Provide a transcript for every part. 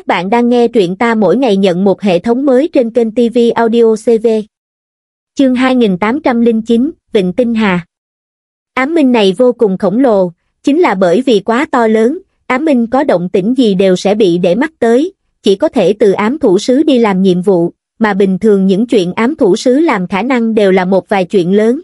Các bạn đang nghe truyện ta mỗi ngày nhận một hệ thống mới trên kênh TV Audio CV. Chương 2809, Vịnh Tinh Hà. Ám minh này vô cùng khổng lồ, chính là bởi vì quá to lớn, ám minh có động tĩnh gì đều sẽ bị để mắt tới, chỉ có thể từ ám thủ sứ đi làm nhiệm vụ, mà bình thường những chuyện ám thủ sứ làm khả năng đều là một vài chuyện lớn.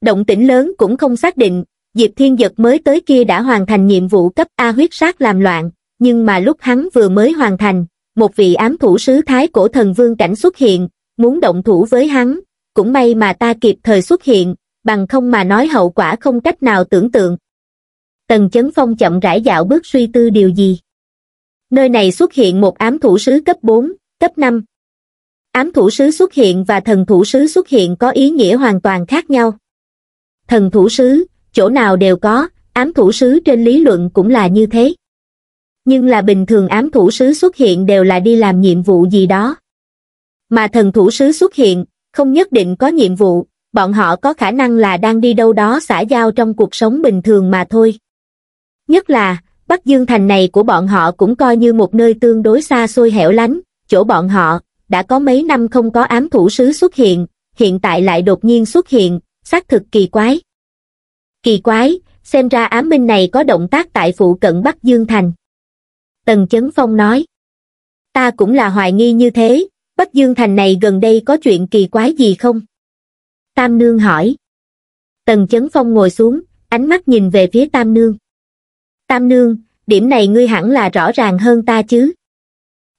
Động tĩnh lớn cũng không xác định, Diệp Thiên Giật mới tới kia đã hoàn thành nhiệm vụ cấp A huyết sát làm loạn, nhưng mà lúc hắn vừa mới hoàn thành, một vị ám thủ sứ thái cổ thần vương cảnh xuất hiện, muốn động thủ với hắn, cũng may mà ta kịp thời xuất hiện, bằng không mà nói hậu quả không cách nào tưởng tượng. Tần Chấn Phong chậm rãi dạo bước suy tư điều gì. Nơi này xuất hiện một ám thủ sứ cấp 4, cấp 5. Ám thủ sứ xuất hiện và thần thủ sứ xuất hiện có ý nghĩa hoàn toàn khác nhau. Thần thủ sứ, chỗ nào đều có, ám thủ sứ trên lý luận cũng là như thế nhưng là bình thường ám thủ sứ xuất hiện đều là đi làm nhiệm vụ gì đó. Mà thần thủ sứ xuất hiện, không nhất định có nhiệm vụ, bọn họ có khả năng là đang đi đâu đó xã giao trong cuộc sống bình thường mà thôi. Nhất là, Bắc Dương Thành này của bọn họ cũng coi như một nơi tương đối xa xôi hẻo lánh, chỗ bọn họ, đã có mấy năm không có ám thủ sứ xuất hiện, hiện tại lại đột nhiên xuất hiện, xác thực kỳ quái. Kỳ quái, xem ra ám minh này có động tác tại phụ cận Bắc Dương Thành. Tần Chấn Phong nói. Ta cũng là hoài nghi như thế, Bắc Dương Thành này gần đây có chuyện kỳ quái gì không? Tam Nương hỏi. Tần Chấn Phong ngồi xuống, ánh mắt nhìn về phía Tam Nương. Tam Nương, điểm này ngươi hẳn là rõ ràng hơn ta chứ.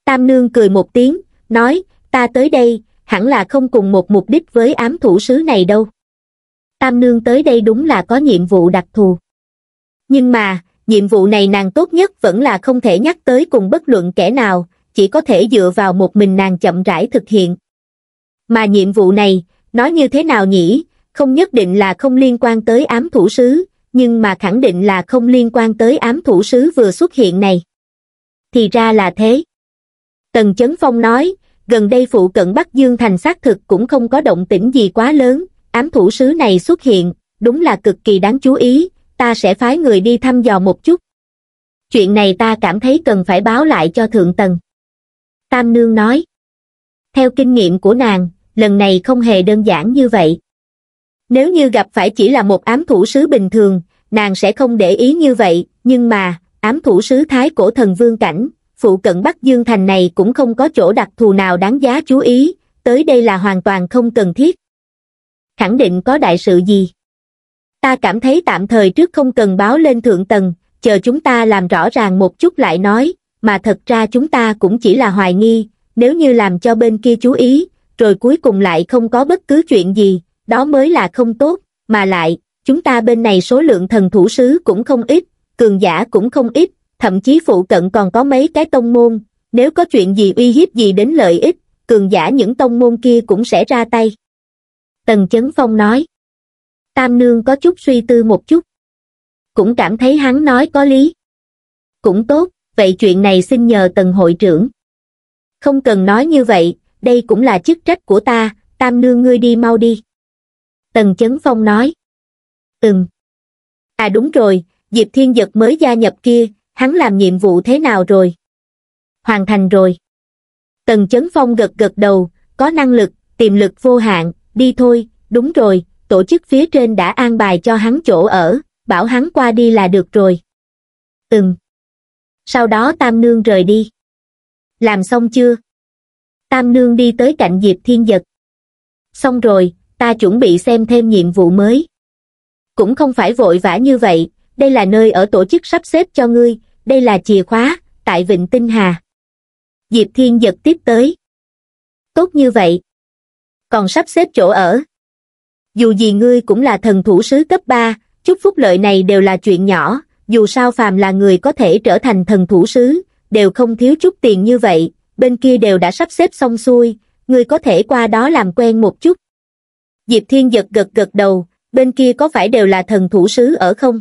Tam Nương cười một tiếng, nói, ta tới đây, hẳn là không cùng một mục đích với ám thủ sứ này đâu. Tam Nương tới đây đúng là có nhiệm vụ đặc thù. Nhưng mà, nhiệm vụ này nàng tốt nhất vẫn là không thể nhắc tới cùng bất luận kẻ nào, chỉ có thể dựa vào một mình nàng chậm rãi thực hiện. Mà nhiệm vụ này, nói như thế nào nhỉ, không nhất định là không liên quan tới ám thủ sứ, nhưng mà khẳng định là không liên quan tới ám thủ sứ vừa xuất hiện này. Thì ra là thế. Tần Chấn Phong nói, gần đây phụ cận Bắc Dương thành xác thực cũng không có động tĩnh gì quá lớn, ám thủ sứ này xuất hiện, đúng là cực kỳ đáng chú ý, ta sẽ phái người đi thăm dò một chút. Chuyện này ta cảm thấy cần phải báo lại cho thượng tầng. Tam Nương nói. Theo kinh nghiệm của nàng, lần này không hề đơn giản như vậy. Nếu như gặp phải chỉ là một ám thủ sứ bình thường, nàng sẽ không để ý như vậy, nhưng mà, ám thủ sứ thái cổ thần vương cảnh, phụ cận Bắc Dương Thành này cũng không có chỗ đặc thù nào đáng giá chú ý, tới đây là hoàn toàn không cần thiết. Khẳng định có đại sự gì ta cảm thấy tạm thời trước không cần báo lên thượng tầng chờ chúng ta làm rõ ràng một chút lại nói mà thật ra chúng ta cũng chỉ là hoài nghi nếu như làm cho bên kia chú ý rồi cuối cùng lại không có bất cứ chuyện gì đó mới là không tốt mà lại chúng ta bên này số lượng thần thủ sứ cũng không ít cường giả cũng không ít thậm chí phụ cận còn có mấy cái tông môn nếu có chuyện gì uy hiếp gì đến lợi ích cường giả những tông môn kia cũng sẽ ra tay tần chấn phong nói tam nương có chút suy tư một chút. Cũng cảm thấy hắn nói có lý. Cũng tốt, vậy chuyện này xin nhờ tần hội trưởng. Không cần nói như vậy, đây cũng là chức trách của ta, tam nương ngươi đi mau đi. Tần Chấn Phong nói. Ừm. À đúng rồi, Diệp Thiên Giật mới gia nhập kia, hắn làm nhiệm vụ thế nào rồi? Hoàn thành rồi. Tần Chấn Phong gật gật đầu, có năng lực, tiềm lực vô hạn, đi thôi, đúng rồi, tổ chức phía trên đã an bài cho hắn chỗ ở, bảo hắn qua đi là được rồi. Ừm. Sau đó Tam Nương rời đi. Làm xong chưa? Tam Nương đi tới cạnh Diệp Thiên Giật. Xong rồi, ta chuẩn bị xem thêm nhiệm vụ mới. Cũng không phải vội vã như vậy, đây là nơi ở tổ chức sắp xếp cho ngươi, đây là chìa khóa, tại Vịnh Tinh Hà. Diệp Thiên Giật tiếp tới. Tốt như vậy. Còn sắp xếp chỗ ở, dù gì ngươi cũng là thần thủ sứ cấp 3, chút phúc lợi này đều là chuyện nhỏ, dù sao phàm là người có thể trở thành thần thủ sứ, đều không thiếu chút tiền như vậy, bên kia đều đã sắp xếp xong xuôi, ngươi có thể qua đó làm quen một chút. Diệp Thiên giật gật gật đầu, bên kia có phải đều là thần thủ sứ ở không?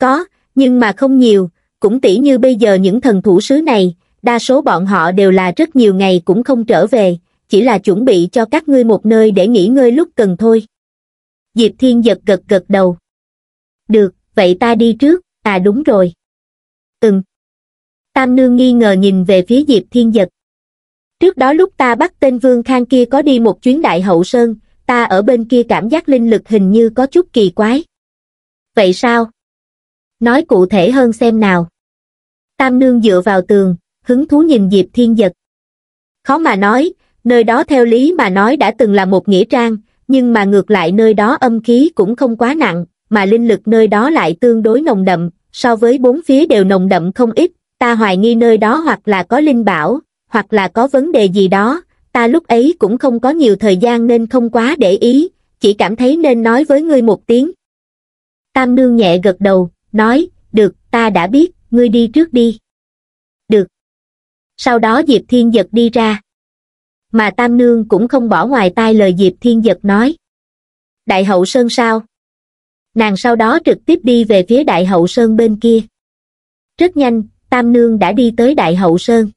Có, nhưng mà không nhiều, cũng tỉ như bây giờ những thần thủ sứ này, đa số bọn họ đều là rất nhiều ngày cũng không trở về, chỉ là chuẩn bị cho các ngươi một nơi để nghỉ ngơi lúc cần thôi diệp thiên giật gật gật đầu được vậy ta đi trước à đúng rồi ừm tam nương nghi ngờ nhìn về phía diệp thiên giật trước đó lúc ta bắt tên vương khang kia có đi một chuyến đại hậu sơn ta ở bên kia cảm giác linh lực hình như có chút kỳ quái vậy sao nói cụ thể hơn xem nào tam nương dựa vào tường hứng thú nhìn diệp thiên giật khó mà nói nơi đó theo lý mà nói đã từng là một nghĩa trang nhưng mà ngược lại nơi đó âm khí cũng không quá nặng mà linh lực nơi đó lại tương đối nồng đậm so với bốn phía đều nồng đậm không ít ta hoài nghi nơi đó hoặc là có linh bảo hoặc là có vấn đề gì đó ta lúc ấy cũng không có nhiều thời gian nên không quá để ý chỉ cảm thấy nên nói với ngươi một tiếng tam nương nhẹ gật đầu nói được ta đã biết ngươi đi trước đi được sau đó diệp thiên giật đi ra mà tam nương cũng không bỏ ngoài tai lời diệp thiên giật nói đại hậu sơn sao nàng sau đó trực tiếp đi về phía đại hậu sơn bên kia rất nhanh tam nương đã đi tới đại hậu sơn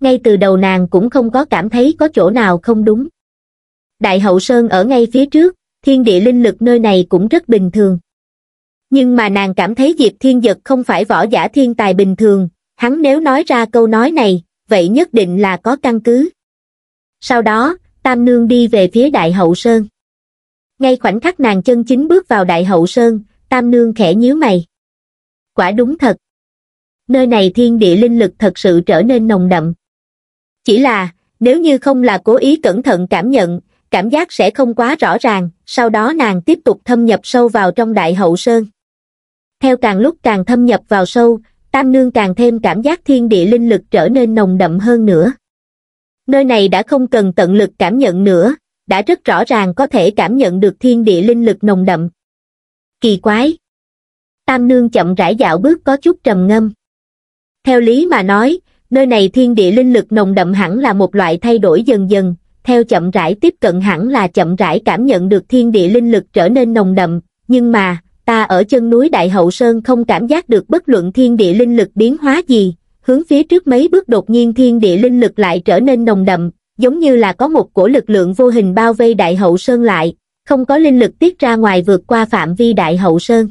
ngay từ đầu nàng cũng không có cảm thấy có chỗ nào không đúng đại hậu sơn ở ngay phía trước thiên địa linh lực nơi này cũng rất bình thường nhưng mà nàng cảm thấy diệp thiên giật không phải võ giả thiên tài bình thường hắn nếu nói ra câu nói này vậy nhất định là có căn cứ sau đó, Tam Nương đi về phía Đại Hậu Sơn. Ngay khoảnh khắc nàng chân chính bước vào Đại Hậu Sơn, Tam Nương khẽ nhíu mày. Quả đúng thật. Nơi này thiên địa linh lực thật sự trở nên nồng đậm. Chỉ là, nếu như không là cố ý cẩn thận cảm nhận, cảm giác sẽ không quá rõ ràng, sau đó nàng tiếp tục thâm nhập sâu vào trong Đại Hậu Sơn. Theo càng lúc càng thâm nhập vào sâu, Tam Nương càng thêm cảm giác thiên địa linh lực trở nên nồng đậm hơn nữa nơi này đã không cần tận lực cảm nhận nữa, đã rất rõ ràng có thể cảm nhận được thiên địa linh lực nồng đậm. Kỳ quái! Tam Nương chậm rãi dạo bước có chút trầm ngâm. Theo lý mà nói, nơi này thiên địa linh lực nồng đậm hẳn là một loại thay đổi dần dần, theo chậm rãi tiếp cận hẳn là chậm rãi cảm nhận được thiên địa linh lực trở nên nồng đậm, nhưng mà, ta ở chân núi Đại Hậu Sơn không cảm giác được bất luận thiên địa linh lực biến hóa gì, hướng phía trước mấy bước đột nhiên thiên địa linh lực lại trở nên nồng đậm, giống như là có một cổ lực lượng vô hình bao vây đại hậu sơn lại, không có linh lực tiết ra ngoài vượt qua phạm vi đại hậu sơn.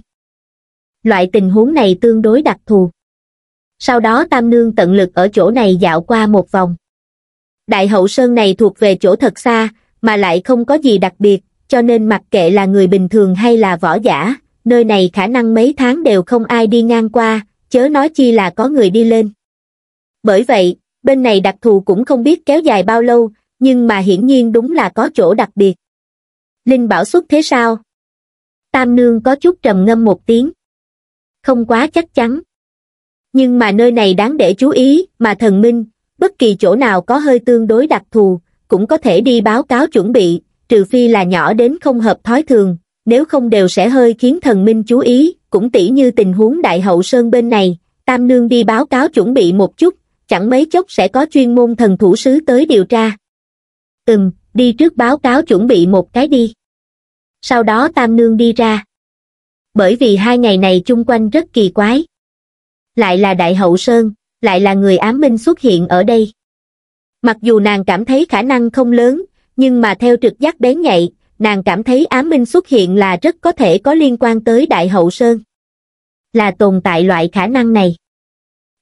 Loại tình huống này tương đối đặc thù. Sau đó Tam Nương tận lực ở chỗ này dạo qua một vòng. Đại hậu sơn này thuộc về chỗ thật xa, mà lại không có gì đặc biệt, cho nên mặc kệ là người bình thường hay là võ giả, nơi này khả năng mấy tháng đều không ai đi ngang qua, chớ nói chi là có người đi lên bởi vậy bên này đặc thù cũng không biết kéo dài bao lâu nhưng mà hiển nhiên đúng là có chỗ đặc biệt linh bảo xuất thế sao tam nương có chút trầm ngâm một tiếng không quá chắc chắn nhưng mà nơi này đáng để chú ý mà thần minh bất kỳ chỗ nào có hơi tương đối đặc thù cũng có thể đi báo cáo chuẩn bị trừ phi là nhỏ đến không hợp thói thường nếu không đều sẽ hơi khiến thần minh chú ý cũng tỉ như tình huống đại hậu sơn bên này tam nương đi báo cáo chuẩn bị một chút chẳng mấy chốc sẽ có chuyên môn thần thủ sứ tới điều tra ừm đi trước báo cáo chuẩn bị một cái đi sau đó tam nương đi ra bởi vì hai ngày này chung quanh rất kỳ quái lại là đại hậu sơn lại là người ám minh xuất hiện ở đây mặc dù nàng cảm thấy khả năng không lớn nhưng mà theo trực giác bén nhạy nàng cảm thấy ám minh xuất hiện là rất có thể có liên quan tới đại hậu sơn là tồn tại loại khả năng này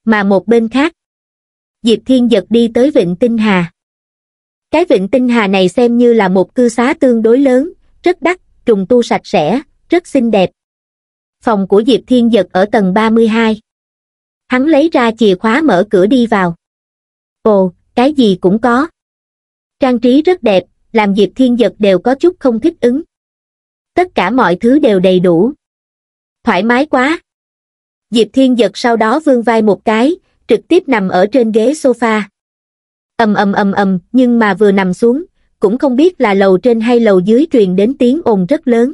mà một bên khác diệp thiên giật đi tới vịnh tinh hà cái vịnh tinh hà này xem như là một cư xá tương đối lớn rất đắt trùng tu sạch sẽ rất xinh đẹp phòng của diệp thiên giật ở tầng 32. hắn lấy ra chìa khóa mở cửa đi vào ồ cái gì cũng có trang trí rất đẹp làm diệp thiên giật đều có chút không thích ứng tất cả mọi thứ đều đầy đủ thoải mái quá diệp thiên giật sau đó vươn vai một cái trực tiếp nằm ở trên ghế sofa ầm ầm ầm ầm nhưng mà vừa nằm xuống cũng không biết là lầu trên hay lầu dưới truyền đến tiếng ồn rất lớn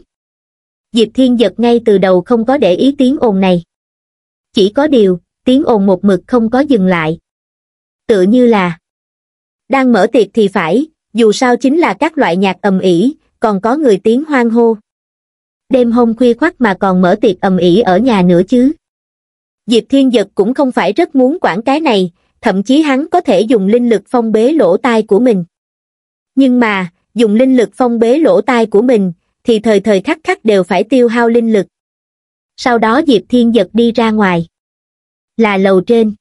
diệp thiên giật ngay từ đầu không có để ý tiếng ồn này chỉ có điều tiếng ồn một mực không có dừng lại tự như là đang mở tiệc thì phải dù sao chính là các loại nhạc ầm ỉ, còn có người tiếng hoang hô đêm hôm khuya khoắt mà còn mở tiệc ầm ỉ ở nhà nữa chứ diệp thiên giật cũng không phải rất muốn quản cái này thậm chí hắn có thể dùng linh lực phong bế lỗ tai của mình nhưng mà dùng linh lực phong bế lỗ tai của mình thì thời thời khắc khắc đều phải tiêu hao linh lực sau đó diệp thiên giật đi ra ngoài là lầu trên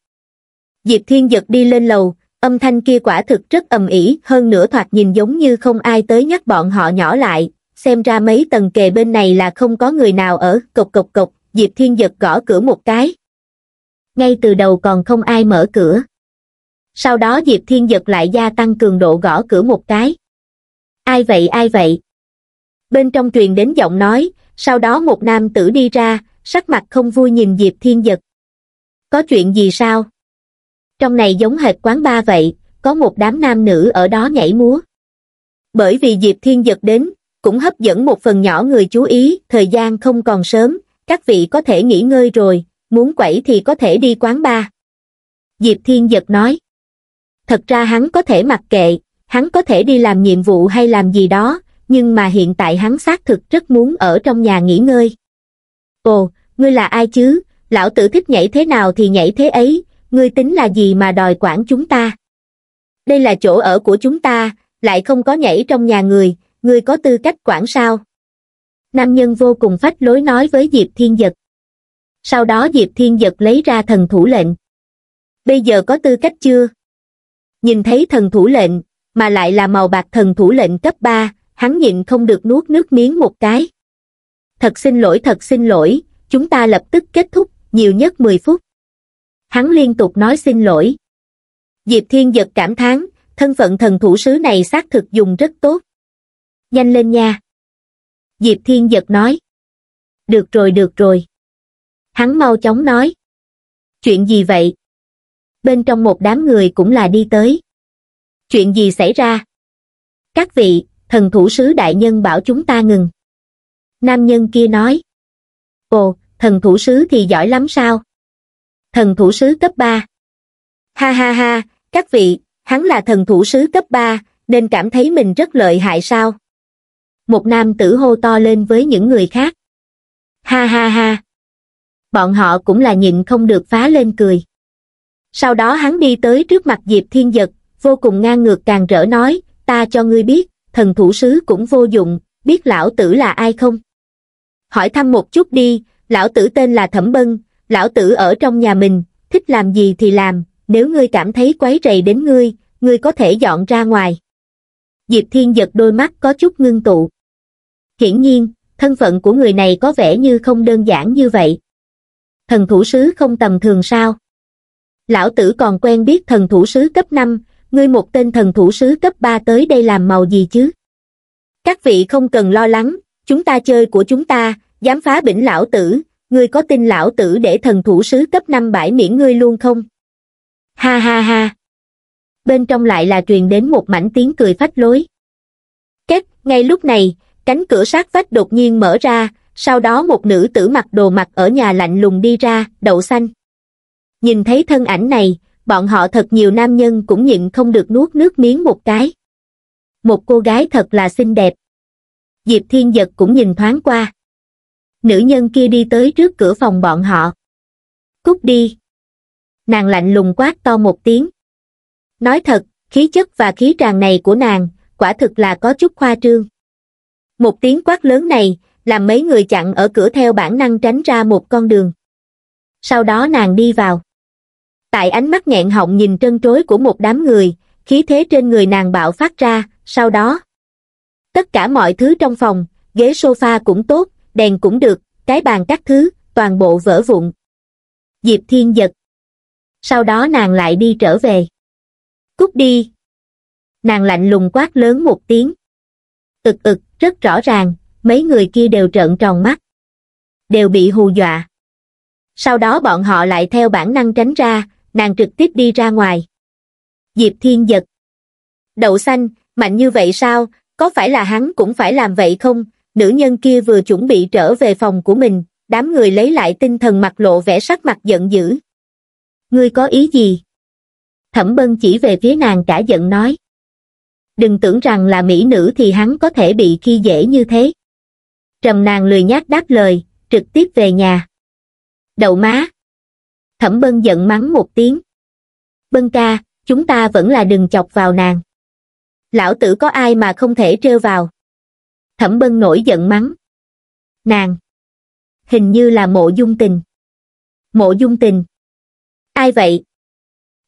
diệp thiên giật đi lên lầu âm thanh kia quả thực rất ầm ỉ, hơn nữa thoạt nhìn giống như không ai tới nhắc bọn họ nhỏ lại xem ra mấy tầng kề bên này là không có người nào ở cộc cộc cộc diệp thiên giật gõ cửa một cái ngay từ đầu còn không ai mở cửa. Sau đó Diệp Thiên Giật lại gia tăng cường độ gõ cửa một cái. Ai vậy ai vậy? Bên trong truyền đến giọng nói, sau đó một nam tử đi ra, sắc mặt không vui nhìn Diệp Thiên Giật. Có chuyện gì sao? Trong này giống hệt quán ba vậy, có một đám nam nữ ở đó nhảy múa. Bởi vì Diệp Thiên Giật đến, cũng hấp dẫn một phần nhỏ người chú ý, thời gian không còn sớm, các vị có thể nghỉ ngơi rồi, muốn quẩy thì có thể đi quán bar. Diệp Thiên Giật nói. Thật ra hắn có thể mặc kệ, hắn có thể đi làm nhiệm vụ hay làm gì đó, nhưng mà hiện tại hắn xác thực rất muốn ở trong nhà nghỉ ngơi. Ồ, ngươi là ai chứ, lão tử thích nhảy thế nào thì nhảy thế ấy, ngươi tính là gì mà đòi quản chúng ta? Đây là chỗ ở của chúng ta, lại không có nhảy trong nhà người, ngươi có tư cách quản sao? Nam nhân vô cùng phách lối nói với Diệp Thiên Giật sau đó diệp thiên giật lấy ra thần thủ lệnh bây giờ có tư cách chưa nhìn thấy thần thủ lệnh mà lại là màu bạc thần thủ lệnh cấp ba hắn nhịn không được nuốt nước miếng một cái thật xin lỗi thật xin lỗi chúng ta lập tức kết thúc nhiều nhất mười phút hắn liên tục nói xin lỗi diệp thiên giật cảm thán thân phận thần thủ sứ này xác thực dùng rất tốt nhanh lên nha diệp thiên giật nói được rồi được rồi hắn mau chóng nói. Chuyện gì vậy? Bên trong một đám người cũng là đi tới. Chuyện gì xảy ra? Các vị, thần thủ sứ đại nhân bảo chúng ta ngừng. Nam nhân kia nói. Ồ, thần thủ sứ thì giỏi lắm sao? Thần thủ sứ cấp 3. Ha ha ha, các vị, hắn là thần thủ sứ cấp 3, nên cảm thấy mình rất lợi hại sao? Một nam tử hô to lên với những người khác. Ha ha ha, bọn họ cũng là nhịn không được phá lên cười. Sau đó hắn đi tới trước mặt Diệp Thiên Giật, vô cùng ngang ngược càng rỡ nói, ta cho ngươi biết, thần thủ sứ cũng vô dụng, biết lão tử là ai không? Hỏi thăm một chút đi, lão tử tên là Thẩm Bân, lão tử ở trong nhà mình, thích làm gì thì làm, nếu ngươi cảm thấy quấy rầy đến ngươi, ngươi có thể dọn ra ngoài. Diệp Thiên Giật đôi mắt có chút ngưng tụ. Hiển nhiên, thân phận của người này có vẻ như không đơn giản như vậy thần thủ sứ không tầm thường sao. Lão tử còn quen biết thần thủ sứ cấp 5, ngươi một tên thần thủ sứ cấp 3 tới đây làm màu gì chứ? Các vị không cần lo lắng, chúng ta chơi của chúng ta, dám phá bỉnh lão tử, ngươi có tin lão tử để thần thủ sứ cấp 5 bãi miễn ngươi luôn không? Ha ha ha! Bên trong lại là truyền đến một mảnh tiếng cười phách lối. Kết ngay lúc này, cánh cửa sát vách đột nhiên mở ra, sau đó một nữ tử mặc đồ mặc ở nhà lạnh lùng đi ra, đậu xanh. Nhìn thấy thân ảnh này, bọn họ thật nhiều nam nhân cũng nhịn không được nuốt nước miếng một cái. Một cô gái thật là xinh đẹp. Diệp Thiên Giật cũng nhìn thoáng qua. Nữ nhân kia đi tới trước cửa phòng bọn họ. Cút đi. Nàng lạnh lùng quát to một tiếng. Nói thật, khí chất và khí tràng này của nàng, quả thực là có chút khoa trương. Một tiếng quát lớn này, làm mấy người chặn ở cửa theo bản năng tránh ra một con đường. Sau đó nàng đi vào. Tại ánh mắt nghẹn họng nhìn trân trối của một đám người, khí thế trên người nàng bạo phát ra, sau đó. Tất cả mọi thứ trong phòng, ghế sofa cũng tốt, đèn cũng được, cái bàn các thứ, toàn bộ vỡ vụn. Diệp Thiên giật. Sau đó nàng lại đi trở về. Cút đi. Nàng lạnh lùng quát lớn một tiếng. Ực ực, rất rõ ràng, mấy người kia đều trợn tròn mắt. Đều bị hù dọa. Sau đó bọn họ lại theo bản năng tránh ra, nàng trực tiếp đi ra ngoài. Diệp Thiên giật. Đậu xanh, mạnh như vậy sao, có phải là hắn cũng phải làm vậy không? Nữ nhân kia vừa chuẩn bị trở về phòng của mình, đám người lấy lại tinh thần mặt lộ vẻ sắc mặt giận dữ. Ngươi có ý gì? Thẩm bân chỉ về phía nàng cả giận nói. Đừng tưởng rằng là mỹ nữ thì hắn có thể bị khi dễ như thế trầm nàng lười nhát đáp lời trực tiếp về nhà đậu má thẩm bân giận mắng một tiếng bân ca chúng ta vẫn là đừng chọc vào nàng lão tử có ai mà không thể trêu vào thẩm bân nổi giận mắng nàng hình như là mộ dung tình mộ dung tình ai vậy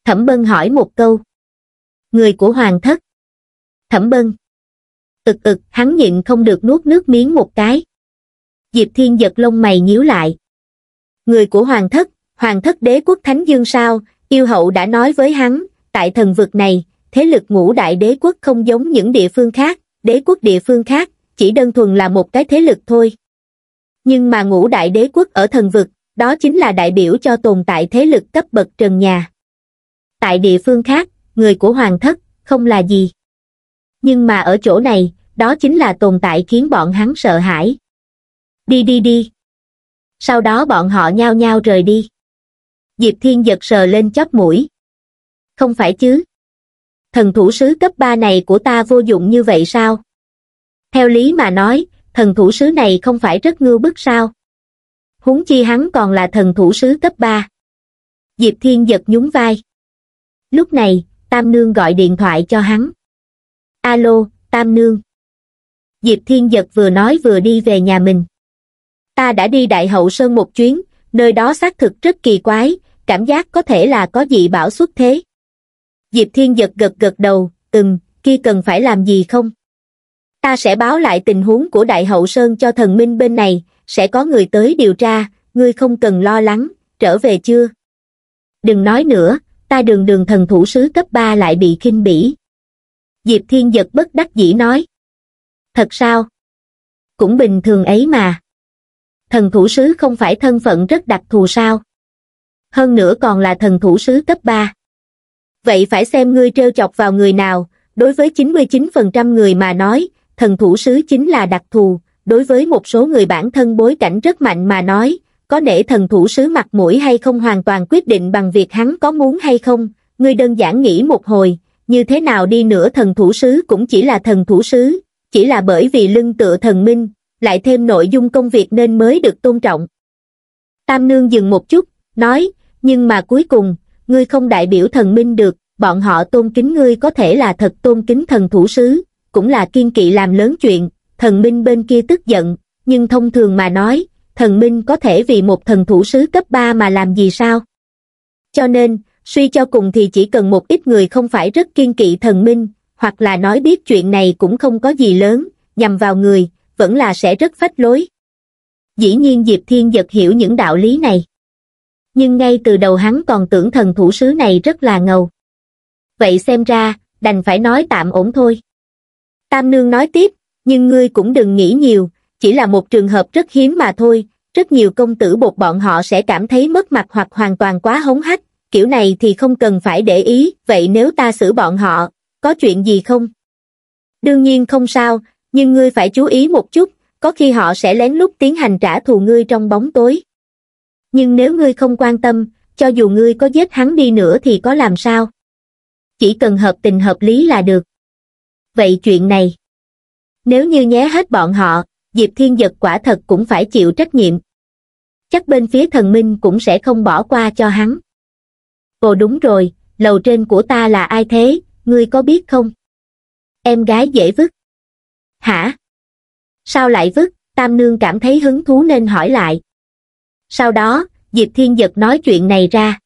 thẩm bân hỏi một câu người của hoàng thất thẩm bân ực ực hắn nhịn không được nuốt nước miếng một cái diệp thiên giật lông mày nhíu lại người của hoàng thất hoàng thất đế quốc thánh dương sao yêu hậu đã nói với hắn tại thần vực này thế lực ngũ đại đế quốc không giống những địa phương khác đế quốc địa phương khác chỉ đơn thuần là một cái thế lực thôi nhưng mà ngũ đại đế quốc ở thần vực đó chính là đại biểu cho tồn tại thế lực cấp bậc trần nhà tại địa phương khác người của hoàng thất không là gì nhưng mà ở chỗ này đó chính là tồn tại khiến bọn hắn sợ hãi đi đi đi sau đó bọn họ nhao nhao rời đi diệp thiên giật sờ lên chóp mũi không phải chứ thần thủ sứ cấp ba này của ta vô dụng như vậy sao theo lý mà nói thần thủ sứ này không phải rất ngưu bức sao huống chi hắn còn là thần thủ sứ cấp ba diệp thiên giật nhún vai lúc này tam nương gọi điện thoại cho hắn alo tam nương diệp thiên giật vừa nói vừa đi về nhà mình ta đã đi đại hậu sơn một chuyến nơi đó xác thực rất kỳ quái cảm giác có thể là có dị bảo xuất thế diệp thiên giật gật gật đầu ừm kia cần phải làm gì không ta sẽ báo lại tình huống của đại hậu sơn cho thần minh bên này sẽ có người tới điều tra ngươi không cần lo lắng trở về chưa đừng nói nữa ta đường đường thần thủ sứ cấp ba lại bị khinh bỉ diệp thiên giật bất đắc dĩ nói thật sao? Cũng bình thường ấy mà. Thần thủ sứ không phải thân phận rất đặc thù sao? Hơn nữa còn là thần thủ sứ cấp 3. Vậy phải xem ngươi trêu chọc vào người nào, đối với 99% người mà nói, thần thủ sứ chính là đặc thù, đối với một số người bản thân bối cảnh rất mạnh mà nói, có nể thần thủ sứ mặt mũi hay không hoàn toàn quyết định bằng việc hắn có muốn hay không, ngươi đơn giản nghĩ một hồi, như thế nào đi nữa thần thủ sứ cũng chỉ là thần thủ sứ, chỉ là bởi vì lưng tựa thần minh, lại thêm nội dung công việc nên mới được tôn trọng. Tam Nương dừng một chút, nói, nhưng mà cuối cùng, ngươi không đại biểu thần minh được, bọn họ tôn kính ngươi có thể là thật tôn kính thần thủ sứ, cũng là kiên kỵ làm lớn chuyện, thần minh bên kia tức giận, nhưng thông thường mà nói, thần minh có thể vì một thần thủ sứ cấp 3 mà làm gì sao? Cho nên, suy cho cùng thì chỉ cần một ít người không phải rất kiên kỵ thần minh, hoặc là nói biết chuyện này cũng không có gì lớn, nhằm vào người, vẫn là sẽ rất phách lối. Dĩ nhiên Diệp Thiên Giật hiểu những đạo lý này. Nhưng ngay từ đầu hắn còn tưởng thần thủ sứ này rất là ngầu. Vậy xem ra, đành phải nói tạm ổn thôi. Tam Nương nói tiếp, nhưng ngươi cũng đừng nghĩ nhiều, chỉ là một trường hợp rất hiếm mà thôi, rất nhiều công tử bột bọn họ sẽ cảm thấy mất mặt hoặc hoàn toàn quá hống hách, kiểu này thì không cần phải để ý, vậy nếu ta xử bọn họ, có chuyện gì không? Đương nhiên không sao, nhưng ngươi phải chú ý một chút, có khi họ sẽ lén lút tiến hành trả thù ngươi trong bóng tối. Nhưng nếu ngươi không quan tâm, cho dù ngươi có giết hắn đi nữa thì có làm sao? Chỉ cần hợp tình hợp lý là được. Vậy chuyện này, nếu như nhé hết bọn họ, Diệp Thiên Giật quả thật cũng phải chịu trách nhiệm. Chắc bên phía thần minh cũng sẽ không bỏ qua cho hắn. Ồ đúng rồi, lầu trên của ta là ai thế, ngươi có biết không? Em gái dễ vứt. Hả? Sao lại vứt? Tam Nương cảm thấy hứng thú nên hỏi lại. Sau đó, Diệp Thiên Giật nói chuyện này ra.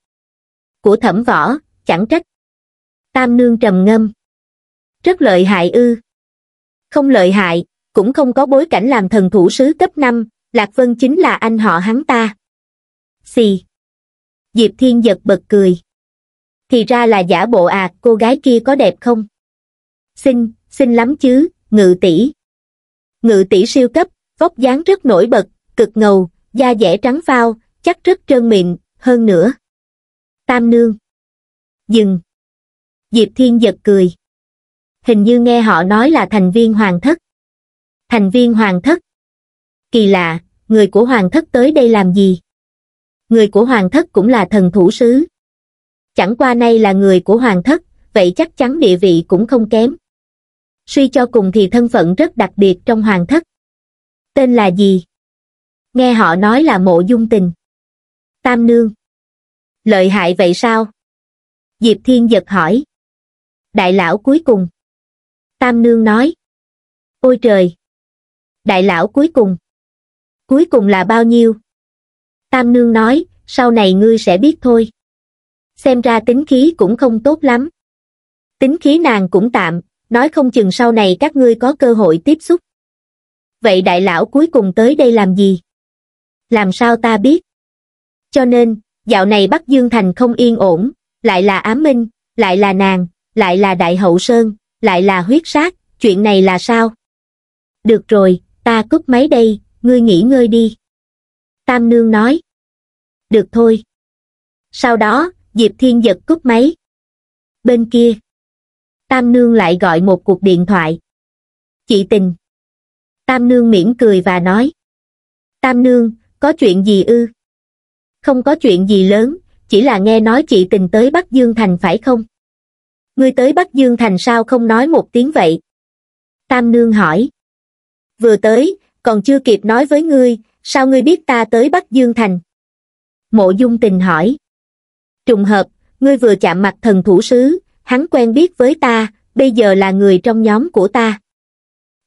Của thẩm võ, chẳng trách. Tam Nương trầm ngâm. Rất lợi hại ư. Không lợi hại, cũng không có bối cảnh làm thần thủ sứ cấp 5, Lạc Vân chính là anh họ hắn ta. Xì. Diệp Thiên Giật bật cười thì ra là giả bộ à cô gái kia có đẹp không xinh xinh lắm chứ ngự tỷ ngự tỷ siêu cấp vóc dáng rất nổi bật cực ngầu da dẻ trắng phao chắc rất trơn mịn hơn nữa tam nương dừng diệp thiên giật cười hình như nghe họ nói là thành viên hoàng thất thành viên hoàng thất kỳ lạ người của hoàng thất tới đây làm gì người của hoàng thất cũng là thần thủ sứ chẳng qua nay là người của hoàng thất, vậy chắc chắn địa vị cũng không kém. Suy cho cùng thì thân phận rất đặc biệt trong hoàng thất. Tên là gì? Nghe họ nói là mộ dung tình. Tam nương. Lợi hại vậy sao? Diệp Thiên giật hỏi. Đại lão cuối cùng. Tam nương nói. Ôi trời! Đại lão cuối cùng. Cuối cùng là bao nhiêu? Tam nương nói, sau này ngươi sẽ biết thôi xem ra tính khí cũng không tốt lắm. Tính khí nàng cũng tạm, nói không chừng sau này các ngươi có cơ hội tiếp xúc. Vậy đại lão cuối cùng tới đây làm gì? Làm sao ta biết? Cho nên, dạo này Bắc Dương Thành không yên ổn, lại là ám minh, lại là nàng, lại là đại hậu sơn, lại là huyết sát, chuyện này là sao? Được rồi, ta cúp máy đây, ngươi nghỉ ngơi đi. Tam Nương nói. Được thôi. Sau đó, diệp thiên giật cúp máy bên kia tam nương lại gọi một cuộc điện thoại chị tình tam nương mỉm cười và nói tam nương có chuyện gì ư không có chuyện gì lớn chỉ là nghe nói chị tình tới bắc dương thành phải không ngươi tới bắc dương thành sao không nói một tiếng vậy tam nương hỏi vừa tới còn chưa kịp nói với ngươi sao ngươi biết ta tới bắc dương thành mộ dung tình hỏi trùng hợp ngươi vừa chạm mặt thần thủ sứ hắn quen biết với ta bây giờ là người trong nhóm của ta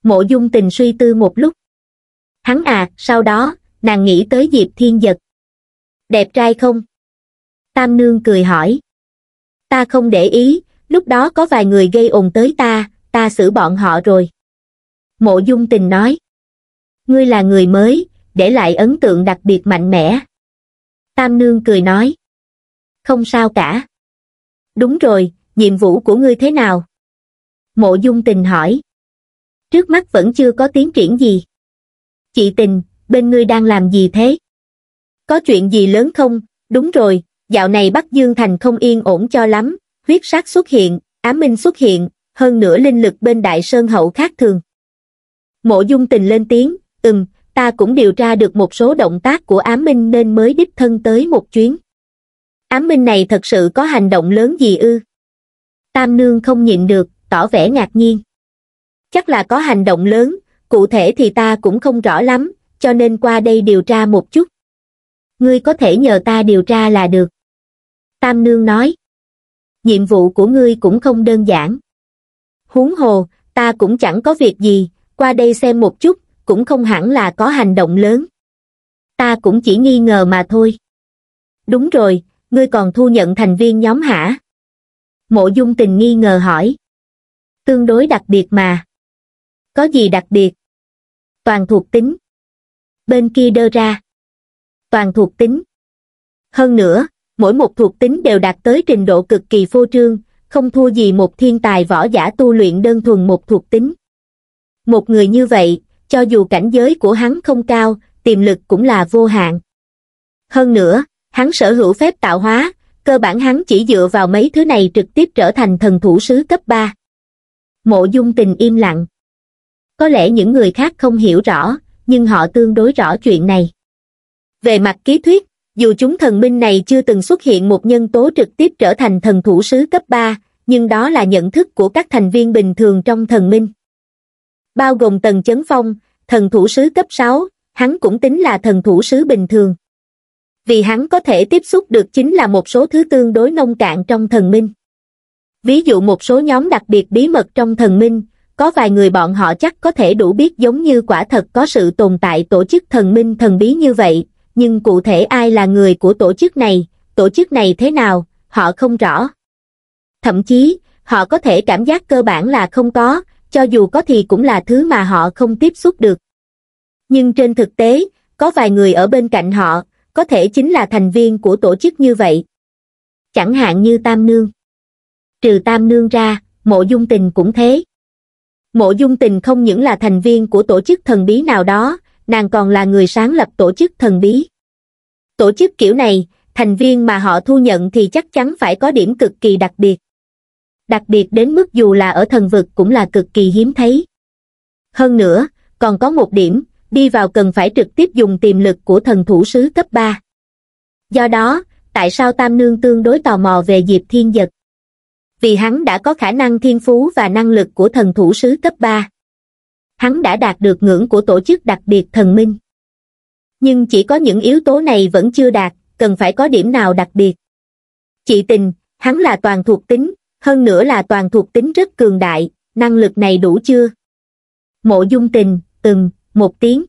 mộ dung tình suy tư một lúc hắn à sau đó nàng nghĩ tới diệp thiên giật đẹp trai không tam nương cười hỏi ta không để ý lúc đó có vài người gây ồn tới ta ta xử bọn họ rồi mộ dung tình nói ngươi là người mới để lại ấn tượng đặc biệt mạnh mẽ tam nương cười nói không sao cả. Đúng rồi, nhiệm vụ của ngươi thế nào? Mộ dung tình hỏi. Trước mắt vẫn chưa có tiến triển gì. Chị tình, bên ngươi đang làm gì thế? Có chuyện gì lớn không? Đúng rồi, dạo này Bắc Dương Thành không yên ổn cho lắm, huyết sát xuất hiện, ám minh xuất hiện, hơn nữa linh lực bên Đại Sơn Hậu khác thường. Mộ dung tình lên tiếng, ừm, ta cũng điều tra được một số động tác của ám minh nên mới đích thân tới một chuyến ám minh này thật sự có hành động lớn gì ư tam nương không nhịn được tỏ vẻ ngạc nhiên chắc là có hành động lớn cụ thể thì ta cũng không rõ lắm cho nên qua đây điều tra một chút ngươi có thể nhờ ta điều tra là được tam nương nói nhiệm vụ của ngươi cũng không đơn giản huống hồ ta cũng chẳng có việc gì qua đây xem một chút cũng không hẳn là có hành động lớn ta cũng chỉ nghi ngờ mà thôi đúng rồi ngươi còn thu nhận thành viên nhóm hả? Mộ dung tình nghi ngờ hỏi. Tương đối đặc biệt mà. Có gì đặc biệt? Toàn thuộc tính. Bên kia đơ ra. Toàn thuộc tính. Hơn nữa, mỗi một thuộc tính đều đạt tới trình độ cực kỳ phô trương, không thua gì một thiên tài võ giả tu luyện đơn thuần một thuộc tính. Một người như vậy, cho dù cảnh giới của hắn không cao, tiềm lực cũng là vô hạn. Hơn nữa, hắn sở hữu phép tạo hóa, cơ bản hắn chỉ dựa vào mấy thứ này trực tiếp trở thành thần thủ sứ cấp 3. Mộ dung tình im lặng. Có lẽ những người khác không hiểu rõ, nhưng họ tương đối rõ chuyện này. Về mặt ký thuyết, dù chúng thần minh này chưa từng xuất hiện một nhân tố trực tiếp trở thành thần thủ sứ cấp 3, nhưng đó là nhận thức của các thành viên bình thường trong thần minh. Bao gồm Tần Chấn Phong, thần thủ sứ cấp 6, hắn cũng tính là thần thủ sứ bình thường vì hắn có thể tiếp xúc được chính là một số thứ tương đối nông cạn trong thần minh. Ví dụ một số nhóm đặc biệt bí mật trong thần minh, có vài người bọn họ chắc có thể đủ biết giống như quả thật có sự tồn tại tổ chức thần minh thần bí như vậy, nhưng cụ thể ai là người của tổ chức này, tổ chức này thế nào, họ không rõ. Thậm chí, họ có thể cảm giác cơ bản là không có, cho dù có thì cũng là thứ mà họ không tiếp xúc được. Nhưng trên thực tế, có vài người ở bên cạnh họ, có thể chính là thành viên của tổ chức như vậy chẳng hạn như tam nương trừ tam nương ra mộ dung tình cũng thế mộ dung tình không những là thành viên của tổ chức thần bí nào đó nàng còn là người sáng lập tổ chức thần bí tổ chức kiểu này thành viên mà họ thu nhận thì chắc chắn phải có điểm cực kỳ đặc biệt đặc biệt đến mức dù là ở thần vực cũng là cực kỳ hiếm thấy hơn nữa còn có một điểm đi vào cần phải trực tiếp dùng tiềm lực của thần thủ sứ cấp 3. Do đó, tại sao Tam Nương tương đối tò mò về Diệp Thiên Giật? Vì hắn đã có khả năng thiên phú và năng lực của thần thủ sứ cấp 3. Hắn đã đạt được ngưỡng của tổ chức đặc biệt thần minh. Nhưng chỉ có những yếu tố này vẫn chưa đạt, cần phải có điểm nào đặc biệt. Chị tình, hắn là toàn thuộc tính, hơn nữa là toàn thuộc tính rất cường đại, năng lực này đủ chưa? Mộ dung tình, từng, một tiếng.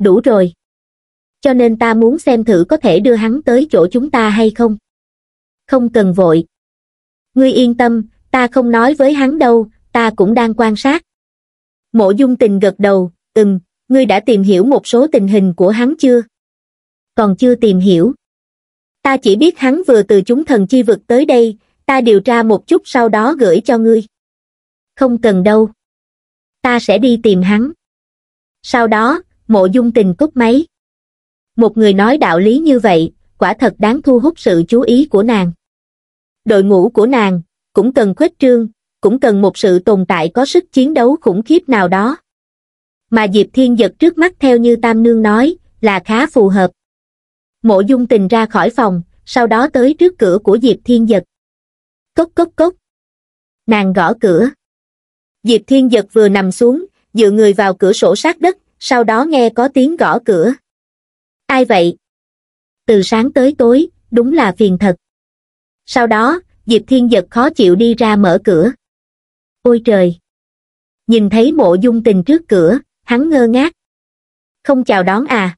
Đủ rồi. Cho nên ta muốn xem thử có thể đưa hắn tới chỗ chúng ta hay không. Không cần vội. Ngươi yên tâm, ta không nói với hắn đâu, ta cũng đang quan sát. Mộ dung tình gật đầu, ừm, ngươi đã tìm hiểu một số tình hình của hắn chưa? Còn chưa tìm hiểu. Ta chỉ biết hắn vừa từ chúng thần chi vực tới đây, ta điều tra một chút sau đó gửi cho ngươi. Không cần đâu. Ta sẽ đi tìm hắn sau đó mộ dung tình cúp máy một người nói đạo lý như vậy quả thật đáng thu hút sự chú ý của nàng đội ngũ của nàng cũng cần khuếch trương cũng cần một sự tồn tại có sức chiến đấu khủng khiếp nào đó mà diệp thiên giật trước mắt theo như tam nương nói là khá phù hợp mộ dung tình ra khỏi phòng sau đó tới trước cửa của diệp thiên giật cốc cốc cốc nàng gõ cửa diệp thiên giật vừa nằm xuống dựa người vào cửa sổ sát đất sau đó nghe có tiếng gõ cửa ai vậy từ sáng tới tối đúng là phiền thật sau đó diệp thiên giật khó chịu đi ra mở cửa ôi trời nhìn thấy mộ dung tình trước cửa hắn ngơ ngác không chào đón à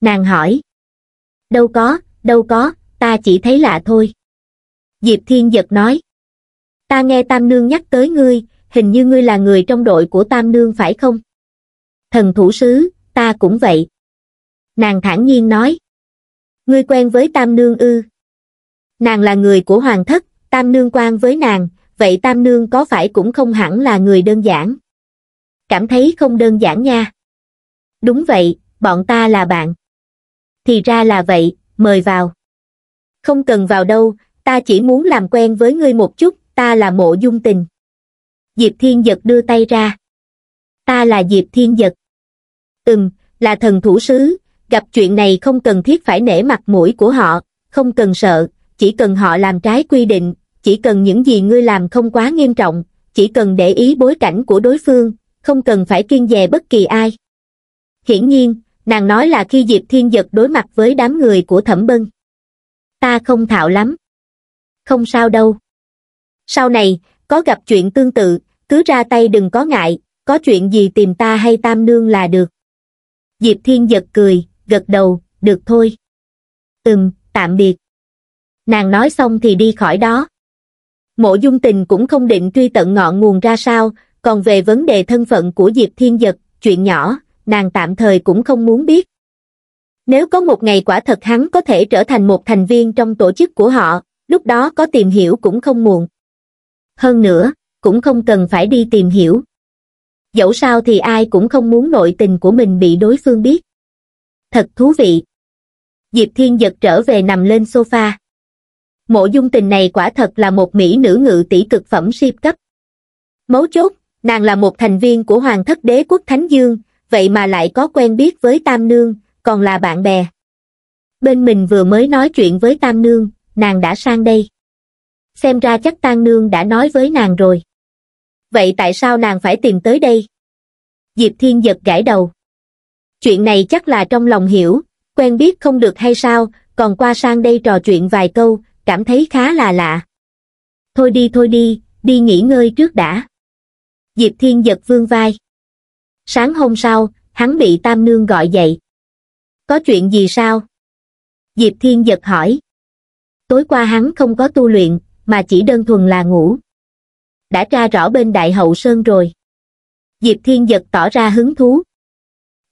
nàng hỏi đâu có đâu có ta chỉ thấy lạ thôi diệp thiên giật nói ta nghe tam nương nhắc tới ngươi hình như ngươi là người trong đội của Tam Nương phải không? Thần thủ sứ, ta cũng vậy. Nàng thản nhiên nói. Ngươi quen với Tam Nương ư? Nàng là người của Hoàng Thất, Tam Nương quan với nàng, vậy Tam Nương có phải cũng không hẳn là người đơn giản? Cảm thấy không đơn giản nha. Đúng vậy, bọn ta là bạn. Thì ra là vậy, mời vào. Không cần vào đâu, ta chỉ muốn làm quen với ngươi một chút, ta là mộ dung tình diệp thiên giật đưa tay ra ta là diệp thiên giật ừm là thần thủ sứ gặp chuyện này không cần thiết phải nể mặt mũi của họ không cần sợ chỉ cần họ làm trái quy định chỉ cần những gì ngươi làm không quá nghiêm trọng chỉ cần để ý bối cảnh của đối phương không cần phải kiên dè bất kỳ ai hiển nhiên nàng nói là khi diệp thiên giật đối mặt với đám người của thẩm bân ta không thạo lắm không sao đâu sau này có gặp chuyện tương tự cứ ra tay đừng có ngại, có chuyện gì tìm ta hay tam nương là được. Diệp Thiên giật cười, gật đầu, được thôi. Ừm, tạm biệt. Nàng nói xong thì đi khỏi đó. Mộ dung tình cũng không định truy tận ngọn nguồn ra sao, còn về vấn đề thân phận của Diệp Thiên Giật, chuyện nhỏ, nàng tạm thời cũng không muốn biết. Nếu có một ngày quả thật hắn có thể trở thành một thành viên trong tổ chức của họ, lúc đó có tìm hiểu cũng không muộn. Hơn nữa, cũng không cần phải đi tìm hiểu. Dẫu sao thì ai cũng không muốn nội tình của mình bị đối phương biết. Thật thú vị. Diệp Thiên giật trở về nằm lên sofa. Mộ dung tình này quả thật là một mỹ nữ ngự tỷ cực phẩm siêu cấp. Mấu chốt, nàng là một thành viên của Hoàng thất đế quốc Thánh Dương, vậy mà lại có quen biết với Tam Nương, còn là bạn bè. Bên mình vừa mới nói chuyện với Tam Nương, nàng đã sang đây. Xem ra chắc Tam Nương đã nói với nàng rồi vậy tại sao nàng phải tìm tới đây? Diệp Thiên giật gãi đầu. Chuyện này chắc là trong lòng hiểu, quen biết không được hay sao, còn qua sang đây trò chuyện vài câu, cảm thấy khá là lạ. Thôi đi thôi đi, đi nghỉ ngơi trước đã. Diệp Thiên giật vương vai. Sáng hôm sau, hắn bị Tam Nương gọi dậy. Có chuyện gì sao? Diệp Thiên giật hỏi. Tối qua hắn không có tu luyện, mà chỉ đơn thuần là ngủ đã tra rõ bên Đại Hậu Sơn rồi. Diệp Thiên Giật tỏ ra hứng thú.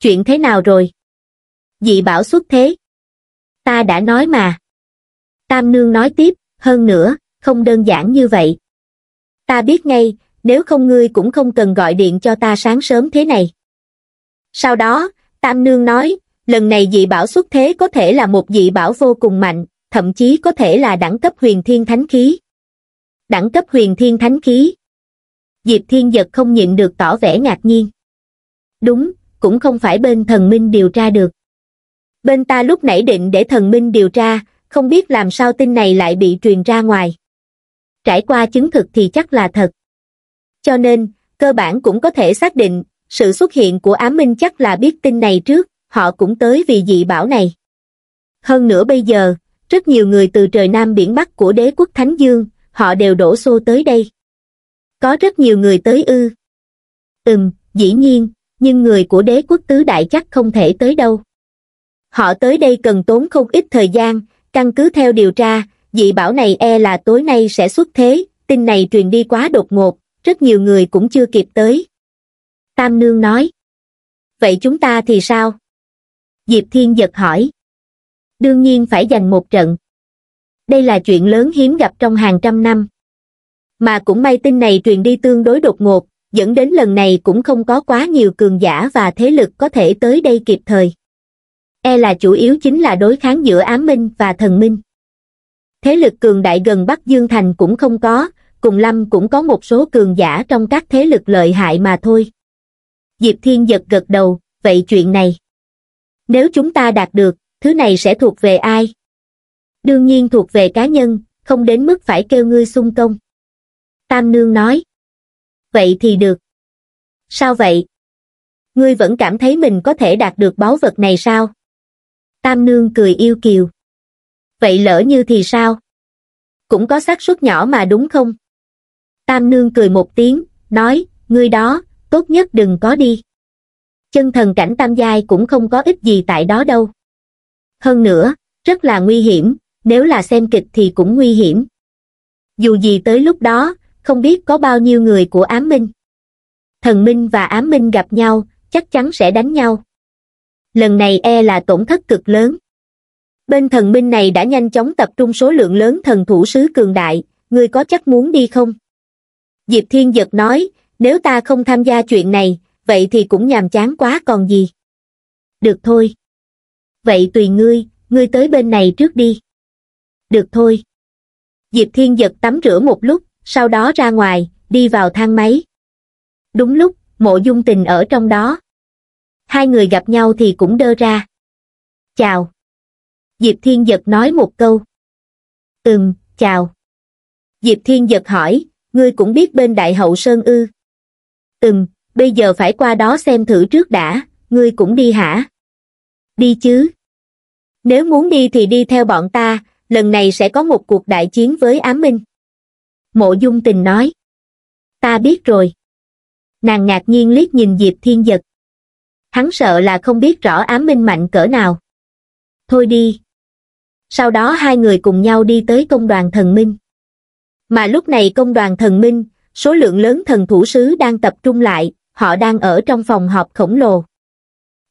Chuyện thế nào rồi? Dị bảo xuất thế. Ta đã nói mà. Tam Nương nói tiếp, hơn nữa, không đơn giản như vậy. Ta biết ngay, nếu không ngươi cũng không cần gọi điện cho ta sáng sớm thế này. Sau đó, Tam Nương nói, lần này dị bảo xuất thế có thể là một dị bảo vô cùng mạnh, thậm chí có thể là đẳng cấp huyền thiên thánh khí đẳng cấp huyền thiên thánh khí. Diệp Thiên Giật không nhịn được tỏ vẻ ngạc nhiên. Đúng, cũng không phải bên thần minh điều tra được. Bên ta lúc nãy định để thần minh điều tra, không biết làm sao tin này lại bị truyền ra ngoài. Trải qua chứng thực thì chắc là thật. Cho nên, cơ bản cũng có thể xác định, sự xuất hiện của ám minh chắc là biết tin này trước, họ cũng tới vì dị bảo này. Hơn nữa bây giờ, rất nhiều người từ trời Nam biển Bắc của đế quốc Thánh Dương, họ đều đổ xô tới đây. Có rất nhiều người tới ư. Ừm, dĩ nhiên, nhưng người của đế quốc tứ đại chắc không thể tới đâu. Họ tới đây cần tốn không ít thời gian, căn cứ theo điều tra, dị bảo này e là tối nay sẽ xuất thế, tin này truyền đi quá đột ngột, rất nhiều người cũng chưa kịp tới. Tam Nương nói. Vậy chúng ta thì sao? Diệp Thiên giật hỏi. Đương nhiên phải giành một trận đây là chuyện lớn hiếm gặp trong hàng trăm năm mà cũng may tin này truyền đi tương đối đột ngột dẫn đến lần này cũng không có quá nhiều cường giả và thế lực có thể tới đây kịp thời e là chủ yếu chính là đối kháng giữa ám minh và thần minh thế lực cường đại gần bắc dương thành cũng không có cùng lâm cũng có một số cường giả trong các thế lực lợi hại mà thôi diệp thiên giật gật đầu vậy chuyện này nếu chúng ta đạt được thứ này sẽ thuộc về ai đương nhiên thuộc về cá nhân, không đến mức phải kêu ngươi xung công. Tam Nương nói. Vậy thì được. Sao vậy? Ngươi vẫn cảm thấy mình có thể đạt được báu vật này sao? Tam Nương cười yêu kiều. Vậy lỡ như thì sao? Cũng có xác suất nhỏ mà đúng không? Tam Nương cười một tiếng, nói, ngươi đó, tốt nhất đừng có đi. Chân thần cảnh tam giai cũng không có ích gì tại đó đâu. Hơn nữa, rất là nguy hiểm, nếu là xem kịch thì cũng nguy hiểm. Dù gì tới lúc đó, không biết có bao nhiêu người của ám minh. Thần minh và ám minh gặp nhau, chắc chắn sẽ đánh nhau. Lần này e là tổn thất cực lớn. Bên thần minh này đã nhanh chóng tập trung số lượng lớn thần thủ sứ cường đại, ngươi có chắc muốn đi không? Diệp Thiên Giật nói, nếu ta không tham gia chuyện này, vậy thì cũng nhàm chán quá còn gì. Được thôi. Vậy tùy ngươi, ngươi tới bên này trước đi được thôi diệp thiên giật tắm rửa một lúc sau đó ra ngoài đi vào thang máy đúng lúc mộ dung tình ở trong đó hai người gặp nhau thì cũng đơ ra chào diệp thiên giật nói một câu ừm chào diệp thiên giật hỏi ngươi cũng biết bên đại hậu sơn ư ừm bây giờ phải qua đó xem thử trước đã ngươi cũng đi hả đi chứ nếu muốn đi thì đi theo bọn ta lần này sẽ có một cuộc đại chiến với ám minh mộ dung tình nói ta biết rồi nàng ngạc nhiên liếc nhìn diệp thiên giật hắn sợ là không biết rõ ám minh mạnh cỡ nào thôi đi sau đó hai người cùng nhau đi tới công đoàn thần minh mà lúc này công đoàn thần minh số lượng lớn thần thủ sứ đang tập trung lại họ đang ở trong phòng họp khổng lồ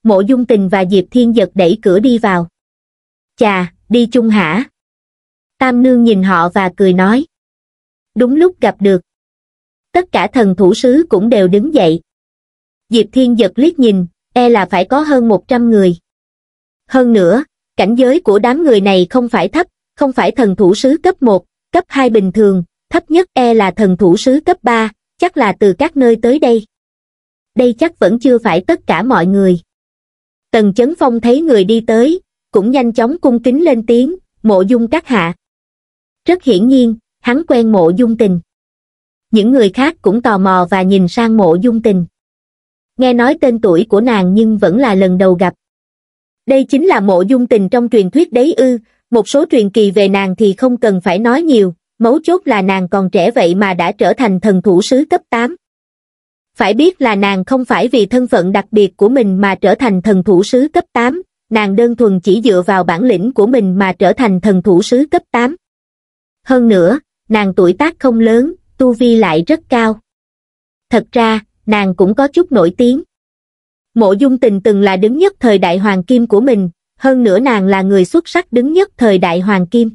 mộ dung tình và diệp thiên giật đẩy cửa đi vào chà đi chung hả tam nương nhìn họ và cười nói đúng lúc gặp được tất cả thần thủ sứ cũng đều đứng dậy diệp thiên giật liếc nhìn e là phải có hơn một trăm người hơn nữa cảnh giới của đám người này không phải thấp không phải thần thủ sứ cấp một cấp hai bình thường thấp nhất e là thần thủ sứ cấp ba chắc là từ các nơi tới đây đây chắc vẫn chưa phải tất cả mọi người tần chấn phong thấy người đi tới cũng nhanh chóng cung kính lên tiếng mộ dung các hạ rất hiển nhiên, hắn quen mộ dung tình. Những người khác cũng tò mò và nhìn sang mộ dung tình. Nghe nói tên tuổi của nàng nhưng vẫn là lần đầu gặp. Đây chính là mộ dung tình trong truyền thuyết đấy ư, một số truyền kỳ về nàng thì không cần phải nói nhiều, mấu chốt là nàng còn trẻ vậy mà đã trở thành thần thủ sứ cấp 8. Phải biết là nàng không phải vì thân phận đặc biệt của mình mà trở thành thần thủ sứ cấp 8, nàng đơn thuần chỉ dựa vào bản lĩnh của mình mà trở thành thần thủ sứ cấp 8. Hơn nữa, nàng tuổi tác không lớn, tu vi lại rất cao. Thật ra, nàng cũng có chút nổi tiếng. Mộ dung tình từng là đứng nhất thời đại hoàng kim của mình, hơn nữa nàng là người xuất sắc đứng nhất thời đại hoàng kim.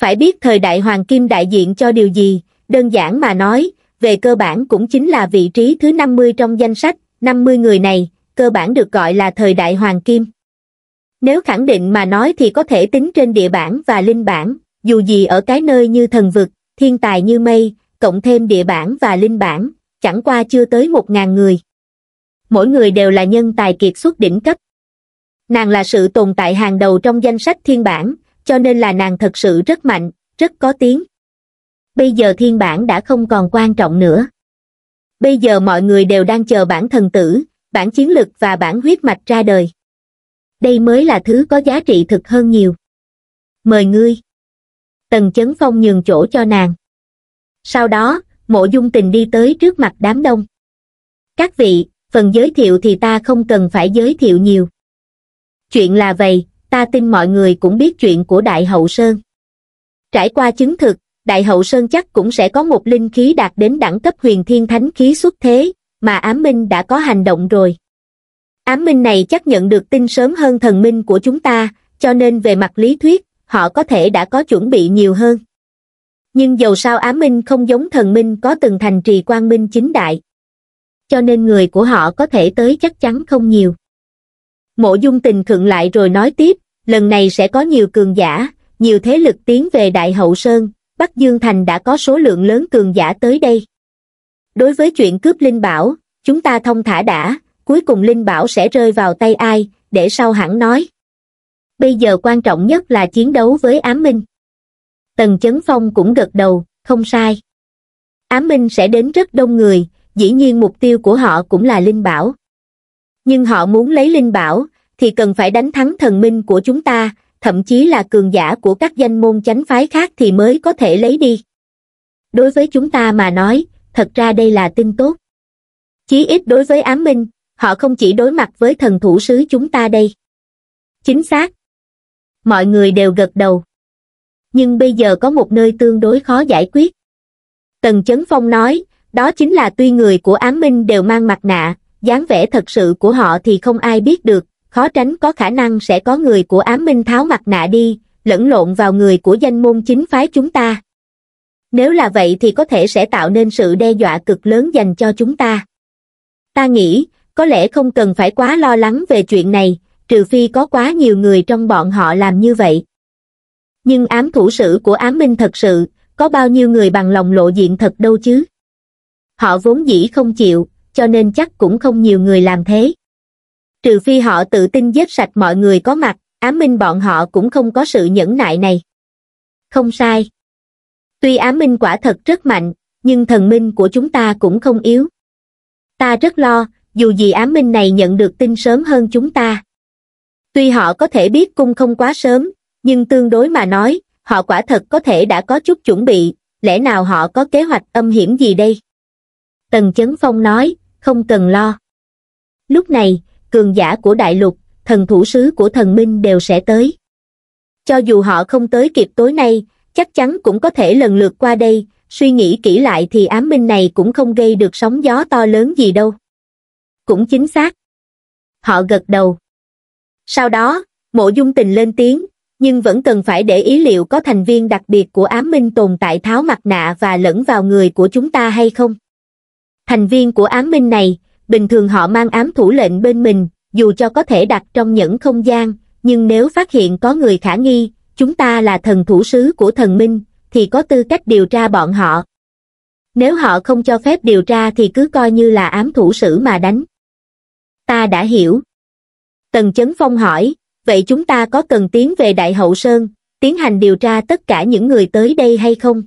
Phải biết thời đại hoàng kim đại diện cho điều gì, đơn giản mà nói, về cơ bản cũng chính là vị trí thứ 50 trong danh sách, 50 người này, cơ bản được gọi là thời đại hoàng kim. Nếu khẳng định mà nói thì có thể tính trên địa bản và linh bản, dù gì ở cái nơi như thần vực, thiên tài như mây, cộng thêm địa bản và linh bản, chẳng qua chưa tới một ngàn người. Mỗi người đều là nhân tài kiệt xuất đỉnh cấp. Nàng là sự tồn tại hàng đầu trong danh sách thiên bản, cho nên là nàng thật sự rất mạnh, rất có tiếng. Bây giờ thiên bản đã không còn quan trọng nữa. Bây giờ mọi người đều đang chờ bản thần tử, bản chiến lực và bản huyết mạch ra đời. Đây mới là thứ có giá trị thực hơn nhiều. Mời ngươi tần chấn phong nhường chỗ cho nàng. Sau đó, mộ dung tình đi tới trước mặt đám đông. Các vị, phần giới thiệu thì ta không cần phải giới thiệu nhiều. Chuyện là vậy, ta tin mọi người cũng biết chuyện của Đại Hậu Sơn. Trải qua chứng thực, Đại Hậu Sơn chắc cũng sẽ có một linh khí đạt đến đẳng cấp huyền thiên thánh khí xuất thế, mà Ám Minh đã có hành động rồi. Ám Minh này chắc nhận được tin sớm hơn thần minh của chúng ta, cho nên về mặt lý thuyết, họ có thể đã có chuẩn bị nhiều hơn nhưng dầu sao á minh không giống thần minh có từng thành trì quang minh chính đại cho nên người của họ có thể tới chắc chắn không nhiều mộ dung tình khựng lại rồi nói tiếp lần này sẽ có nhiều cường giả nhiều thế lực tiến về đại hậu sơn bắc dương thành đã có số lượng lớn cường giả tới đây đối với chuyện cướp linh bảo chúng ta thông thả đã cuối cùng linh bảo sẽ rơi vào tay ai để sau hẳn nói bây giờ quan trọng nhất là chiến đấu với Ám Minh. Tần Chấn Phong cũng gật đầu, không sai. Ám Minh sẽ đến rất đông người, dĩ nhiên mục tiêu của họ cũng là Linh Bảo. Nhưng họ muốn lấy Linh Bảo, thì cần phải đánh thắng thần minh của chúng ta, thậm chí là cường giả của các danh môn chánh phái khác thì mới có thể lấy đi. Đối với chúng ta mà nói, thật ra đây là tin tốt. Chí ít đối với ám minh, họ không chỉ đối mặt với thần thủ sứ chúng ta đây. Chính xác, mọi người đều gật đầu. Nhưng bây giờ có một nơi tương đối khó giải quyết. Tần Chấn Phong nói, đó chính là tuy người của ám minh đều mang mặt nạ, dáng vẻ thật sự của họ thì không ai biết được, khó tránh có khả năng sẽ có người của ám minh tháo mặt nạ đi, lẫn lộn vào người của danh môn chính phái chúng ta. Nếu là vậy thì có thể sẽ tạo nên sự đe dọa cực lớn dành cho chúng ta. Ta nghĩ, có lẽ không cần phải quá lo lắng về chuyện này, trừ phi có quá nhiều người trong bọn họ làm như vậy. Nhưng ám thủ sử của ám minh thật sự, có bao nhiêu người bằng lòng lộ diện thật đâu chứ? Họ vốn dĩ không chịu, cho nên chắc cũng không nhiều người làm thế. Trừ phi họ tự tin giết sạch mọi người có mặt, ám minh bọn họ cũng không có sự nhẫn nại này. Không sai. Tuy ám minh quả thật rất mạnh, nhưng thần minh của chúng ta cũng không yếu. Ta rất lo, dù gì ám minh này nhận được tin sớm hơn chúng ta tuy họ có thể biết cung không quá sớm nhưng tương đối mà nói họ quả thật có thể đã có chút chuẩn bị lẽ nào họ có kế hoạch âm hiểm gì đây tần chấn phong nói không cần lo lúc này cường giả của đại lục thần thủ sứ của thần minh đều sẽ tới cho dù họ không tới kịp tối nay chắc chắn cũng có thể lần lượt qua đây suy nghĩ kỹ lại thì ám minh này cũng không gây được sóng gió to lớn gì đâu cũng chính xác họ gật đầu sau đó, mộ dung tình lên tiếng, nhưng vẫn cần phải để ý liệu có thành viên đặc biệt của ám minh tồn tại tháo mặt nạ và lẫn vào người của chúng ta hay không. Thành viên của ám minh này, bình thường họ mang ám thủ lệnh bên mình, dù cho có thể đặt trong những không gian, nhưng nếu phát hiện có người khả nghi, chúng ta là thần thủ sứ của thần minh, thì có tư cách điều tra bọn họ. Nếu họ không cho phép điều tra thì cứ coi như là ám thủ sử mà đánh. Ta đã hiểu, tần chấn phong hỏi vậy chúng ta có cần tiến về đại hậu sơn tiến hành điều tra tất cả những người tới đây hay không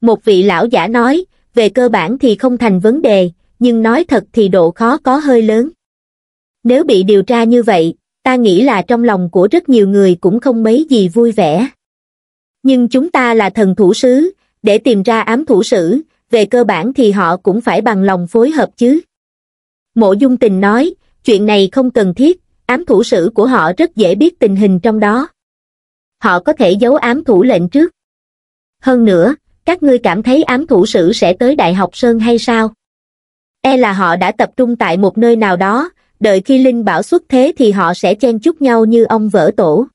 một vị lão giả nói về cơ bản thì không thành vấn đề nhưng nói thật thì độ khó có hơi lớn nếu bị điều tra như vậy ta nghĩ là trong lòng của rất nhiều người cũng không mấy gì vui vẻ nhưng chúng ta là thần thủ sứ để tìm ra ám thủ sử về cơ bản thì họ cũng phải bằng lòng phối hợp chứ mộ dung tình nói chuyện này không cần thiết ám thủ sử của họ rất dễ biết tình hình trong đó. Họ có thể giấu ám thủ lệnh trước. Hơn nữa, các ngươi cảm thấy ám thủ sử sẽ tới Đại học Sơn hay sao? E là họ đã tập trung tại một nơi nào đó, đợi khi Linh Bảo xuất thế thì họ sẽ chen chúc nhau như ông vỡ tổ.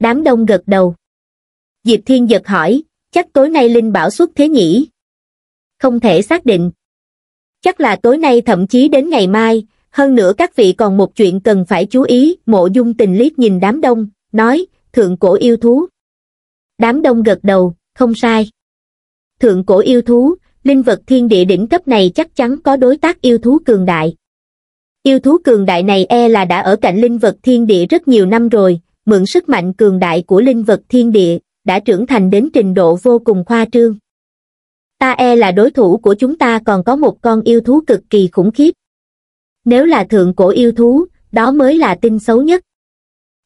Đám đông gật đầu. Diệp Thiên giật hỏi, chắc tối nay Linh Bảo xuất thế nhỉ? Không thể xác định. Chắc là tối nay thậm chí đến ngày mai, hơn nữa các vị còn một chuyện cần phải chú ý, mộ dung tình liếc nhìn đám đông, nói, thượng cổ yêu thú. Đám đông gật đầu, không sai. Thượng cổ yêu thú, linh vật thiên địa đỉnh cấp này chắc chắn có đối tác yêu thú cường đại. Yêu thú cường đại này e là đã ở cạnh linh vật thiên địa rất nhiều năm rồi, mượn sức mạnh cường đại của linh vật thiên địa, đã trưởng thành đến trình độ vô cùng khoa trương. Ta e là đối thủ của chúng ta còn có một con yêu thú cực kỳ khủng khiếp nếu là thượng cổ yêu thú, đó mới là tin xấu nhất.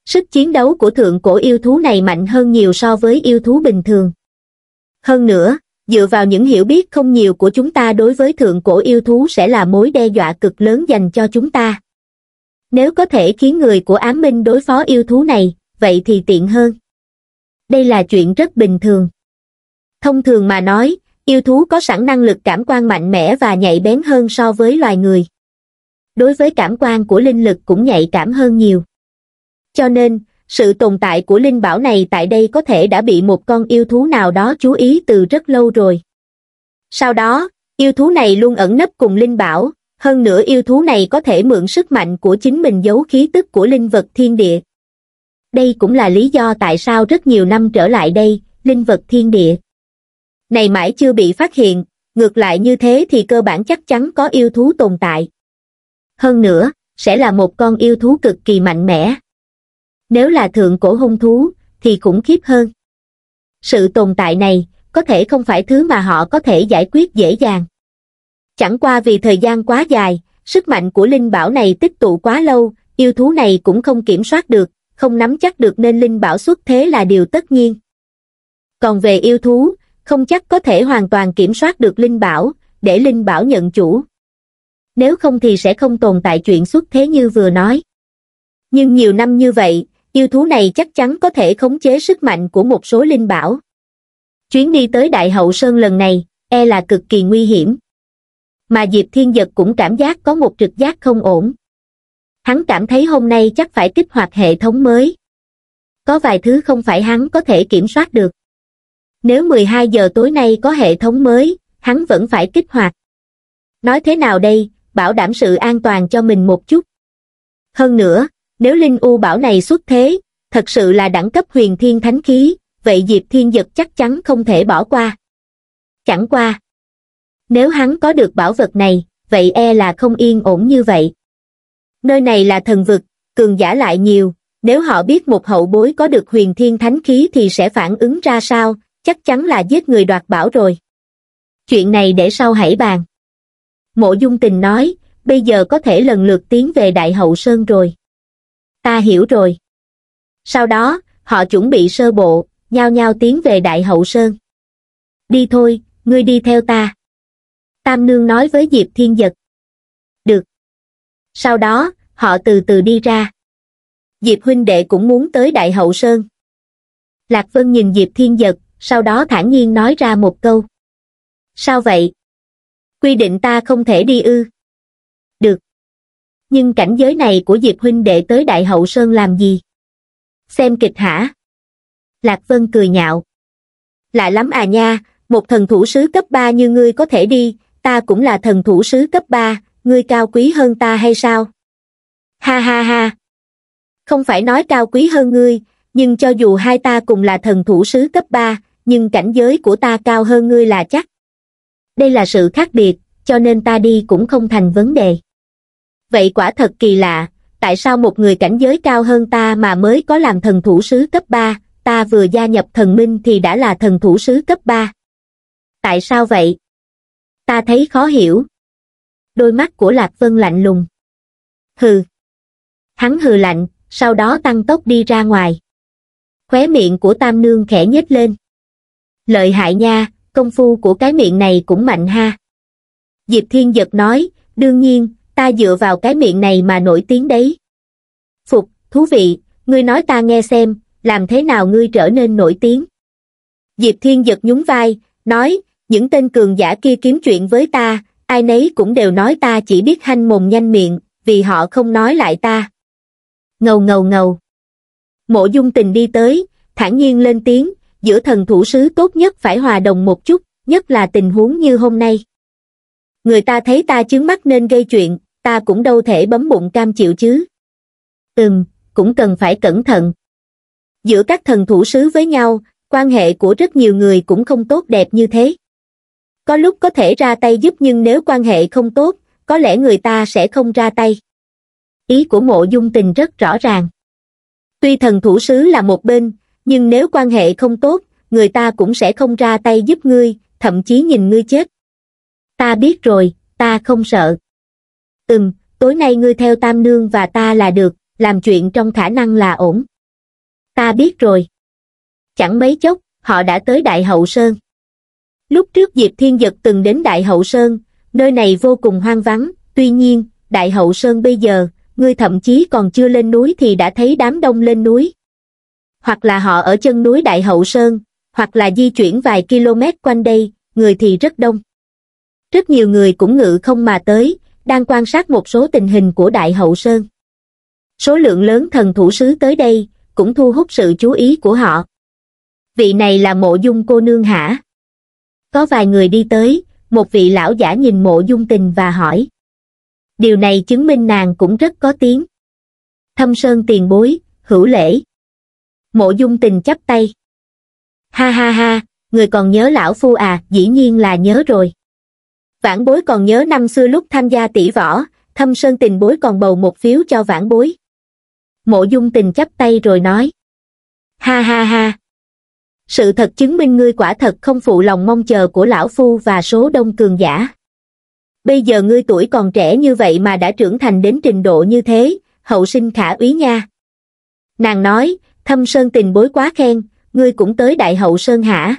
Sức chiến đấu của thượng cổ yêu thú này mạnh hơn nhiều so với yêu thú bình thường. Hơn nữa, dựa vào những hiểu biết không nhiều của chúng ta đối với thượng cổ yêu thú sẽ là mối đe dọa cực lớn dành cho chúng ta. Nếu có thể khiến người của ám minh đối phó yêu thú này, vậy thì tiện hơn. Đây là chuyện rất bình thường. Thông thường mà nói, yêu thú có sẵn năng lực cảm quan mạnh mẽ và nhạy bén hơn so với loài người đối với cảm quan của linh lực cũng nhạy cảm hơn nhiều. Cho nên, sự tồn tại của linh bảo này tại đây có thể đã bị một con yêu thú nào đó chú ý từ rất lâu rồi. Sau đó, yêu thú này luôn ẩn nấp cùng linh bảo, hơn nữa yêu thú này có thể mượn sức mạnh của chính mình giấu khí tức của linh vật thiên địa. Đây cũng là lý do tại sao rất nhiều năm trở lại đây, linh vật thiên địa này mãi chưa bị phát hiện, ngược lại như thế thì cơ bản chắc chắn có yêu thú tồn tại hơn nữa sẽ là một con yêu thú cực kỳ mạnh mẽ nếu là thượng cổ hung thú thì cũng khiếp hơn sự tồn tại này có thể không phải thứ mà họ có thể giải quyết dễ dàng chẳng qua vì thời gian quá dài sức mạnh của linh bảo này tích tụ quá lâu yêu thú này cũng không kiểm soát được không nắm chắc được nên linh bảo xuất thế là điều tất nhiên còn về yêu thú không chắc có thể hoàn toàn kiểm soát được linh bảo để linh bảo nhận chủ nếu không thì sẽ không tồn tại chuyện xuất thế như vừa nói. Nhưng nhiều năm như vậy, yêu thú này chắc chắn có thể khống chế sức mạnh của một số linh bảo. Chuyến đi tới Đại Hậu Sơn lần này, e là cực kỳ nguy hiểm. Mà Diệp Thiên Giật cũng cảm giác có một trực giác không ổn. Hắn cảm thấy hôm nay chắc phải kích hoạt hệ thống mới. Có vài thứ không phải hắn có thể kiểm soát được. Nếu 12 giờ tối nay có hệ thống mới, hắn vẫn phải kích hoạt. Nói thế nào đây, bảo đảm sự an toàn cho mình một chút. Hơn nữa, nếu linh u bảo này xuất thế, thật sự là đẳng cấp huyền thiên thánh khí, vậy Diệp Thiên Giật chắc chắn không thể bỏ qua. Chẳng qua. Nếu hắn có được bảo vật này, vậy e là không yên ổn như vậy. Nơi này là thần vực, cường giả lại nhiều, nếu họ biết một hậu bối có được huyền thiên thánh khí thì sẽ phản ứng ra sao, chắc chắn là giết người đoạt bảo rồi. Chuyện này để sau hãy bàn. Mộ dung tình nói, bây giờ có thể lần lượt tiến về Đại Hậu Sơn rồi. Ta hiểu rồi. Sau đó, họ chuẩn bị sơ bộ, nhao nhao tiến về Đại Hậu Sơn. Đi thôi, ngươi đi theo ta. Tam Nương nói với Diệp Thiên Giật. Được. Sau đó, họ từ từ đi ra. Diệp huynh đệ cũng muốn tới Đại Hậu Sơn. Lạc Vân nhìn Diệp Thiên Giật, sau đó thản nhiên nói ra một câu. Sao vậy? quy định ta không thể đi ư được nhưng cảnh giới này của diệp huynh đệ tới đại hậu sơn làm gì xem kịch hả lạc vân cười nhạo lạ lắm à nha một thần thủ sứ cấp ba như ngươi có thể đi ta cũng là thần thủ sứ cấp ba ngươi cao quý hơn ta hay sao ha ha ha không phải nói cao quý hơn ngươi nhưng cho dù hai ta cùng là thần thủ sứ cấp ba nhưng cảnh giới của ta cao hơn ngươi là chắc đây là sự khác biệt, cho nên ta đi cũng không thành vấn đề. Vậy quả thật kỳ lạ, tại sao một người cảnh giới cao hơn ta mà mới có làm thần thủ sứ cấp 3, ta vừa gia nhập thần minh thì đã là thần thủ sứ cấp 3. Tại sao vậy? Ta thấy khó hiểu. Đôi mắt của Lạc Vân lạnh lùng. Hừ. Hắn hừ lạnh, sau đó tăng tốc đi ra ngoài. Khóe miệng của Tam Nương khẽ nhếch lên. Lợi hại nha, công phu của cái miệng này cũng mạnh ha. Diệp Thiên Giật nói, đương nhiên, ta dựa vào cái miệng này mà nổi tiếng đấy. Phục, thú vị, ngươi nói ta nghe xem, làm thế nào ngươi trở nên nổi tiếng. Diệp Thiên Giật nhún vai, nói, những tên cường giả kia kiếm chuyện với ta, ai nấy cũng đều nói ta chỉ biết hanh mồm nhanh miệng, vì họ không nói lại ta. Ngầu ngầu ngầu. Mộ dung tình đi tới, thản nhiên lên tiếng, giữa thần thủ sứ tốt nhất phải hòa đồng một chút, nhất là tình huống như hôm nay. Người ta thấy ta chướng mắt nên gây chuyện, ta cũng đâu thể bấm bụng cam chịu chứ. Ừm, cũng cần phải cẩn thận. Giữa các thần thủ sứ với nhau, quan hệ của rất nhiều người cũng không tốt đẹp như thế. Có lúc có thể ra tay giúp nhưng nếu quan hệ không tốt, có lẽ người ta sẽ không ra tay. Ý của mộ dung tình rất rõ ràng. Tuy thần thủ sứ là một bên, nhưng nếu quan hệ không tốt người ta cũng sẽ không ra tay giúp ngươi thậm chí nhìn ngươi chết ta biết rồi ta không sợ ừm tối nay ngươi theo tam nương và ta là được làm chuyện trong khả năng là ổn ta biết rồi chẳng mấy chốc họ đã tới đại hậu sơn lúc trước diệp thiên dật từng đến đại hậu sơn nơi này vô cùng hoang vắng tuy nhiên đại hậu sơn bây giờ ngươi thậm chí còn chưa lên núi thì đã thấy đám đông lên núi hoặc là họ ở chân núi Đại Hậu Sơn, hoặc là di chuyển vài km quanh đây, người thì rất đông. Rất nhiều người cũng ngự không mà tới, đang quan sát một số tình hình của Đại Hậu Sơn. Số lượng lớn thần thủ sứ tới đây, cũng thu hút sự chú ý của họ. Vị này là mộ dung cô nương hả? Có vài người đi tới, một vị lão giả nhìn mộ dung tình và hỏi. Điều này chứng minh nàng cũng rất có tiếng. Thâm sơn tiền bối, hữu lễ mộ dung tình chắp tay ha ha ha người còn nhớ lão phu à dĩ nhiên là nhớ rồi vãn bối còn nhớ năm xưa lúc tham gia tỷ võ thâm sơn tình bối còn bầu một phiếu cho vãn bối mộ dung tình chắp tay rồi nói ha ha ha sự thật chứng minh ngươi quả thật không phụ lòng mong chờ của lão phu và số đông cường giả bây giờ ngươi tuổi còn trẻ như vậy mà đã trưởng thành đến trình độ như thế hậu sinh khả úy nha nàng nói thâm sơn tình bối quá khen ngươi cũng tới đại hậu sơn hả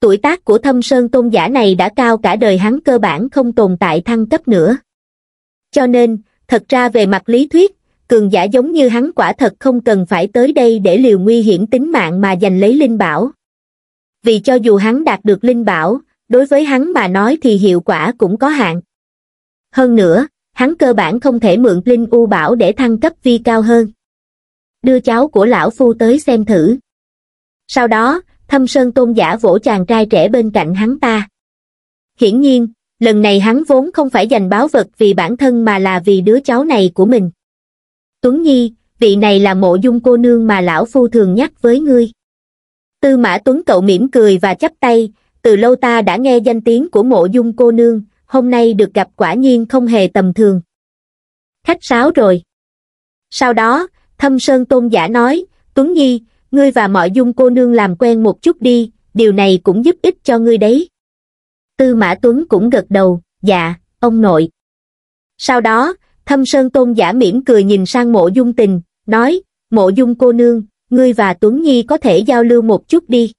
tuổi tác của thâm sơn tôn giả này đã cao cả đời hắn cơ bản không tồn tại thăng cấp nữa cho nên thật ra về mặt lý thuyết cường giả giống như hắn quả thật không cần phải tới đây để liều nguy hiểm tính mạng mà giành lấy linh bảo vì cho dù hắn đạt được linh bảo đối với hắn mà nói thì hiệu quả cũng có hạn hơn nữa hắn cơ bản không thể mượn linh u bảo để thăng cấp vi cao hơn đưa cháu của lão phu tới xem thử. Sau đó, thâm sơn tôn giả vỗ chàng trai trẻ bên cạnh hắn ta. Hiển nhiên, lần này hắn vốn không phải dành báo vật vì bản thân mà là vì đứa cháu này của mình. Tuấn Nhi, vị này là mộ dung cô nương mà lão phu thường nhắc với ngươi. Tư mã Tuấn cậu mỉm cười và chắp tay, từ lâu ta đã nghe danh tiếng của mộ dung cô nương, hôm nay được gặp quả nhiên không hề tầm thường. Khách sáo rồi. Sau đó, Thâm Sơn Tôn giả nói, Tuấn Nhi, ngươi và mọi dung cô nương làm quen một chút đi, điều này cũng giúp ích cho ngươi đấy. Tư Mã Tuấn cũng gật đầu, dạ, ông nội. Sau đó, Thâm Sơn Tôn giả mỉm cười nhìn sang mộ dung tình, nói, mộ dung cô nương, ngươi và Tuấn Nhi có thể giao lưu một chút đi.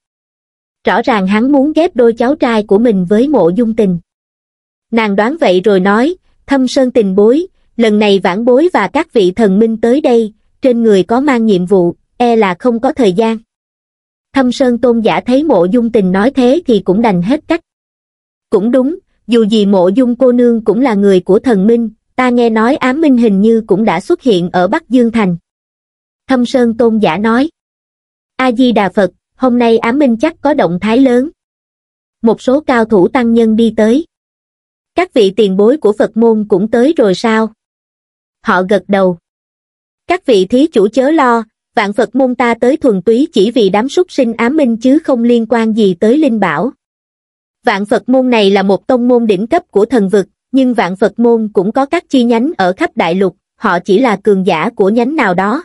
Rõ ràng hắn muốn ghép đôi cháu trai của mình với mộ dung tình. Nàng đoán vậy rồi nói, Thâm Sơn tình bối, lần này vãn bối và các vị thần minh tới đây, trên người có mang nhiệm vụ, e là không có thời gian. Thâm Sơn Tôn giả thấy mộ dung tình nói thế thì cũng đành hết cách. Cũng đúng, dù gì mộ dung cô nương cũng là người của thần minh, ta nghe nói ám minh hình như cũng đã xuất hiện ở Bắc Dương Thành. Thâm Sơn Tôn giả nói. A-di-đà Phật, hôm nay ám minh chắc có động thái lớn. Một số cao thủ tăng nhân đi tới. Các vị tiền bối của Phật môn cũng tới rồi sao? Họ gật đầu các vị thí chủ chớ lo vạn phật môn ta tới thuần túy chỉ vì đám súc sinh ám minh chứ không liên quan gì tới linh bảo vạn phật môn này là một tông môn đỉnh cấp của thần vực nhưng vạn phật môn cũng có các chi nhánh ở khắp đại lục họ chỉ là cường giả của nhánh nào đó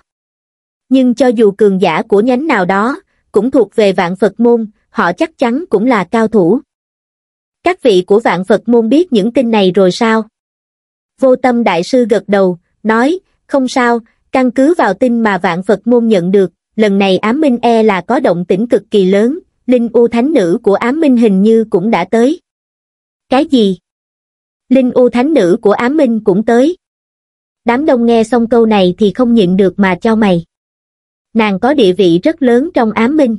nhưng cho dù cường giả của nhánh nào đó cũng thuộc về vạn phật môn họ chắc chắn cũng là cao thủ các vị của vạn phật môn biết những tin này rồi sao vô tâm đại sư gật đầu nói không sao căn cứ vào tin mà vạn Phật môn nhận được, lần này ám minh e là có động tĩnh cực kỳ lớn, Linh U Thánh Nữ của ám minh hình như cũng đã tới. Cái gì? Linh U Thánh Nữ của ám minh cũng tới. Đám đông nghe xong câu này thì không nhịn được mà cho mày. Nàng có địa vị rất lớn trong ám minh.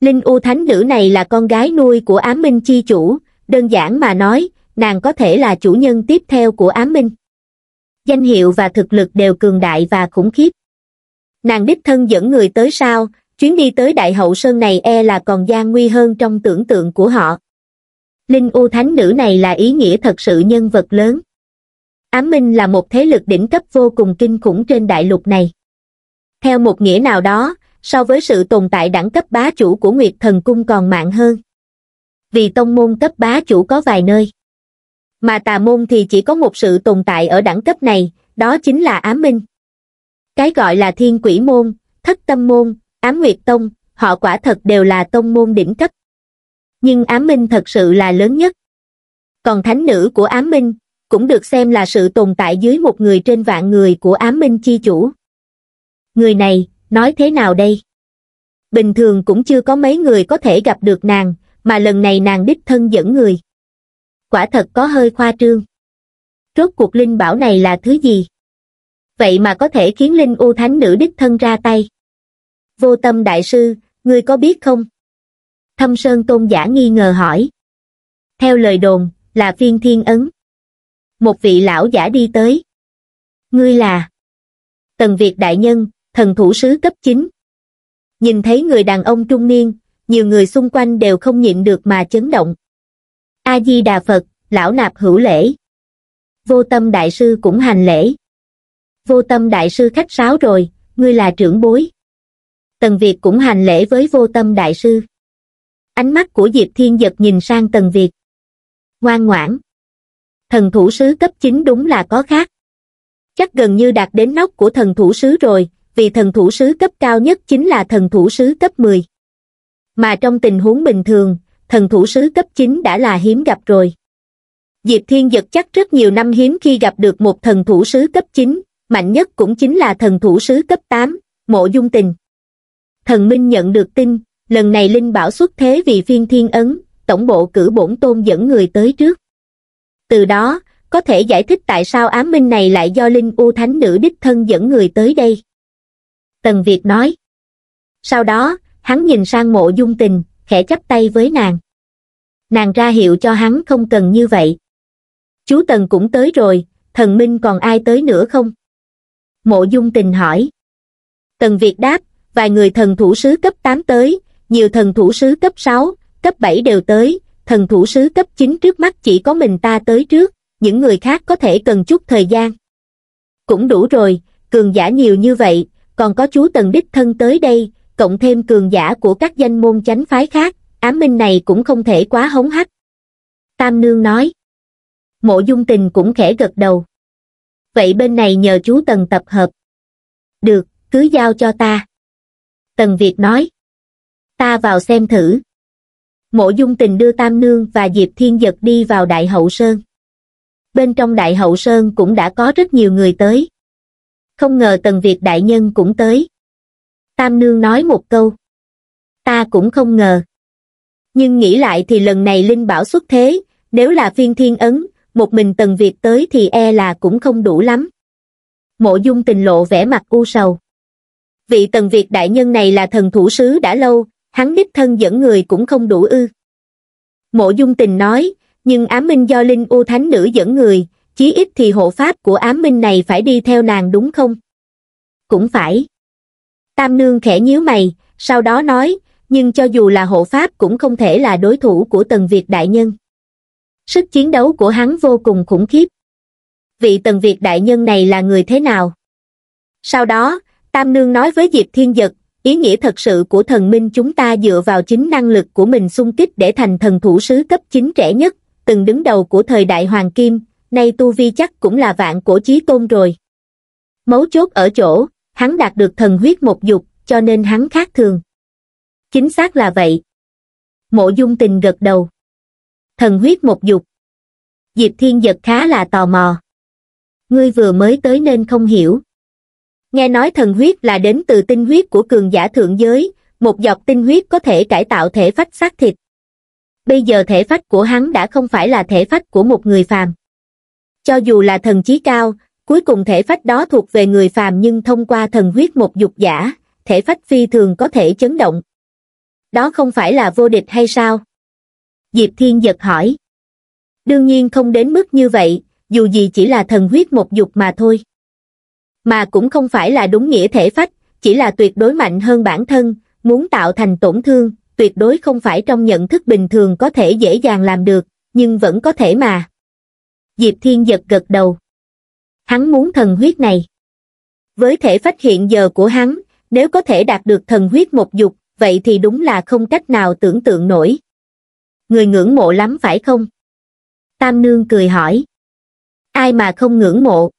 Linh U Thánh Nữ này là con gái nuôi của ám minh chi chủ, đơn giản mà nói, nàng có thể là chủ nhân tiếp theo của ám minh danh hiệu và thực lực đều cường đại và khủng khiếp nàng đích thân dẫn người tới sao chuyến đi tới đại hậu sơn này e là còn gian nguy hơn trong tưởng tượng của họ linh u thánh nữ này là ý nghĩa thật sự nhân vật lớn ám minh là một thế lực đỉnh cấp vô cùng kinh khủng trên đại lục này theo một nghĩa nào đó so với sự tồn tại đẳng cấp bá chủ của nguyệt thần cung còn mạng hơn vì tông môn cấp bá chủ có vài nơi mà tà môn thì chỉ có một sự tồn tại ở đẳng cấp này, đó chính là ám minh. Cái gọi là thiên quỷ môn, thất tâm môn, ám nguyệt tông, họ quả thật đều là tông môn đỉnh cấp. Nhưng ám minh thật sự là lớn nhất. Còn thánh nữ của ám minh, cũng được xem là sự tồn tại dưới một người trên vạn người của ám minh chi chủ. Người này, nói thế nào đây? Bình thường cũng chưa có mấy người có thể gặp được nàng, mà lần này nàng đích thân dẫn người quả thật có hơi khoa trương. Rốt cuộc linh bảo này là thứ gì? Vậy mà có thể khiến linh u thánh nữ đích thân ra tay. Vô tâm đại sư, ngươi có biết không? Thâm Sơn Tôn giả nghi ngờ hỏi. Theo lời đồn, là phiên thiên ấn. Một vị lão giả đi tới. Ngươi là... Tần Việt Đại Nhân, thần thủ sứ cấp 9. Nhìn thấy người đàn ông trung niên, nhiều người xung quanh đều không nhịn được mà chấn động. A-di-đà Phật, lão nạp hữu lễ. Vô tâm đại sư cũng hành lễ. Vô tâm đại sư khách sáo rồi, ngươi là trưởng bối. Tần Việt cũng hành lễ với vô tâm đại sư. Ánh mắt của Diệp Thiên Giật nhìn sang Tần Việt. Ngoan ngoãn. Thần thủ sứ cấp 9 đúng là có khác. Chắc gần như đạt đến nóc của thần thủ sứ rồi, vì thần thủ sứ cấp cao nhất chính là thần thủ sứ cấp 10. Mà trong tình huống bình thường, thần thủ sứ cấp 9 đã là hiếm gặp rồi. Diệp Thiên Giật chắc rất nhiều năm hiếm khi gặp được một thần thủ sứ cấp 9, mạnh nhất cũng chính là thần thủ sứ cấp 8, mộ dung tình. Thần Minh nhận được tin, lần này Linh Bảo xuất thế vì phiên thiên ấn, tổng bộ cử bổn tôn dẫn người tới trước. Từ đó, có thể giải thích tại sao ám minh này lại do Linh U Thánh Nữ đích thân dẫn người tới đây. Tần Việt nói. Sau đó, hắn nhìn sang mộ dung tình, khẽ chắp tay với nàng nàng ra hiệu cho hắn không cần như vậy chú tần cũng tới rồi thần minh còn ai tới nữa không mộ dung tình hỏi tần việt đáp vài người thần thủ sứ cấp tám tới nhiều thần thủ sứ cấp sáu cấp bảy đều tới thần thủ sứ cấp chín trước mắt chỉ có mình ta tới trước những người khác có thể cần chút thời gian cũng đủ rồi cường giả nhiều như vậy còn có chú tần đích thân tới đây cộng thêm cường giả của các danh môn chánh phái khác, ám minh này cũng không thể quá hống hách. Tam Nương nói. Mộ dung tình cũng khẽ gật đầu. Vậy bên này nhờ chú Tần tập hợp. Được, cứ giao cho ta. Tần Việt nói. Ta vào xem thử. Mộ dung tình đưa Tam Nương và Diệp Thiên Giật đi vào Đại Hậu Sơn. Bên trong Đại Hậu Sơn cũng đã có rất nhiều người tới. Không ngờ Tần Việt Đại Nhân cũng tới. Tam Nương nói một câu. Ta cũng không ngờ. Nhưng nghĩ lại thì lần này Linh Bảo xuất thế, nếu là phiên thiên ấn, một mình Tần Việt tới thì e là cũng không đủ lắm. Mộ dung tình lộ vẻ mặt u sầu. Vị Tần Việt đại nhân này là thần thủ sứ đã lâu, hắn đích thân dẫn người cũng không đủ ư. Mộ dung tình nói, nhưng ám minh do Linh U Thánh Nữ dẫn người, chí ít thì hộ pháp của ám minh này phải đi theo nàng đúng không? Cũng phải. Tam Nương khẽ nhíu mày, sau đó nói, nhưng cho dù là hộ pháp cũng không thể là đối thủ của Tần Việt Đại Nhân. Sức chiến đấu của hắn vô cùng khủng khiếp. Vị Tần Việt Đại Nhân này là người thế nào? Sau đó, Tam Nương nói với Diệp Thiên Dật, ý nghĩa thật sự của thần minh chúng ta dựa vào chính năng lực của mình xung kích để thành thần thủ sứ cấp chính trẻ nhất, từng đứng đầu của thời đại Hoàng Kim, nay Tu Vi chắc cũng là vạn cổ chí tôn rồi. Mấu chốt ở chỗ, hắn đạt được thần huyết một dục, cho nên hắn khác thường. Chính xác là vậy. Mộ dung tình gật đầu. Thần huyết một dục. Diệp Thiên Giật khá là tò mò. Ngươi vừa mới tới nên không hiểu. Nghe nói thần huyết là đến từ tinh huyết của cường giả thượng giới, một giọt tinh huyết có thể cải tạo thể phách xác thịt. Bây giờ thể phách của hắn đã không phải là thể phách của một người phàm. Cho dù là thần chí cao, Cuối cùng thể phách đó thuộc về người phàm nhưng thông qua thần huyết một dục giả, thể phách phi thường có thể chấn động. Đó không phải là vô địch hay sao? Diệp Thiên giật hỏi. Đương nhiên không đến mức như vậy, dù gì chỉ là thần huyết một dục mà thôi. Mà cũng không phải là đúng nghĩa thể phách, chỉ là tuyệt đối mạnh hơn bản thân, muốn tạo thành tổn thương, tuyệt đối không phải trong nhận thức bình thường có thể dễ dàng làm được, nhưng vẫn có thể mà. Diệp Thiên giật gật đầu hắn muốn thần huyết này. Với thể phách hiện giờ của hắn, nếu có thể đạt được thần huyết một dục, vậy thì đúng là không cách nào tưởng tượng nổi. Người ngưỡng mộ lắm phải không? Tam Nương cười hỏi. Ai mà không ngưỡng mộ?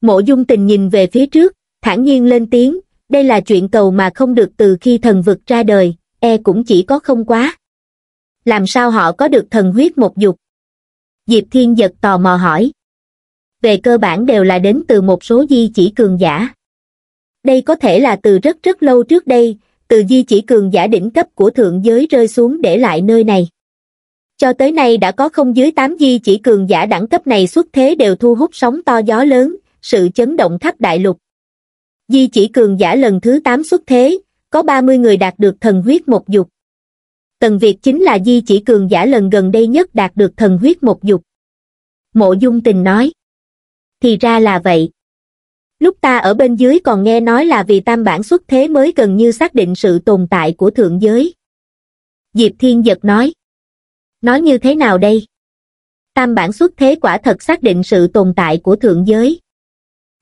Mộ dung tình nhìn về phía trước, thản nhiên lên tiếng, đây là chuyện cầu mà không được từ khi thần vực ra đời, e cũng chỉ có không quá. Làm sao họ có được thần huyết một dục? Diệp Thiên Giật tò mò hỏi về cơ bản đều là đến từ một số di chỉ cường giả. Đây có thể là từ rất rất lâu trước đây, từ di chỉ cường giả đỉnh cấp của thượng giới rơi xuống để lại nơi này. Cho tới nay đã có không dưới 8 di chỉ cường giả đẳng cấp này xuất thế đều thu hút sóng to gió lớn, sự chấn động khắp đại lục. Di chỉ cường giả lần thứ 8 xuất thế, có 30 người đạt được thần huyết một dục. Tần Việt chính là di chỉ cường giả lần gần đây nhất đạt được thần huyết một dục. Mộ Dung Tình nói thì ra là vậy lúc ta ở bên dưới còn nghe nói là vì tam bản xuất thế mới gần như xác định sự tồn tại của thượng giới diệp thiên giật nói nói như thế nào đây tam bản xuất thế quả thật xác định sự tồn tại của thượng giới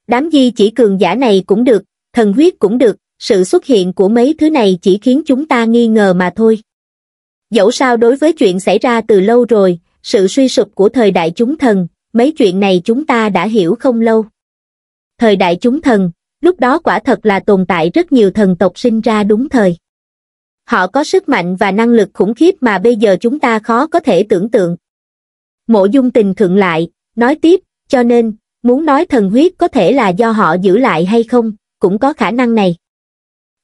đám di chỉ cường giả này cũng được thần huyết cũng được sự xuất hiện của mấy thứ này chỉ khiến chúng ta nghi ngờ mà thôi dẫu sao đối với chuyện xảy ra từ lâu rồi sự suy sụp của thời đại chúng thần mấy chuyện này chúng ta đã hiểu không lâu. Thời đại chúng thần, lúc đó quả thật là tồn tại rất nhiều thần tộc sinh ra đúng thời. Họ có sức mạnh và năng lực khủng khiếp mà bây giờ chúng ta khó có thể tưởng tượng. Mộ dung tình thượng lại, nói tiếp, cho nên, muốn nói thần huyết có thể là do họ giữ lại hay không, cũng có khả năng này.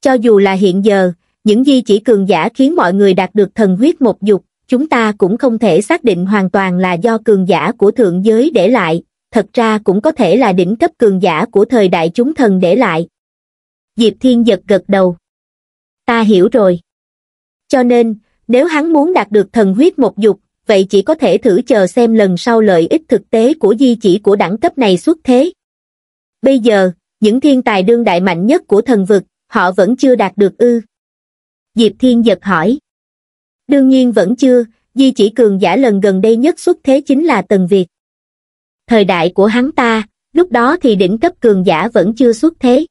Cho dù là hiện giờ, những di chỉ cường giả khiến mọi người đạt được thần huyết một dục, chúng ta cũng không thể xác định hoàn toàn là do cường giả của thượng giới để lại, thật ra cũng có thể là đỉnh cấp cường giả của thời đại chúng thần để lại. Diệp Thiên giật gật đầu. Ta hiểu rồi. Cho nên, nếu hắn muốn đạt được thần huyết một dục, vậy chỉ có thể thử chờ xem lần sau lợi ích thực tế của di chỉ của đẳng cấp này xuất thế. Bây giờ, những thiên tài đương đại mạnh nhất của thần vực, họ vẫn chưa đạt được ư. Diệp Thiên giật hỏi. Đương nhiên vẫn chưa, di chỉ cường giả lần gần đây nhất xuất thế chính là Tần Việt. Thời đại của hắn ta, lúc đó thì đỉnh cấp cường giả vẫn chưa xuất thế.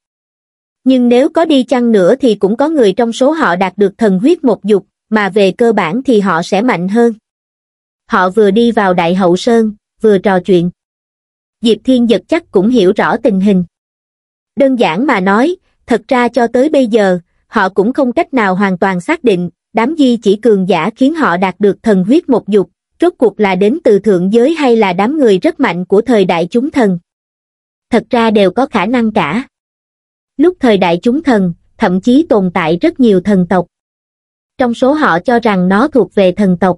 Nhưng nếu có đi chăng nữa thì cũng có người trong số họ đạt được thần huyết một dục, mà về cơ bản thì họ sẽ mạnh hơn. Họ vừa đi vào Đại Hậu Sơn, vừa trò chuyện. Diệp Thiên Giật chắc cũng hiểu rõ tình hình. Đơn giản mà nói, thật ra cho tới bây giờ, họ cũng không cách nào hoàn toàn xác định đám di chỉ cường giả khiến họ đạt được thần huyết một dục, rốt cuộc là đến từ thượng giới hay là đám người rất mạnh của thời đại chúng thần. Thật ra đều có khả năng cả. Lúc thời đại chúng thần, thậm chí tồn tại rất nhiều thần tộc. Trong số họ cho rằng nó thuộc về thần tộc.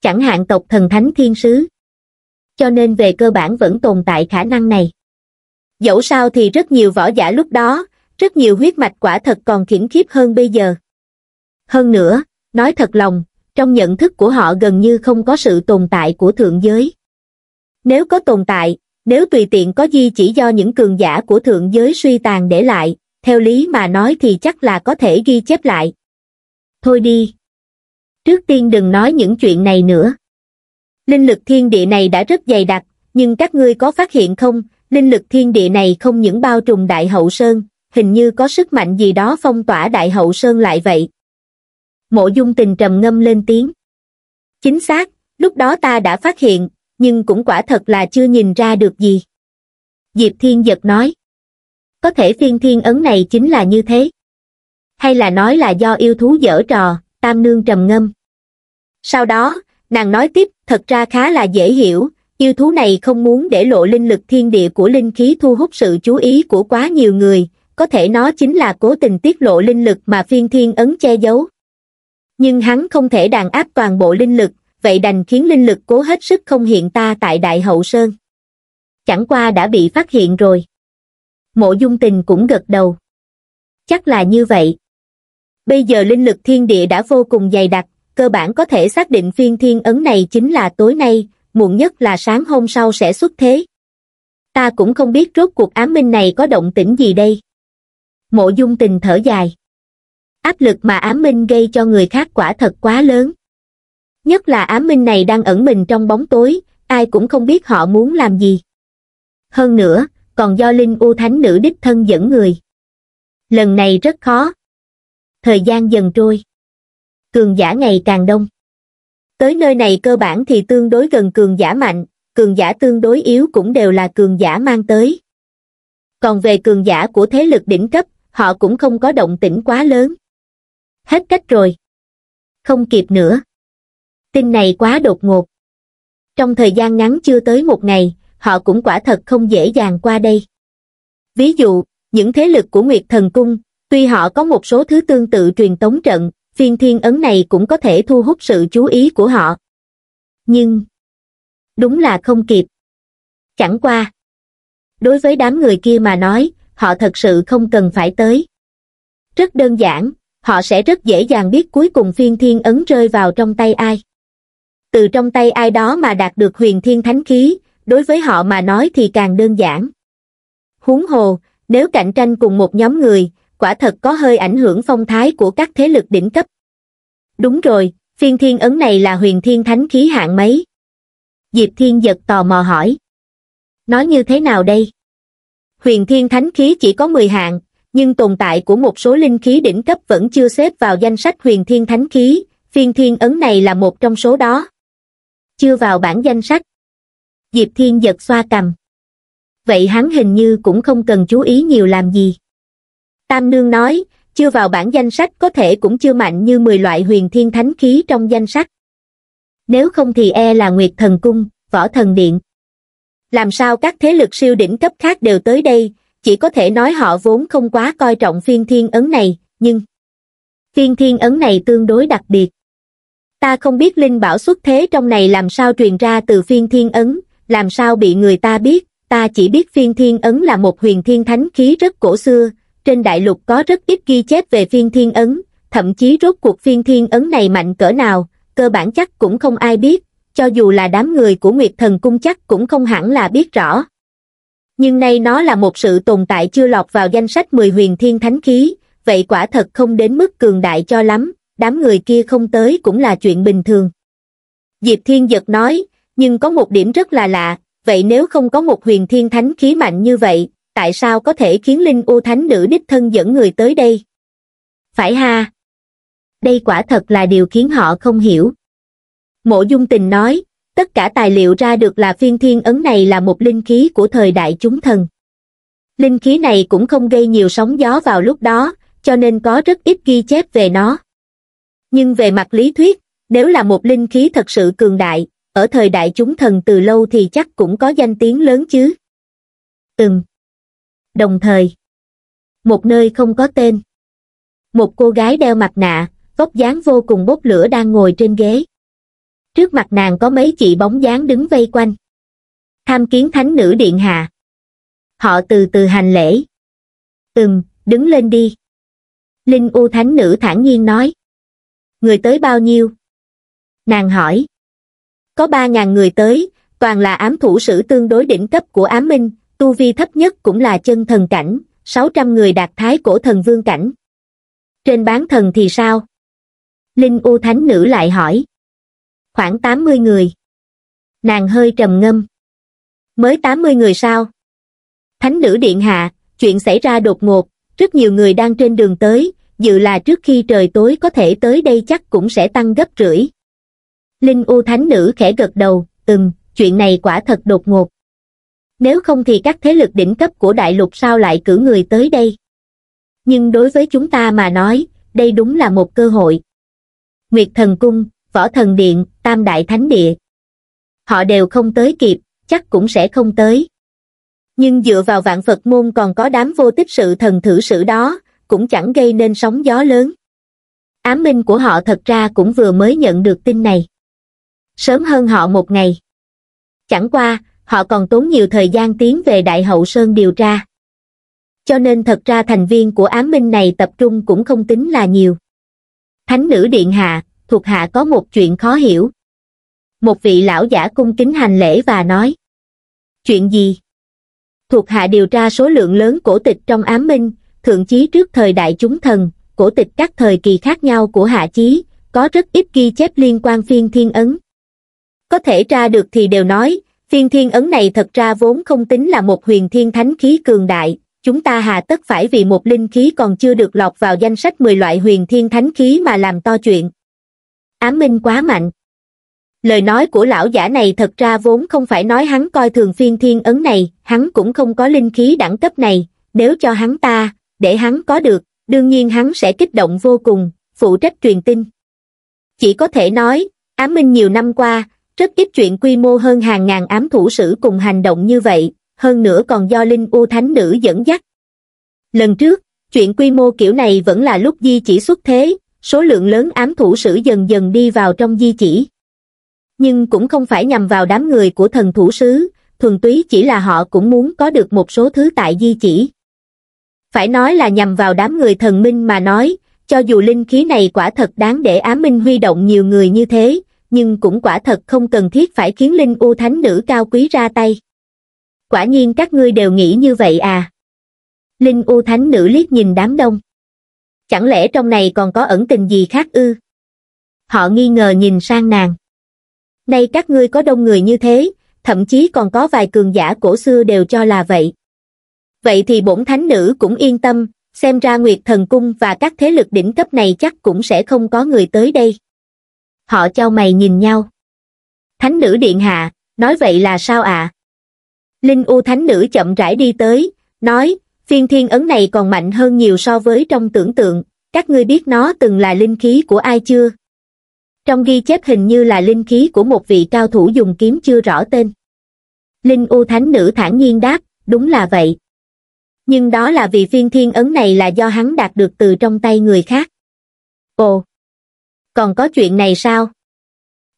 Chẳng hạn tộc thần thánh thiên sứ. Cho nên về cơ bản vẫn tồn tại khả năng này. Dẫu sao thì rất nhiều võ giả lúc đó, rất nhiều huyết mạch quả thật còn khiểm khiếp hơn bây giờ. Hơn nữa, nói thật lòng, trong nhận thức của họ gần như không có sự tồn tại của thượng giới. Nếu có tồn tại, nếu tùy tiện có gì chỉ do những cường giả của thượng giới suy tàn để lại, theo lý mà nói thì chắc là có thể ghi chép lại. Thôi đi. Trước tiên đừng nói những chuyện này nữa. Linh lực thiên địa này đã rất dày đặc, nhưng các ngươi có phát hiện không, linh lực thiên địa này không những bao trùm đại hậu sơn, hình như có sức mạnh gì đó phong tỏa đại hậu sơn lại vậy. Mộ dung tình trầm ngâm lên tiếng. Chính xác, lúc đó ta đã phát hiện, nhưng cũng quả thật là chưa nhìn ra được gì. Diệp Thiên giật nói. Có thể phiên thiên ấn này chính là như thế. Hay là nói là do yêu thú dở trò, tam nương trầm ngâm. Sau đó, nàng nói tiếp, thật ra khá là dễ hiểu, yêu thú này không muốn để lộ linh lực thiên địa của linh khí thu hút sự chú ý của quá nhiều người, có thể nó chính là cố tình tiết lộ linh lực mà phiên thiên ấn che giấu nhưng hắn không thể đàn áp toàn bộ linh lực vậy đành khiến linh lực cố hết sức không hiện ta tại đại hậu sơn chẳng qua đã bị phát hiện rồi mộ dung tình cũng gật đầu chắc là như vậy bây giờ linh lực thiên địa đã vô cùng dày đặc cơ bản có thể xác định phiên thiên ấn này chính là tối nay muộn nhất là sáng hôm sau sẽ xuất thế ta cũng không biết rốt cuộc ám minh này có động tĩnh gì đây mộ dung tình thở dài áp lực mà ám minh gây cho người khác quả thật quá lớn nhất là ám minh này đang ẩn mình trong bóng tối ai cũng không biết họ muốn làm gì hơn nữa còn do linh u thánh nữ đích thân dẫn người lần này rất khó thời gian dần trôi cường giả ngày càng đông tới nơi này cơ bản thì tương đối gần cường giả mạnh cường giả tương đối yếu cũng đều là cường giả mang tới còn về cường giả của thế lực đỉnh cấp họ cũng không có động tĩnh quá lớn hết cách rồi. Không kịp nữa. Tin này quá đột ngột. Trong thời gian ngắn chưa tới một ngày, họ cũng quả thật không dễ dàng qua đây. Ví dụ, những thế lực của Nguyệt Thần Cung, tuy họ có một số thứ tương tự truyền tống trận, phiên thiên ấn này cũng có thể thu hút sự chú ý của họ. Nhưng, đúng là không kịp. Chẳng qua. Đối với đám người kia mà nói, họ thật sự không cần phải tới. Rất đơn giản, họ sẽ rất dễ dàng biết cuối cùng phiên thiên ấn rơi vào trong tay ai. Từ trong tay ai đó mà đạt được huyền thiên thánh khí, đối với họ mà nói thì càng đơn giản. Huống hồ, nếu cạnh tranh cùng một nhóm người, quả thật có hơi ảnh hưởng phong thái của các thế lực đỉnh cấp. Đúng rồi, phiên thiên ấn này là huyền thiên thánh khí hạng mấy? Diệp Thiên Giật tò mò hỏi. Nói như thế nào đây? Huyền thiên thánh khí chỉ có 10 hạng, nhưng tồn tại của một số linh khí đỉnh cấp vẫn chưa xếp vào danh sách huyền thiên thánh khí, phiên thiên ấn này là một trong số đó. Chưa vào bản danh sách. Diệp Thiên giật xoa cầm. Vậy hắn hình như cũng không cần chú ý nhiều làm gì. Tam Nương nói, chưa vào bản danh sách có thể cũng chưa mạnh như 10 loại huyền thiên thánh khí trong danh sách. Nếu không thì e là Nguyệt Thần Cung, Võ Thần Điện. Làm sao các thế lực siêu đỉnh cấp khác đều tới đây, chỉ có thể nói họ vốn không quá coi trọng phiên thiên ấn này, nhưng phiên thiên ấn này tương đối đặc biệt. Ta không biết linh bảo xuất thế trong này làm sao truyền ra từ phiên thiên ấn, làm sao bị người ta biết, ta chỉ biết phiên thiên ấn là một huyền thiên thánh khí rất cổ xưa, trên đại lục có rất ít ghi chép về phiên thiên ấn, thậm chí rốt cuộc phiên thiên ấn này mạnh cỡ nào, cơ bản chắc cũng không ai biết, cho dù là đám người của Nguyệt Thần Cung chắc cũng không hẳn là biết rõ nhưng nay nó là một sự tồn tại chưa lọt vào danh sách 10 huyền thiên thánh khí, vậy quả thật không đến mức cường đại cho lắm, đám người kia không tới cũng là chuyện bình thường. Diệp Thiên Giật nói, nhưng có một điểm rất là lạ, vậy nếu không có một huyền thiên thánh khí mạnh như vậy, tại sao có thể khiến Linh U Thánh Nữ đích thân dẫn người tới đây? Phải ha? Đây quả thật là điều khiến họ không hiểu. Mộ Dung Tình nói, tất cả tài liệu ra được là phiên thiên ấn này là một linh khí của thời đại chúng thần. Linh khí này cũng không gây nhiều sóng gió vào lúc đó, cho nên có rất ít ghi chép về nó. Nhưng về mặt lý thuyết, nếu là một linh khí thật sự cường đại, ở thời đại chúng thần từ lâu thì chắc cũng có danh tiếng lớn chứ. Ừm. Đồng thời, một nơi không có tên. Một cô gái đeo mặt nạ, vóc dáng vô cùng bốc lửa đang ngồi trên ghế trước mặt nàng có mấy chị bóng dáng đứng vây quanh tham kiến thánh nữ điện hạ họ từ từ hành lễ ừm đứng lên đi linh u thánh nữ thản nhiên nói người tới bao nhiêu nàng hỏi có ba ngàn người tới toàn là ám thủ sử tương đối đỉnh cấp của ám minh tu vi thấp nhất cũng là chân thần cảnh sáu trăm người đạt thái cổ thần vương cảnh trên bán thần thì sao linh u thánh nữ lại hỏi khoảng 80 người. Nàng hơi trầm ngâm. Mới 80 người sao? Thánh nữ điện hạ, chuyện xảy ra đột ngột, rất nhiều người đang trên đường tới, dự là trước khi trời tối có thể tới đây chắc cũng sẽ tăng gấp rưỡi. Linh U Thánh Nữ khẽ gật đầu, ừm, chuyện này quả thật đột ngột. Nếu không thì các thế lực đỉnh cấp của đại lục sao lại cử người tới đây? Nhưng đối với chúng ta mà nói, đây đúng là một cơ hội. Nguyệt Thần Cung, võ thần điện, tam đại thánh địa. Họ đều không tới kịp, chắc cũng sẽ không tới. Nhưng dựa vào vạn Phật môn còn có đám vô tích sự thần thử sự đó, cũng chẳng gây nên sóng gió lớn. Ám minh của họ thật ra cũng vừa mới nhận được tin này. Sớm hơn họ một ngày. Chẳng qua, họ còn tốn nhiều thời gian tiến về Đại Hậu Sơn điều tra. Cho nên thật ra thành viên của ám minh này tập trung cũng không tính là nhiều. Thánh nữ Điện Hạ, thuộc hạ có một chuyện khó hiểu. Một vị lão giả cung kính hành lễ và nói. Chuyện gì? Thuộc hạ điều tra số lượng lớn cổ tịch trong ám minh, thượng chí trước thời đại chúng thần, cổ tịch các thời kỳ khác nhau của hạ chí, có rất ít ghi chép liên quan phiên thiên ấn. Có thể tra được thì đều nói, phiên thiên ấn này thật ra vốn không tính là một huyền thiên thánh khí cường đại, chúng ta hà tất phải vì một linh khí còn chưa được lọt vào danh sách 10 loại huyền thiên thánh khí mà làm to chuyện ám minh quá mạnh. Lời nói của lão giả này thật ra vốn không phải nói hắn coi thường phiên thiên ấn này, hắn cũng không có linh khí đẳng cấp này, nếu cho hắn ta, để hắn có được, đương nhiên hắn sẽ kích động vô cùng, phụ trách truyền tin. Chỉ có thể nói, ám minh nhiều năm qua, rất ít chuyện quy mô hơn hàng ngàn ám thủ sử cùng hành động như vậy, hơn nữa còn do Linh U Thánh Nữ dẫn dắt. Lần trước, chuyện quy mô kiểu này vẫn là lúc Di chỉ xuất thế, số lượng lớn ám thủ sử dần dần đi vào trong di chỉ. Nhưng cũng không phải nhằm vào đám người của thần thủ sứ, thuần túy chỉ là họ cũng muốn có được một số thứ tại di chỉ. Phải nói là nhằm vào đám người thần minh mà nói, cho dù linh khí này quả thật đáng để ám Minh huy động nhiều người như thế, nhưng cũng quả thật không cần thiết phải khiến Linh U Thánh Nữ cao quý ra tay. Quả nhiên các ngươi đều nghĩ như vậy à? Linh U Thánh Nữ liếc nhìn đám đông chẳng lẽ trong này còn có ẩn tình gì khác ư? Họ nghi ngờ nhìn sang nàng. Nay các ngươi có đông người như thế, thậm chí còn có vài cường giả cổ xưa đều cho là vậy. Vậy thì bổn thánh nữ cũng yên tâm, xem ra Nguyệt Thần Cung và các thế lực đỉnh cấp này chắc cũng sẽ không có người tới đây. Họ cho mày nhìn nhau. Thánh nữ điện hạ, nói vậy là sao ạ? À? Linh U Thánh nữ chậm rãi đi tới, nói, Phiên thiên ấn này còn mạnh hơn nhiều so với trong tưởng tượng, các ngươi biết nó từng là linh khí của ai chưa? Trong ghi chép hình như là linh khí của một vị cao thủ dùng kiếm chưa rõ tên. Linh U Thánh Nữ thản nhiên đáp, đúng là vậy. Nhưng đó là vì phiên thiên ấn này là do hắn đạt được từ trong tay người khác. Ồ! Còn có chuyện này sao?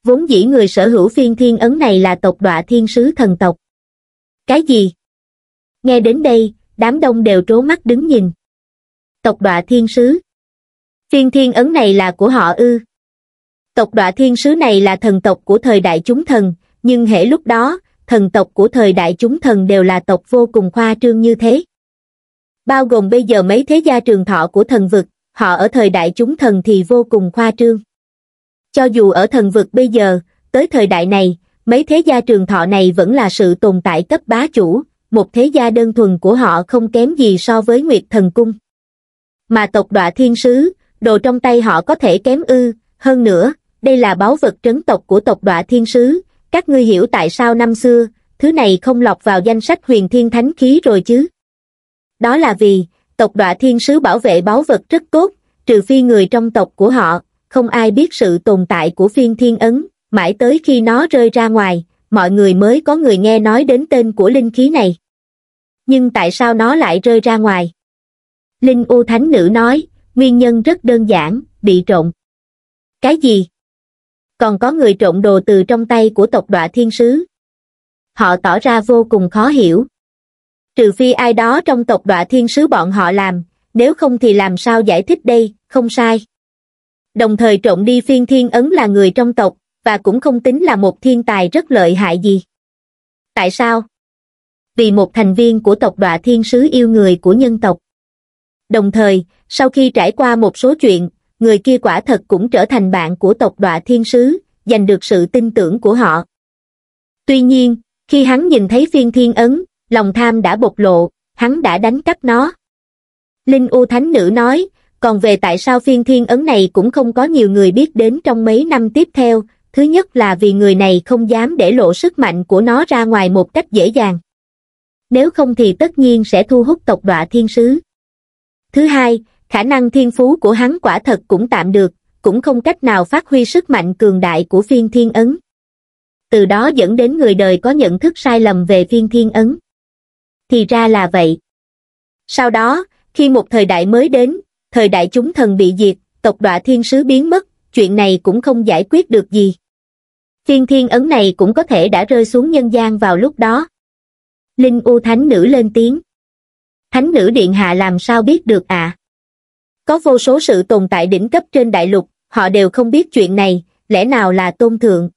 Vốn dĩ người sở hữu phiên thiên ấn này là tộc đọa thiên sứ thần tộc. Cái gì? Nghe đến đây, đám đông đều trố mắt đứng nhìn. Tộc đọa thiên sứ Phiên thiên ấn này là của họ ư. Tộc đọa thiên sứ này là thần tộc của thời đại chúng thần, nhưng hệ lúc đó, thần tộc của thời đại chúng thần đều là tộc vô cùng khoa trương như thế. Bao gồm bây giờ mấy thế gia trường thọ của thần vực, họ ở thời đại chúng thần thì vô cùng khoa trương. Cho dù ở thần vực bây giờ, tới thời đại này, mấy thế gia trường thọ này vẫn là sự tồn tại cấp bá chủ, một thế gia đơn thuần của họ không kém gì so với Nguyệt Thần Cung. Mà tộc đọa thiên sứ, đồ trong tay họ có thể kém ư, hơn nữa, đây là báu vật trấn tộc của tộc đọa thiên sứ, các ngươi hiểu tại sao năm xưa, thứ này không lọc vào danh sách huyền thiên thánh khí rồi chứ. Đó là vì, tộc đọa thiên sứ bảo vệ báu vật rất tốt, trừ phi người trong tộc của họ, không ai biết sự tồn tại của phiên thiên ấn, mãi tới khi nó rơi ra ngoài, mọi người mới có người nghe nói đến tên của linh khí này nhưng tại sao nó lại rơi ra ngoài linh u thánh nữ nói nguyên nhân rất đơn giản bị trộn cái gì còn có người trộn đồ từ trong tay của tộc đọa thiên sứ họ tỏ ra vô cùng khó hiểu trừ phi ai đó trong tộc đọa thiên sứ bọn họ làm nếu không thì làm sao giải thích đây không sai đồng thời trộn đi phiên thiên ấn là người trong tộc và cũng không tính là một thiên tài rất lợi hại gì. Tại sao? Vì một thành viên của tộc đọa thiên sứ yêu người của nhân tộc. Đồng thời, sau khi trải qua một số chuyện, người kia quả thật cũng trở thành bạn của tộc đọa thiên sứ, giành được sự tin tưởng của họ. Tuy nhiên, khi hắn nhìn thấy phiên thiên ấn, lòng tham đã bộc lộ, hắn đã đánh cắp nó. Linh U Thánh Nữ nói, còn về tại sao phiên thiên ấn này cũng không có nhiều người biết đến trong mấy năm tiếp theo, Thứ nhất là vì người này không dám để lộ sức mạnh của nó ra ngoài một cách dễ dàng. Nếu không thì tất nhiên sẽ thu hút tộc đọa thiên sứ. Thứ hai, khả năng thiên phú của hắn quả thật cũng tạm được, cũng không cách nào phát huy sức mạnh cường đại của phiên thiên ấn. Từ đó dẫn đến người đời có nhận thức sai lầm về phiên thiên ấn. Thì ra là vậy. Sau đó, khi một thời đại mới đến, thời đại chúng thần bị diệt, tộc đọa thiên sứ biến mất, chuyện này cũng không giải quyết được gì phiên thiên ấn này cũng có thể đã rơi xuống nhân gian vào lúc đó. Linh U Thánh Nữ lên tiếng. Thánh Nữ Điện Hạ làm sao biết được ạ? À? Có vô số sự tồn tại đỉnh cấp trên đại lục, họ đều không biết chuyện này, lẽ nào là tôn thượng?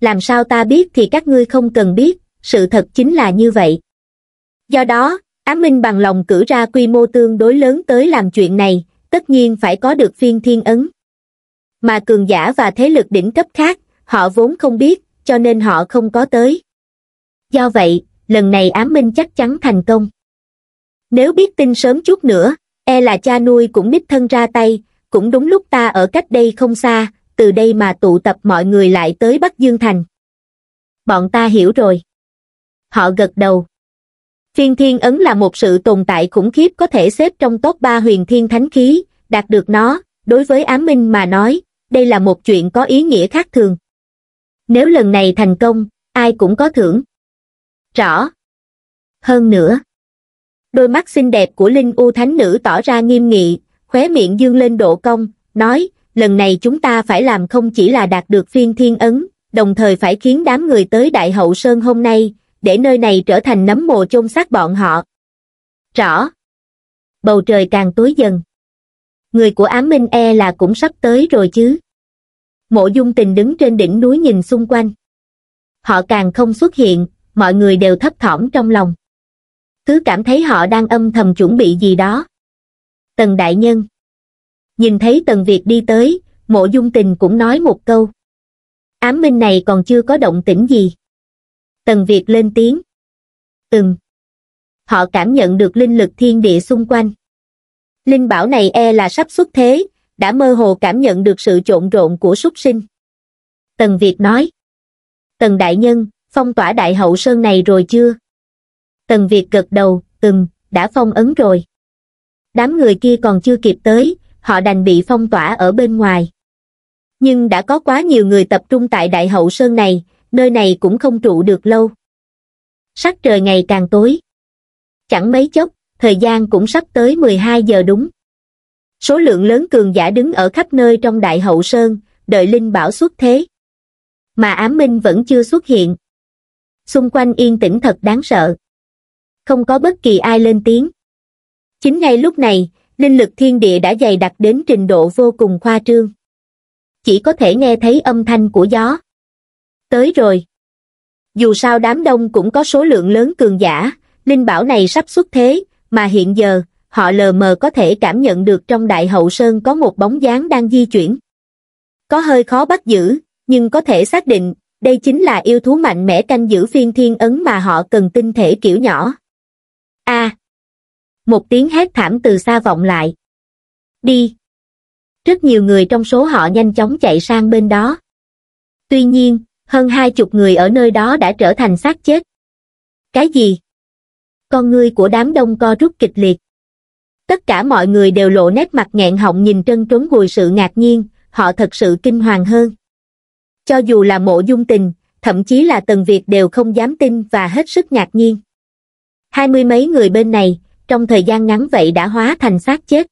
Làm sao ta biết thì các ngươi không cần biết, sự thật chính là như vậy. Do đó, Á Minh bằng lòng cử ra quy mô tương đối lớn tới làm chuyện này, tất nhiên phải có được phiên thiên ấn. Mà cường giả và thế lực đỉnh cấp khác, họ vốn không biết, cho nên họ không có tới. Do vậy, lần này ám minh chắc chắn thành công. Nếu biết tin sớm chút nữa, e là cha nuôi cũng nít thân ra tay, cũng đúng lúc ta ở cách đây không xa, từ đây mà tụ tập mọi người lại tới Bắc Dương Thành. Bọn ta hiểu rồi. Họ gật đầu. Phiên thiên ấn là một sự tồn tại khủng khiếp có thể xếp trong top 3 huyền thiên thánh khí, đạt được nó, đối với ám minh mà nói, đây là một chuyện có ý nghĩa khác thường. Nếu lần này thành công, ai cũng có thưởng. Rõ. Hơn nữa. Đôi mắt xinh đẹp của Linh U Thánh Nữ tỏ ra nghiêm nghị, khóe miệng dương lên độ cong, nói, lần này chúng ta phải làm không chỉ là đạt được phiên thiên ấn, đồng thời phải khiến đám người tới Đại Hậu Sơn hôm nay, để nơi này trở thành nấm mồ chôn xác bọn họ. Rõ. Bầu trời càng tối dần. Người của Ám Minh E là cũng sắp tới rồi chứ mộ dung tình đứng trên đỉnh núi nhìn xung quanh. Họ càng không xuất hiện, mọi người đều thấp thỏm trong lòng. Cứ cảm thấy họ đang âm thầm chuẩn bị gì đó. Tần Đại Nhân Nhìn thấy Tần Việt đi tới, mộ dung tình cũng nói một câu. Ám minh này còn chưa có động tĩnh gì. Tần Việt lên tiếng. Từng. Họ cảm nhận được linh lực thiên địa xung quanh. Linh bảo này e là sắp xuất thế, đã mơ hồ cảm nhận được sự trộn rộn của súc sinh. Tần Việt nói, Tần Đại Nhân, phong tỏa Đại Hậu Sơn này rồi chưa? Tần Việt gật đầu, Từng đã phong ấn rồi. Đám người kia còn chưa kịp tới, họ đành bị phong tỏa ở bên ngoài. Nhưng đã có quá nhiều người tập trung tại Đại Hậu Sơn này, nơi này cũng không trụ được lâu. Sắc trời ngày càng tối. Chẳng mấy chốc, thời gian cũng sắp tới 12 giờ đúng. Số lượng lớn cường giả đứng ở khắp nơi trong đại hậu sơn, đợi Linh Bảo xuất thế. Mà ám minh vẫn chưa xuất hiện. Xung quanh yên tĩnh thật đáng sợ. Không có bất kỳ ai lên tiếng. Chính ngay lúc này, linh lực thiên địa đã dày đặc đến trình độ vô cùng khoa trương. Chỉ có thể nghe thấy âm thanh của gió. Tới rồi. Dù sao đám đông cũng có số lượng lớn cường giả, linh bảo này sắp xuất thế, mà hiện giờ, họ lờ mờ có thể cảm nhận được trong đại hậu sơn có một bóng dáng đang di chuyển. Có hơi khó bắt giữ, nhưng có thể xác định, đây chính là yêu thú mạnh mẽ canh giữ phiên thiên ấn mà họ cần tinh thể kiểu nhỏ. A. một tiếng hét thảm từ xa vọng lại. Đi. Rất nhiều người trong số họ nhanh chóng chạy sang bên đó. Tuy nhiên, hơn hai chục người ở nơi đó đã trở thành xác chết. Cái gì? Con ngươi của đám đông co rút kịch liệt tất cả mọi người đều lộ nét mặt nghẹn họng nhìn trân trốn gùi sự ngạc nhiên họ thật sự kinh hoàng hơn cho dù là mộ dung tình thậm chí là tần việt đều không dám tin và hết sức ngạc nhiên hai mươi mấy người bên này trong thời gian ngắn vậy đã hóa thành xác chết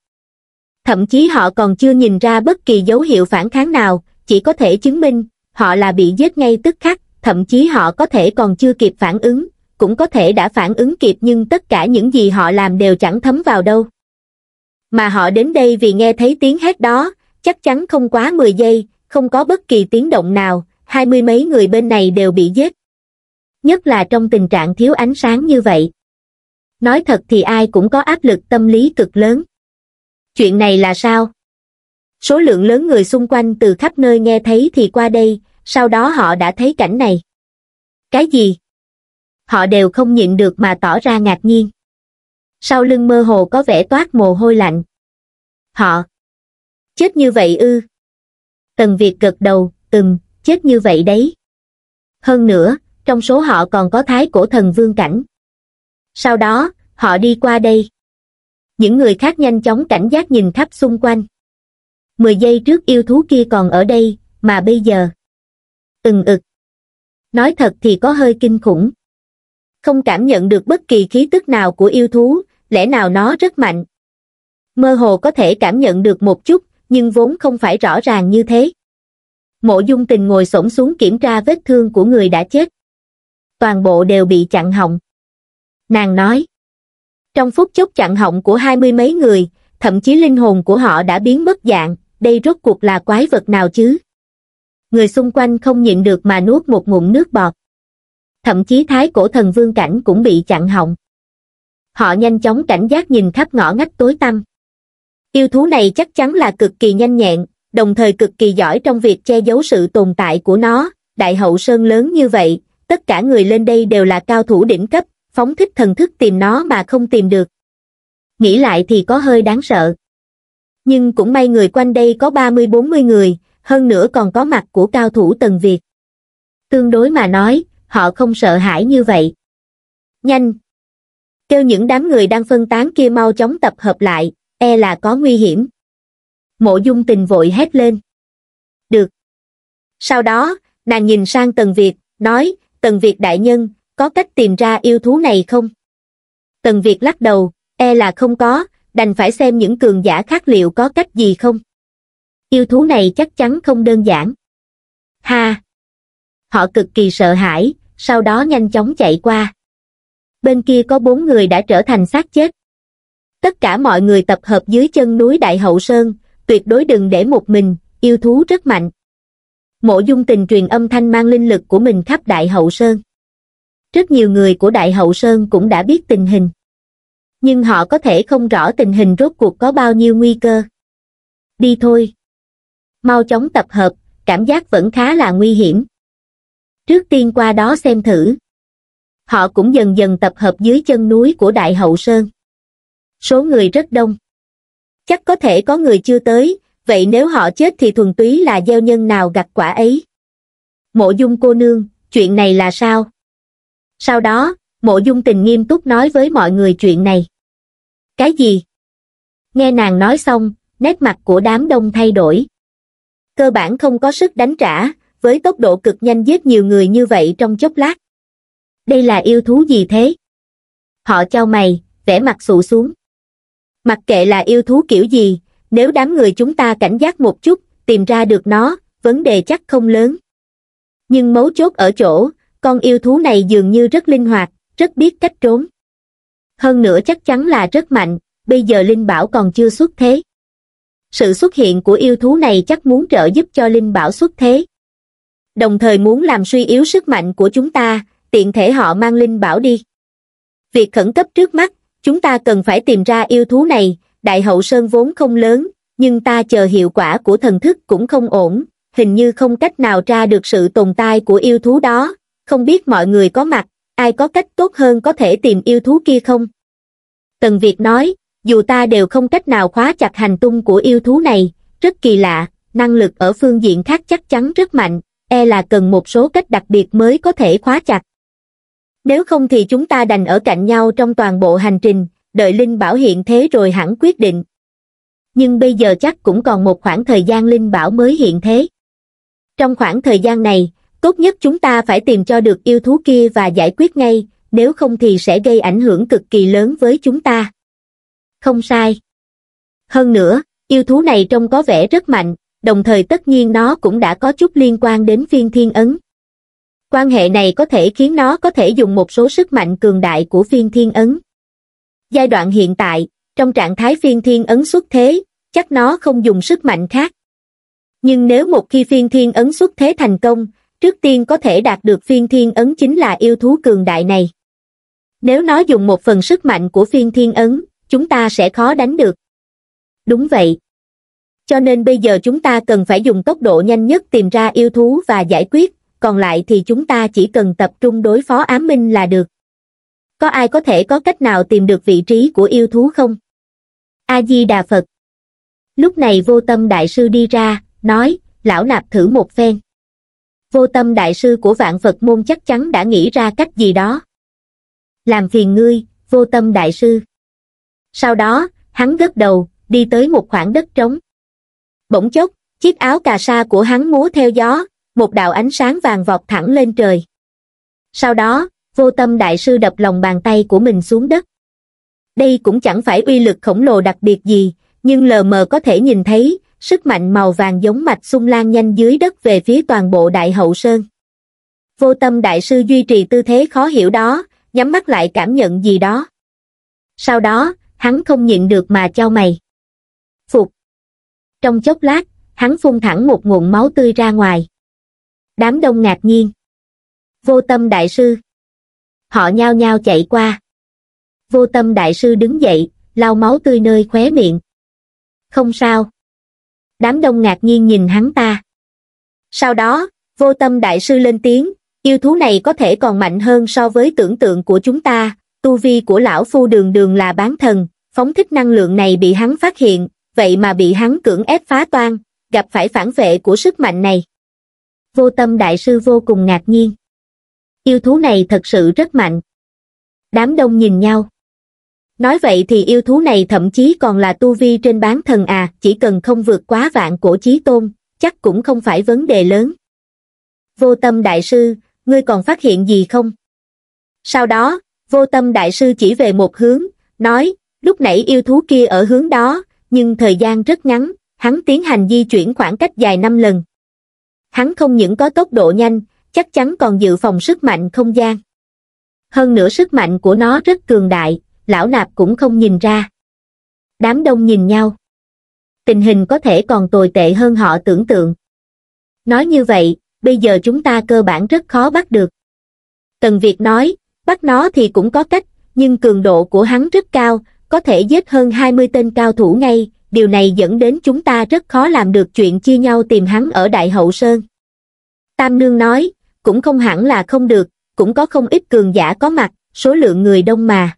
thậm chí họ còn chưa nhìn ra bất kỳ dấu hiệu phản kháng nào chỉ có thể chứng minh họ là bị giết ngay tức khắc thậm chí họ có thể còn chưa kịp phản ứng cũng có thể đã phản ứng kịp nhưng tất cả những gì họ làm đều chẳng thấm vào đâu mà họ đến đây vì nghe thấy tiếng hét đó, chắc chắn không quá 10 giây, không có bất kỳ tiếng động nào, hai mươi mấy người bên này đều bị giết. Nhất là trong tình trạng thiếu ánh sáng như vậy. Nói thật thì ai cũng có áp lực tâm lý cực lớn. Chuyện này là sao? Số lượng lớn người xung quanh từ khắp nơi nghe thấy thì qua đây, sau đó họ đã thấy cảnh này. Cái gì? Họ đều không nhịn được mà tỏ ra ngạc nhiên sau lưng mơ hồ có vẻ toát mồ hôi lạnh. Họ! Chết như vậy ư? Tần Việt gật đầu, ừm, chết như vậy đấy. Hơn nữa, trong số họ còn có thái cổ thần vương cảnh. Sau đó, họ đi qua đây. Những người khác nhanh chóng cảnh giác nhìn khắp xung quanh. Mười giây trước yêu thú kia còn ở đây, mà bây giờ... Ừng ực. Nói thật thì có hơi kinh khủng. Không cảm nhận được bất kỳ khí tức nào của yêu thú, lẽ nào nó rất mạnh? Mơ hồ có thể cảm nhận được một chút, nhưng vốn không phải rõ ràng như thế. Mộ dung tình ngồi xổm xuống kiểm tra vết thương của người đã chết. Toàn bộ đều bị chặn họng. Nàng nói. Trong phút chốc chặn họng của hai mươi mấy người, thậm chí linh hồn của họ đã biến mất dạng, đây rốt cuộc là quái vật nào chứ? Người xung quanh không nhịn được mà nuốt một ngụm nước bọt. Thậm chí thái cổ thần vương cảnh cũng bị chặn họng họ nhanh chóng cảnh giác nhìn khắp ngõ ngách tối tăm yêu thú này chắc chắn là cực kỳ nhanh nhẹn đồng thời cực kỳ giỏi trong việc che giấu sự tồn tại của nó đại hậu sơn lớn như vậy tất cả người lên đây đều là cao thủ đỉnh cấp phóng thích thần thức tìm nó mà không tìm được nghĩ lại thì có hơi đáng sợ nhưng cũng may người quanh đây có ba mươi bốn mươi người hơn nữa còn có mặt của cao thủ tần việt tương đối mà nói họ không sợ hãi như vậy nhanh kêu những đám người đang phân tán kia mau chóng tập hợp lại e là có nguy hiểm mộ dung tình vội hét lên được sau đó nàng nhìn sang tần việt nói tần việt đại nhân có cách tìm ra yêu thú này không tần việt lắc đầu e là không có đành phải xem những cường giả khác liệu có cách gì không yêu thú này chắc chắn không đơn giản ha họ cực kỳ sợ hãi sau đó nhanh chóng chạy qua bên kia có bốn người đã trở thành xác chết. Tất cả mọi người tập hợp dưới chân núi Đại Hậu Sơn, tuyệt đối đừng để một mình, yêu thú rất mạnh. Mộ dung tình truyền âm thanh mang linh lực của mình khắp Đại Hậu Sơn. Rất nhiều người của Đại Hậu Sơn cũng đã biết tình hình. Nhưng họ có thể không rõ tình hình rốt cuộc có bao nhiêu nguy cơ. Đi thôi. Mau chóng tập hợp, cảm giác vẫn khá là nguy hiểm. Trước tiên qua đó xem thử, họ cũng dần dần tập hợp dưới chân núi của Đại Hậu Sơn. Số người rất đông. Chắc có thể có người chưa tới, vậy nếu họ chết thì thuần túy là gieo nhân nào gặt quả ấy. Mộ dung cô nương, chuyện này là sao? Sau đó, mộ dung tình nghiêm túc nói với mọi người chuyện này. Cái gì? Nghe nàng nói xong, nét mặt của đám đông thay đổi. Cơ bản không có sức đánh trả, với tốc độ cực nhanh giết nhiều người như vậy trong chốc lát đây là yêu thú gì thế? Họ trao mày, vẻ mặt sụ xuống. Mặc kệ là yêu thú kiểu gì, nếu đám người chúng ta cảnh giác một chút, tìm ra được nó, vấn đề chắc không lớn. Nhưng mấu chốt ở chỗ, con yêu thú này dường như rất linh hoạt, rất biết cách trốn. Hơn nữa chắc chắn là rất mạnh, bây giờ Linh Bảo còn chưa xuất thế. Sự xuất hiện của yêu thú này chắc muốn trợ giúp cho Linh Bảo xuất thế. Đồng thời muốn làm suy yếu sức mạnh của chúng ta, tiện thể họ mang linh bảo đi. Việc khẩn cấp trước mắt, chúng ta cần phải tìm ra yêu thú này, đại hậu sơn vốn không lớn, nhưng ta chờ hiệu quả của thần thức cũng không ổn, hình như không cách nào tra được sự tồn tại của yêu thú đó, không biết mọi người có mặt, ai có cách tốt hơn có thể tìm yêu thú kia không? Tần Việt nói, dù ta đều không cách nào khóa chặt hành tung của yêu thú này, rất kỳ lạ, năng lực ở phương diện khác chắc chắn rất mạnh, e là cần một số cách đặc biệt mới có thể khóa chặt nếu không thì chúng ta đành ở cạnh nhau trong toàn bộ hành trình đợi linh bảo hiện thế rồi hẳn quyết định nhưng bây giờ chắc cũng còn một khoảng thời gian linh bảo mới hiện thế trong khoảng thời gian này tốt nhất chúng ta phải tìm cho được yêu thú kia và giải quyết ngay nếu không thì sẽ gây ảnh hưởng cực kỳ lớn với chúng ta không sai hơn nữa yêu thú này trông có vẻ rất mạnh đồng thời tất nhiên nó cũng đã có chút liên quan đến phiên thiên ấn Quan hệ này có thể khiến nó có thể dùng một số sức mạnh cường đại của phiên thiên ấn. Giai đoạn hiện tại, trong trạng thái phiên thiên ấn xuất thế, chắc nó không dùng sức mạnh khác. Nhưng nếu một khi phiên thiên ấn xuất thế thành công, trước tiên có thể đạt được phiên thiên ấn chính là yêu thú cường đại này. Nếu nó dùng một phần sức mạnh của phiên thiên ấn, chúng ta sẽ khó đánh được. Đúng vậy. Cho nên bây giờ chúng ta cần phải dùng tốc độ nhanh nhất tìm ra yêu thú và giải quyết còn lại thì chúng ta chỉ cần tập trung đối phó ám minh là được. Có ai có thể có cách nào tìm được vị trí của yêu thú không? A-di-đà Phật Lúc này vô tâm đại sư đi ra, nói, lão nạp thử một phen. Vô tâm đại sư của vạn Phật môn chắc chắn đã nghĩ ra cách gì đó. Làm phiền ngươi, vô tâm đại sư. Sau đó, hắn gật đầu, đi tới một khoảng đất trống. Bỗng chốc, chiếc áo cà sa của hắn múa theo gió, một đạo ánh sáng vàng vọt thẳng lên trời. Sau đó, vô tâm đại sư đập lòng bàn tay của mình xuống đất. Đây cũng chẳng phải uy lực khổng lồ đặc biệt gì, nhưng lờ mờ có thể nhìn thấy, sức mạnh màu vàng giống mạch xung lan nhanh dưới đất về phía toàn bộ đại hậu sơn. Vô tâm đại sư duy trì tư thế khó hiểu đó, nhắm mắt lại cảm nhận gì đó. Sau đó, hắn không nhịn được mà cho mày. Phục. Trong chốc lát, hắn phun thẳng một nguồn máu tươi ra ngoài đám đông ngạc nhiên. Vô tâm đại sư. Họ nhao nhao chạy qua. Vô tâm đại sư đứng dậy, lau máu tươi nơi khóe miệng. Không sao. Đám đông ngạc nhiên nhìn hắn ta. Sau đó, vô tâm đại sư lên tiếng, yêu thú này có thể còn mạnh hơn so với tưởng tượng của chúng ta, tu vi của lão phu đường đường là bán thần, phóng thích năng lượng này bị hắn phát hiện, vậy mà bị hắn cưỡng ép phá toan, gặp phải phản vệ của sức mạnh này vô tâm đại sư vô cùng ngạc nhiên. Yêu thú này thật sự rất mạnh. Đám đông nhìn nhau. Nói vậy thì yêu thú này thậm chí còn là tu vi trên bán thần à, chỉ cần không vượt quá vạn cổ chí tôn, chắc cũng không phải vấn đề lớn. Vô tâm đại sư, ngươi còn phát hiện gì không? Sau đó, vô tâm đại sư chỉ về một hướng, nói, lúc nãy yêu thú kia ở hướng đó, nhưng thời gian rất ngắn, hắn tiến hành di chuyển khoảng cách dài năm lần hắn không những có tốc độ nhanh, chắc chắn còn dự phòng sức mạnh không gian. Hơn nữa sức mạnh của nó rất cường đại, lão nạp cũng không nhìn ra. Đám đông nhìn nhau. Tình hình có thể còn tồi tệ hơn họ tưởng tượng. Nói như vậy, bây giờ chúng ta cơ bản rất khó bắt được. Tần Việt nói, bắt nó thì cũng có cách, nhưng cường độ của hắn rất cao, có thể giết hơn 20 tên cao thủ ngay, điều này dẫn đến chúng ta rất khó làm được chuyện chia nhau tìm hắn ở Đại Hậu Sơn. Tam Nương nói, cũng không hẳn là không được, cũng có không ít cường giả có mặt, số lượng người đông mà.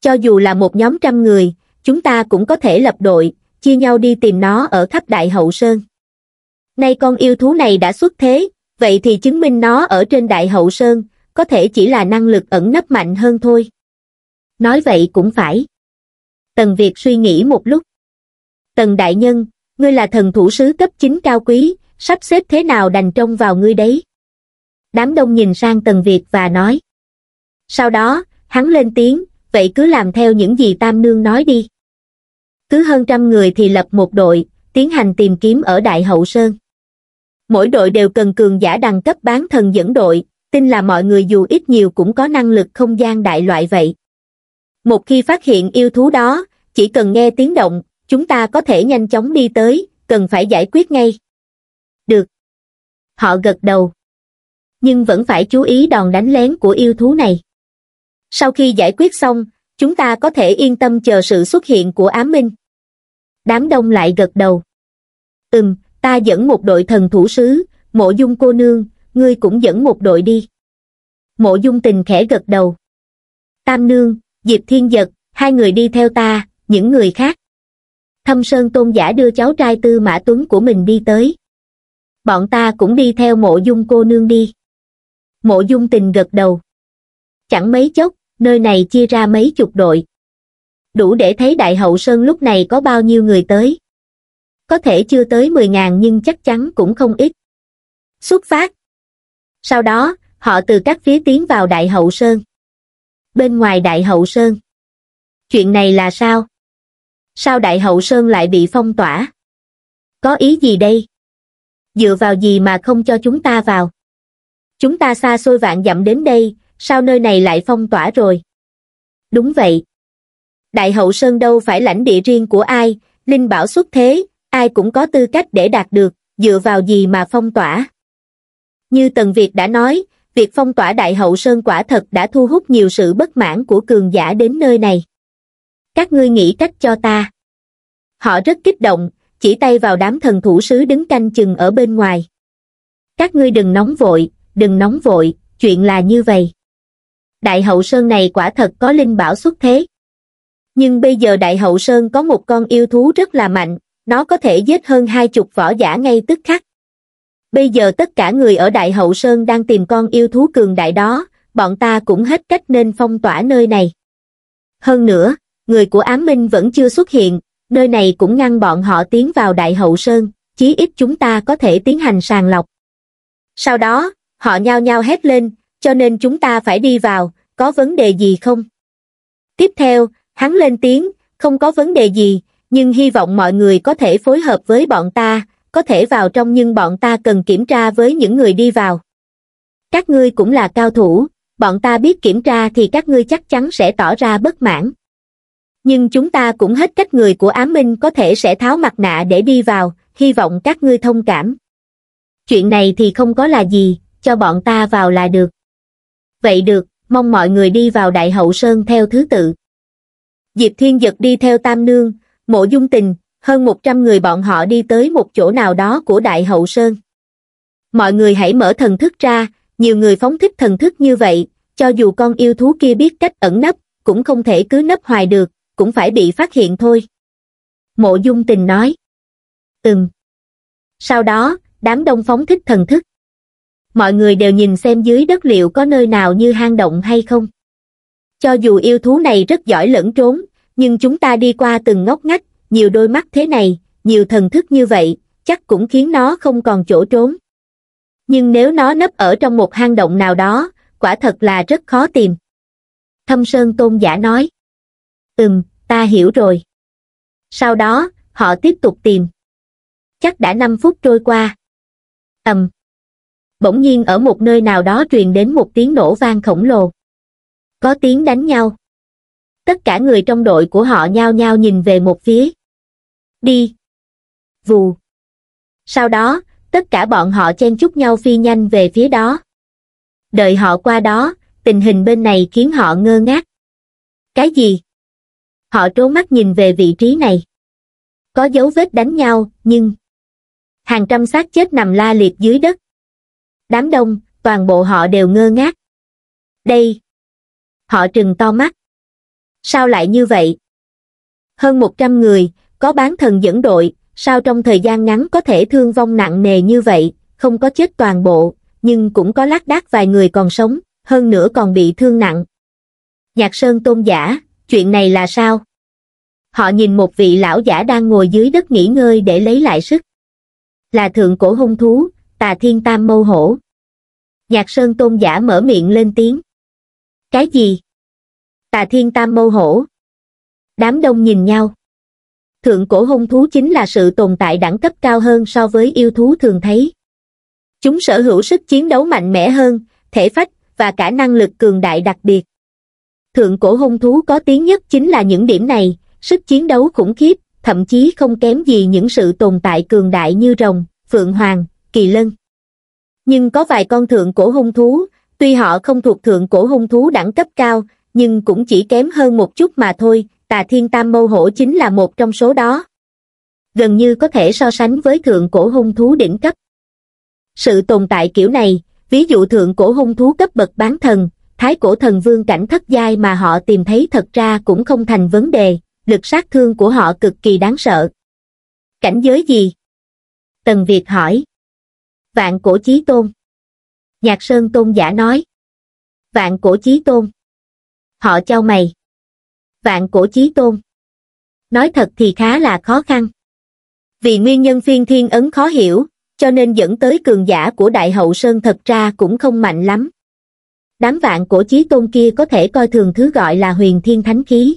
Cho dù là một nhóm trăm người, chúng ta cũng có thể lập đội, chia nhau đi tìm nó ở khắp Đại Hậu Sơn. Nay con yêu thú này đã xuất thế, vậy thì chứng minh nó ở trên Đại Hậu Sơn, có thể chỉ là năng lực ẩn nấp mạnh hơn thôi. Nói vậy cũng phải. Tần Việt suy nghĩ một lúc. Tần Đại Nhân, ngươi là thần thủ sứ cấp 9 cao quý, sắp xếp thế nào đành trông vào ngươi đấy. Đám đông nhìn sang Tần Việt và nói. Sau đó, hắn lên tiếng, vậy cứ làm theo những gì Tam Nương nói đi. Cứ hơn trăm người thì lập một đội, tiến hành tìm kiếm ở Đại Hậu Sơn. Mỗi đội đều cần cường giả đẳng cấp bán thần dẫn đội, tin là mọi người dù ít nhiều cũng có năng lực không gian đại loại vậy. Một khi phát hiện yêu thú đó, chỉ cần nghe tiếng động, chúng ta có thể nhanh chóng đi tới cần phải giải quyết ngay được họ gật đầu nhưng vẫn phải chú ý đòn đánh lén của yêu thú này sau khi giải quyết xong chúng ta có thể yên tâm chờ sự xuất hiện của ám minh đám đông lại gật đầu ừm ta dẫn một đội thần thủ sứ mộ dung cô nương ngươi cũng dẫn một đội đi mộ dung tình khẽ gật đầu tam nương diệp thiên giật hai người đi theo ta những người khác Thâm Sơn Tôn giả đưa cháu trai Tư Mã Tuấn của mình đi tới. Bọn ta cũng đi theo mộ dung cô nương đi. Mộ dung tình gật đầu. Chẳng mấy chốc, nơi này chia ra mấy chục đội. Đủ để thấy Đại Hậu Sơn lúc này có bao nhiêu người tới. Có thể chưa tới 10.000 nhưng chắc chắn cũng không ít. Xuất phát. Sau đó, họ từ các phía tiến vào Đại Hậu Sơn. Bên ngoài Đại Hậu Sơn. Chuyện này là sao? Sao Đại Hậu Sơn lại bị phong tỏa? Có ý gì đây? Dựa vào gì mà không cho chúng ta vào? Chúng ta xa xôi vạn dặm đến đây, sao nơi này lại phong tỏa rồi? Đúng vậy. Đại Hậu Sơn đâu phải lãnh địa riêng của ai, Linh Bảo xuất thế, ai cũng có tư cách để đạt được, dựa vào gì mà phong tỏa? Như Tần Việt đã nói, việc phong tỏa Đại Hậu Sơn quả thật đã thu hút nhiều sự bất mãn của cường giả đến nơi này các ngươi nghĩ cách cho ta họ rất kích động chỉ tay vào đám thần thủ sứ đứng canh chừng ở bên ngoài các ngươi đừng nóng vội đừng nóng vội chuyện là như vậy đại hậu sơn này quả thật có linh bảo xuất thế nhưng bây giờ đại hậu sơn có một con yêu thú rất là mạnh nó có thể giết hơn hai chục võ giả ngay tức khắc bây giờ tất cả người ở đại hậu sơn đang tìm con yêu thú cường đại đó bọn ta cũng hết cách nên phong tỏa nơi này hơn nữa người của ám minh vẫn chưa xuất hiện, nơi này cũng ngăn bọn họ tiến vào Đại Hậu Sơn, chí ít chúng ta có thể tiến hành sàng lọc. Sau đó, họ nhao nhao hét lên, cho nên chúng ta phải đi vào, có vấn đề gì không? Tiếp theo, hắn lên tiếng, không có vấn đề gì, nhưng hy vọng mọi người có thể phối hợp với bọn ta, có thể vào trong nhưng bọn ta cần kiểm tra với những người đi vào. Các ngươi cũng là cao thủ, bọn ta biết kiểm tra thì các ngươi chắc chắn sẽ tỏ ra bất mãn nhưng chúng ta cũng hết cách người của ám Minh có thể sẽ tháo mặt nạ để đi vào, hy vọng các ngươi thông cảm. Chuyện này thì không có là gì, cho bọn ta vào là được. Vậy được, mong mọi người đi vào Đại Hậu Sơn theo thứ tự. Diệp Thiên giật đi theo Tam Nương, Mộ Dung Tình, hơn 100 người bọn họ đi tới một chỗ nào đó của Đại Hậu Sơn. Mọi người hãy mở thần thức ra, nhiều người phóng thích thần thức như vậy, cho dù con yêu thú kia biết cách ẩn nấp, cũng không thể cứ nấp hoài được, cũng phải bị phát hiện thôi. Mộ dung tình nói. Ừm. Sau đó, đám đông phóng thích thần thức. Mọi người đều nhìn xem dưới đất liệu có nơi nào như hang động hay không. Cho dù yêu thú này rất giỏi lẫn trốn, nhưng chúng ta đi qua từng ngóc ngách, nhiều đôi mắt thế này, nhiều thần thức như vậy, chắc cũng khiến nó không còn chỗ trốn. Nhưng nếu nó nấp ở trong một hang động nào đó, quả thật là rất khó tìm. Thâm Sơn Tôn giả nói. Ừm, ta hiểu rồi. Sau đó, họ tiếp tục tìm. Chắc đã 5 phút trôi qua. Ầm. Bỗng nhiên ở một nơi nào đó truyền đến một tiếng nổ vang khổng lồ. Có tiếng đánh nhau. Tất cả người trong đội của họ nhao nhao nhìn về một phía. Đi. Vù. Sau đó, tất cả bọn họ chen chúc nhau phi nhanh về phía đó. Đợi họ qua đó, tình hình bên này khiến họ ngơ ngác. Cái gì? họ trố mắt nhìn về vị trí này có dấu vết đánh nhau nhưng hàng trăm xác chết nằm la liệt dưới đất đám đông toàn bộ họ đều ngơ ngác đây họ trừng to mắt sao lại như vậy hơn một trăm người có bán thần dẫn đội sao trong thời gian ngắn có thể thương vong nặng nề như vậy không có chết toàn bộ nhưng cũng có lác đác vài người còn sống hơn nữa còn bị thương nặng nhạc sơn tôn giả chuyện này là sao? Họ nhìn một vị lão giả đang ngồi dưới đất nghỉ ngơi để lấy lại sức. Là thượng cổ hung thú, tà thiên tam mâu hổ. Nhạc sơn tôn giả mở miệng lên tiếng. Cái gì? Tà thiên tam mâu hổ. Đám đông nhìn nhau. Thượng cổ hung thú chính là sự tồn tại đẳng cấp cao hơn so với yêu thú thường thấy. Chúng sở hữu sức chiến đấu mạnh mẽ hơn, thể phách và cả năng lực cường đại đặc biệt thượng cổ hung thú có tiếng nhất chính là những điểm này, sức chiến đấu khủng khiếp, thậm chí không kém gì những sự tồn tại cường đại như rồng, phượng hoàng, kỳ lân. Nhưng có vài con thượng cổ hung thú, tuy họ không thuộc thượng cổ hung thú đẳng cấp cao, nhưng cũng chỉ kém hơn một chút mà thôi, tà thiên tam mâu hổ chính là một trong số đó. Gần như có thể so sánh với thượng cổ hung thú đỉnh cấp. Sự tồn tại kiểu này, ví dụ thượng cổ hung thú cấp bậc bán thần, thái cổ thần vương cảnh thất giai mà họ tìm thấy thật ra cũng không thành vấn đề, lực sát thương của họ cực kỳ đáng sợ. Cảnh giới gì? Tần Việt hỏi. Vạn cổ chí tôn. Nhạc Sơn tôn giả nói. Vạn cổ chí tôn. Họ trao mày. Vạn cổ chí tôn. Nói thật thì khá là khó khăn. Vì nguyên nhân phiên thiên ấn khó hiểu, cho nên dẫn tới cường giả của Đại Hậu Sơn thật ra cũng không mạnh lắm đám vạn cổ chí tôn kia có thể coi thường thứ gọi là huyền thiên thánh khí.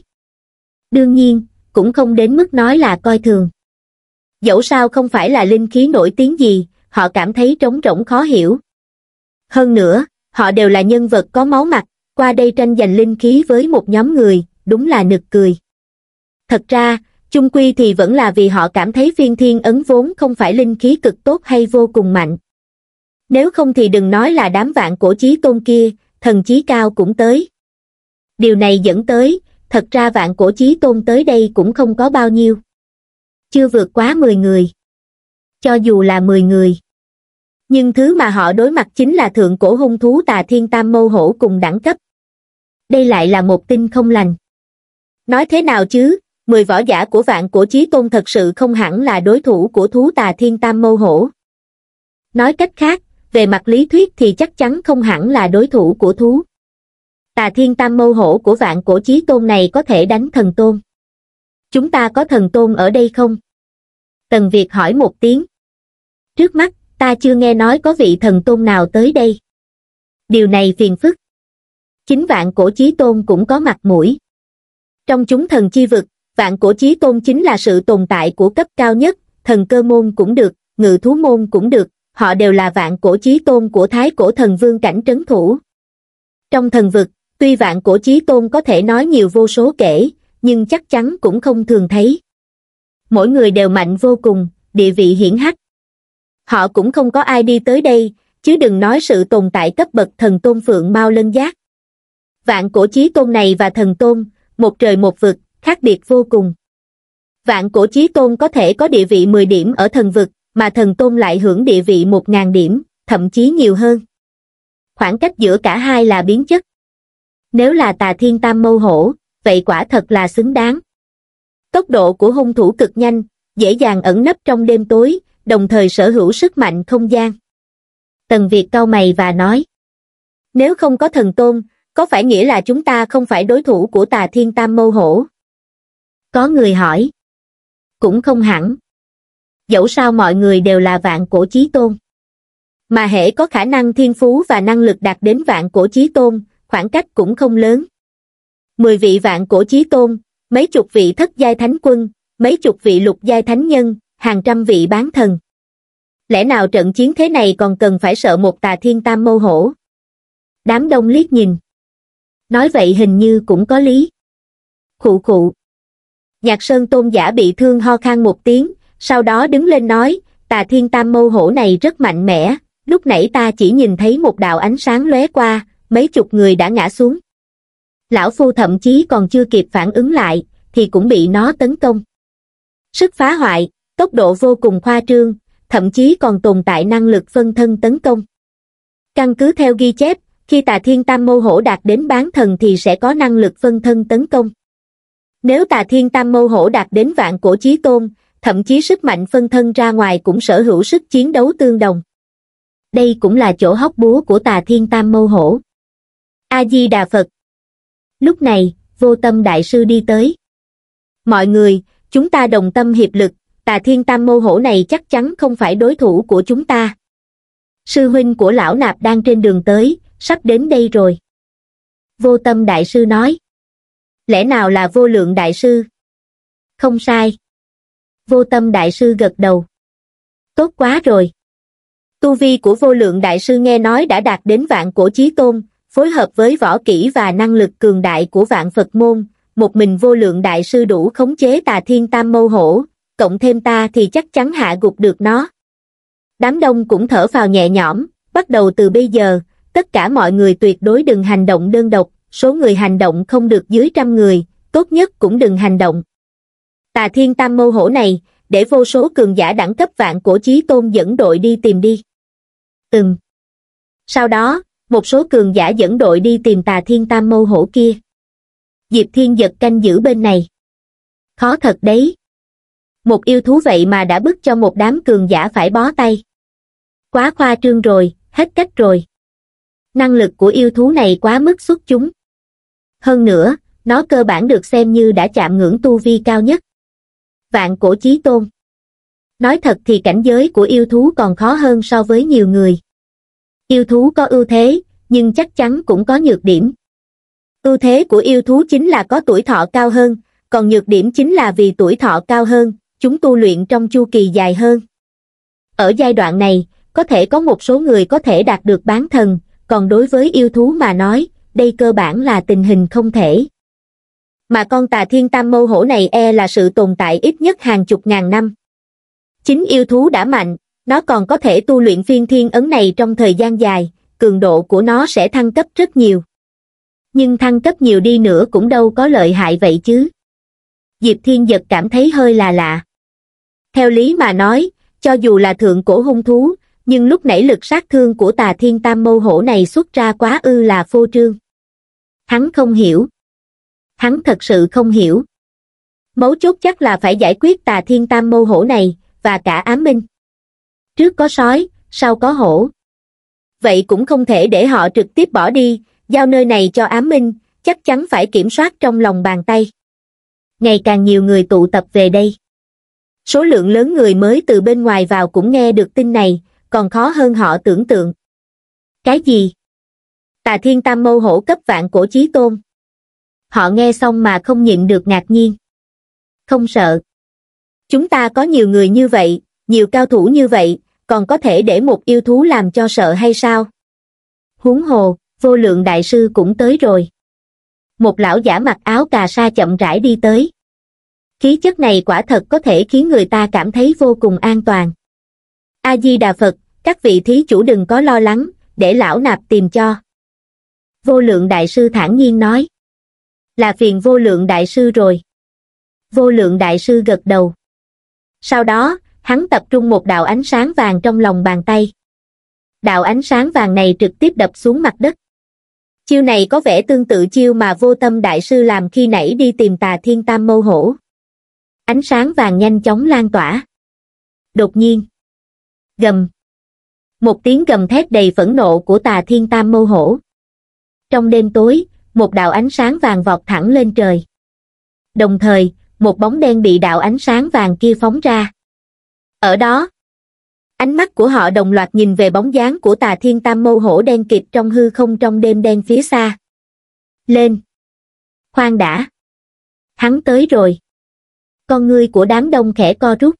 Đương nhiên, cũng không đến mức nói là coi thường. Dẫu sao không phải là linh khí nổi tiếng gì, họ cảm thấy trống rỗng khó hiểu. Hơn nữa, họ đều là nhân vật có máu mặt, qua đây tranh giành linh khí với một nhóm người, đúng là nực cười. Thật ra, chung quy thì vẫn là vì họ cảm thấy phiên thiên ấn vốn không phải linh khí cực tốt hay vô cùng mạnh. Nếu không thì đừng nói là đám vạn cổ chí tôn kia, thần chí cao cũng tới điều này dẫn tới thật ra vạn cổ chí tôn tới đây cũng không có bao nhiêu chưa vượt quá mười người cho dù là mười người nhưng thứ mà họ đối mặt chính là thượng cổ hung thú tà thiên tam mâu hổ cùng đẳng cấp đây lại là một tin không lành nói thế nào chứ mười võ giả của vạn cổ chí tôn thật sự không hẳn là đối thủ của thú tà thiên tam mâu hổ nói cách khác về mặt lý thuyết thì chắc chắn không hẳn là đối thủ của thú tà thiên tam mâu hổ của vạn cổ chí tôn này có thể đánh thần tôn chúng ta có thần tôn ở đây không tần việt hỏi một tiếng trước mắt ta chưa nghe nói có vị thần tôn nào tới đây điều này phiền phức chính vạn cổ chí tôn cũng có mặt mũi trong chúng thần chi vực vạn cổ chí tôn chính là sự tồn tại của cấp cao nhất thần cơ môn cũng được ngự thú môn cũng được họ đều là vạn cổ chí tôn của thái cổ thần vương cảnh trấn thủ. Trong thần vực, tuy vạn cổ chí tôn có thể nói nhiều vô số kể, nhưng chắc chắn cũng không thường thấy. Mỗi người đều mạnh vô cùng, địa vị hiển hách. Họ cũng không có ai đi tới đây, chứ đừng nói sự tồn tại cấp bậc thần tôn phượng mau lân giác. Vạn cổ chí tôn này và thần tôn, một trời một vực, khác biệt vô cùng. Vạn cổ chí tôn có thể có địa vị 10 điểm ở thần vực, mà thần tôn lại hưởng địa vị một ngàn điểm, thậm chí nhiều hơn. Khoảng cách giữa cả hai là biến chất. Nếu là tà thiên tam mâu hổ, vậy quả thật là xứng đáng. Tốc độ của hung thủ cực nhanh, dễ dàng ẩn nấp trong đêm tối, đồng thời sở hữu sức mạnh không gian. Tần Việt cau mày và nói, nếu không có thần tôn, có phải nghĩa là chúng ta không phải đối thủ của tà thiên tam mâu hổ? Có người hỏi, cũng không hẳn dẫu sao mọi người đều là vạn cổ chí tôn. Mà hệ có khả năng thiên phú và năng lực đạt đến vạn cổ chí tôn, khoảng cách cũng không lớn. Mười vị vạn cổ chí tôn, mấy chục vị thất giai thánh quân, mấy chục vị lục giai thánh nhân, hàng trăm vị bán thần. Lẽ nào trận chiến thế này còn cần phải sợ một tà thiên tam mâu hổ? Đám đông liếc nhìn. Nói vậy hình như cũng có lý. Khụ khụ. Nhạc Sơn Tôn giả bị thương ho khan một tiếng, sau đó đứng lên nói, tà thiên tam mâu hổ này rất mạnh mẽ, lúc nãy ta chỉ nhìn thấy một đạo ánh sáng lóe qua, mấy chục người đã ngã xuống. Lão phu thậm chí còn chưa kịp phản ứng lại, thì cũng bị nó tấn công. Sức phá hoại, tốc độ vô cùng khoa trương, thậm chí còn tồn tại năng lực phân thân tấn công. Căn cứ theo ghi chép, khi tà thiên tam mâu hổ đạt đến bán thần thì sẽ có năng lực phân thân tấn công. Nếu tà thiên tam mâu hổ đạt đến vạn cổ chí tôn, thậm chí sức mạnh phân thân ra ngoài cũng sở hữu sức chiến đấu tương đồng. Đây cũng là chỗ hóc búa của tà thiên tam mâu hổ. A-di-đà Phật Lúc này, vô tâm đại sư đi tới. Mọi người, chúng ta đồng tâm hiệp lực, tà thiên tam mâu hổ này chắc chắn không phải đối thủ của chúng ta. Sư huynh của lão nạp đang trên đường tới, sắp đến đây rồi. Vô tâm đại sư nói. Lẽ nào là vô lượng đại sư? Không sai vô tâm đại sư gật đầu. Tốt quá rồi. Tu vi của vô lượng đại sư nghe nói đã đạt đến vạn cổ chí tôn, phối hợp với võ kỹ và năng lực cường đại của vạn Phật môn, một mình vô lượng đại sư đủ khống chế tà thiên tam mâu hổ, cộng thêm ta thì chắc chắn hạ gục được nó. Đám đông cũng thở vào nhẹ nhõm, bắt đầu từ bây giờ, tất cả mọi người tuyệt đối đừng hành động đơn độc, số người hành động không được dưới trăm người, tốt nhất cũng đừng hành động tà thiên tam mâu hổ này, để vô số cường giả đẳng cấp vạn của chí tôn dẫn đội đi tìm đi. Ừm. Sau đó, một số cường giả dẫn đội đi tìm tà thiên tam mâu hổ kia. Diệp thiên giật canh giữ bên này. Khó thật đấy. Một yêu thú vậy mà đã bức cho một đám cường giả phải bó tay. Quá khoa trương rồi, hết cách rồi. Năng lực của yêu thú này quá mức xuất chúng. Hơn nữa, nó cơ bản được xem như đã chạm ngưỡng tu vi cao nhất vạn cổ chí tôn. Nói thật thì cảnh giới của yêu thú còn khó hơn so với nhiều người. Yêu thú có ưu thế, nhưng chắc chắn cũng có nhược điểm. Ưu thế của yêu thú chính là có tuổi thọ cao hơn, còn nhược điểm chính là vì tuổi thọ cao hơn, chúng tu luyện trong chu kỳ dài hơn. Ở giai đoạn này, có thể có một số người có thể đạt được bán thần, còn đối với yêu thú mà nói, đây cơ bản là tình hình không thể mà con tà thiên tam mâu hổ này e là sự tồn tại ít nhất hàng chục ngàn năm. Chính yêu thú đã mạnh, nó còn có thể tu luyện phiên thiên ấn này trong thời gian dài, cường độ của nó sẽ thăng cấp rất nhiều. Nhưng thăng cấp nhiều đi nữa cũng đâu có lợi hại vậy chứ. Diệp Thiên Giật cảm thấy hơi là lạ. Theo lý mà nói, cho dù là thượng cổ hung thú, nhưng lúc nãy lực sát thương của tà thiên tam mâu hổ này xuất ra quá ư là phô trương. Hắn không hiểu, hắn thật sự không hiểu. Mấu chốt chắc là phải giải quyết tà thiên tam mâu hổ này, và cả ám minh. Trước có sói, sau có hổ. Vậy cũng không thể để họ trực tiếp bỏ đi, giao nơi này cho ám minh, chắc chắn phải kiểm soát trong lòng bàn tay. Ngày càng nhiều người tụ tập về đây. Số lượng lớn người mới từ bên ngoài vào cũng nghe được tin này, còn khó hơn họ tưởng tượng. Cái gì? Tà thiên tam mâu hổ cấp vạn cổ chí tôn họ nghe xong mà không nhịn được ngạc nhiên. Không sợ. Chúng ta có nhiều người như vậy, nhiều cao thủ như vậy, còn có thể để một yêu thú làm cho sợ hay sao? Huống hồ, vô lượng đại sư cũng tới rồi. Một lão giả mặc áo cà sa chậm rãi đi tới. Khí chất này quả thật có thể khiến người ta cảm thấy vô cùng an toàn. A-di-đà Phật, các vị thí chủ đừng có lo lắng, để lão nạp tìm cho. Vô lượng đại sư thản nhiên nói là phiền vô lượng đại sư rồi. Vô lượng đại sư gật đầu. Sau đó, hắn tập trung một đạo ánh sáng vàng trong lòng bàn tay. Đạo ánh sáng vàng này trực tiếp đập xuống mặt đất. Chiêu này có vẻ tương tự chiêu mà vô tâm đại sư làm khi nãy đi tìm tà thiên tam mâu hổ. Ánh sáng vàng nhanh chóng lan tỏa. Đột nhiên. Gầm. Một tiếng gầm thét đầy phẫn nộ của tà thiên tam mâu hổ. Trong đêm tối, một đạo ánh sáng vàng vọt thẳng lên trời. Đồng thời, một bóng đen bị đạo ánh sáng vàng kia phóng ra. Ở đó, ánh mắt của họ đồng loạt nhìn về bóng dáng của tà thiên tam mâu hổ đen kịt trong hư không trong đêm đen phía xa. Lên! Khoan đã! Hắn tới rồi! Con ngươi của đám đông khẽ co rút.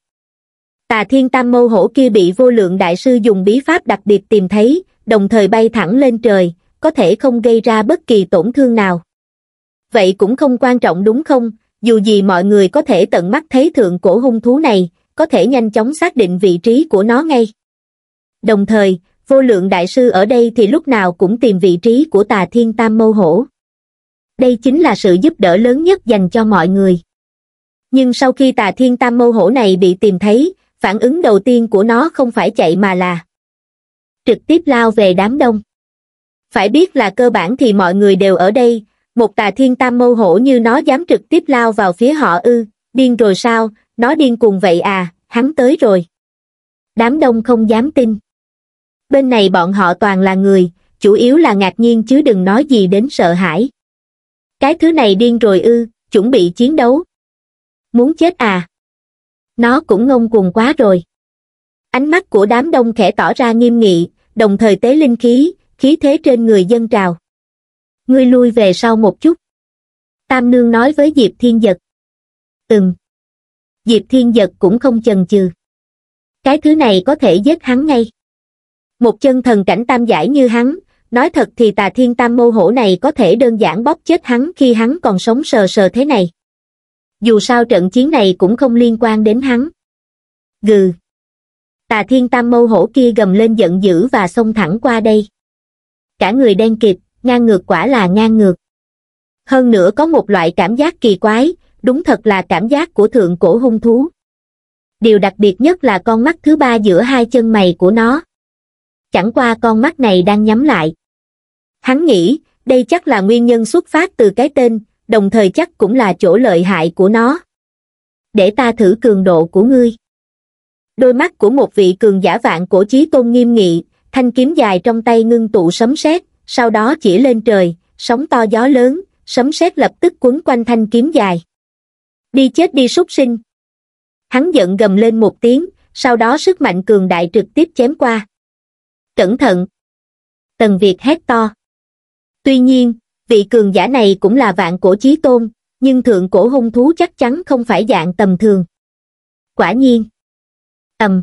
Tà thiên tam mâu hổ kia bị vô lượng đại sư dùng bí pháp đặc biệt tìm thấy, đồng thời bay thẳng lên trời, có thể không gây ra bất kỳ tổn thương nào. Vậy cũng không quan trọng đúng không, dù gì mọi người có thể tận mắt thấy thượng cổ hung thú này, có thể nhanh chóng xác định vị trí của nó ngay. Đồng thời, vô lượng đại sư ở đây thì lúc nào cũng tìm vị trí của tà thiên tam mâu hổ. Đây chính là sự giúp đỡ lớn nhất dành cho mọi người. Nhưng sau khi tà thiên tam mâu hổ này bị tìm thấy, phản ứng đầu tiên của nó không phải chạy mà là trực tiếp lao về đám đông. Phải biết là cơ bản thì mọi người đều ở đây, một tà thiên tam mâu hổ như nó dám trực tiếp lao vào phía họ ư, điên rồi sao, nó điên cùng vậy à, hắn tới rồi. Đám đông không dám tin. Bên này bọn họ toàn là người, chủ yếu là ngạc nhiên chứ đừng nói gì đến sợ hãi. Cái thứ này điên rồi ư, chuẩn bị chiến đấu. Muốn chết à? Nó cũng ngông cuồng quá rồi. Ánh mắt của đám đông khẽ tỏ ra nghiêm nghị, đồng thời tế linh khí, khí thế trên người dân trào. Ngươi lui về sau một chút. Tam Nương nói với Diệp Thiên Giật. Ừm. Diệp Thiên Giật cũng không chần chừ. Cái thứ này có thể giết hắn ngay. Một chân thần cảnh tam giải như hắn, nói thật thì tà thiên tam mô hổ này có thể đơn giản bóp chết hắn khi hắn còn sống sờ sờ thế này. Dù sao trận chiến này cũng không liên quan đến hắn. Gừ. Tà thiên tam mâu hổ kia gầm lên giận dữ và xông thẳng qua đây cả người đen kịt, ngang ngược quả là ngang ngược. Hơn nữa có một loại cảm giác kỳ quái, đúng thật là cảm giác của thượng cổ hung thú. Điều đặc biệt nhất là con mắt thứ ba giữa hai chân mày của nó. Chẳng qua con mắt này đang nhắm lại. Hắn nghĩ, đây chắc là nguyên nhân xuất phát từ cái tên, đồng thời chắc cũng là chỗ lợi hại của nó. Để ta thử cường độ của ngươi. Đôi mắt của một vị cường giả vạn cổ chí tôn nghiêm nghị, thanh kiếm dài trong tay ngưng tụ sấm sét sau đó chỉ lên trời sóng to gió lớn sấm sét lập tức quấn quanh thanh kiếm dài đi chết đi súc sinh hắn giận gầm lên một tiếng sau đó sức mạnh cường đại trực tiếp chém qua cẩn thận tần việt hét to tuy nhiên vị cường giả này cũng là vạn cổ chí tôn nhưng thượng cổ hung thú chắc chắn không phải dạng tầm thường quả nhiên ầm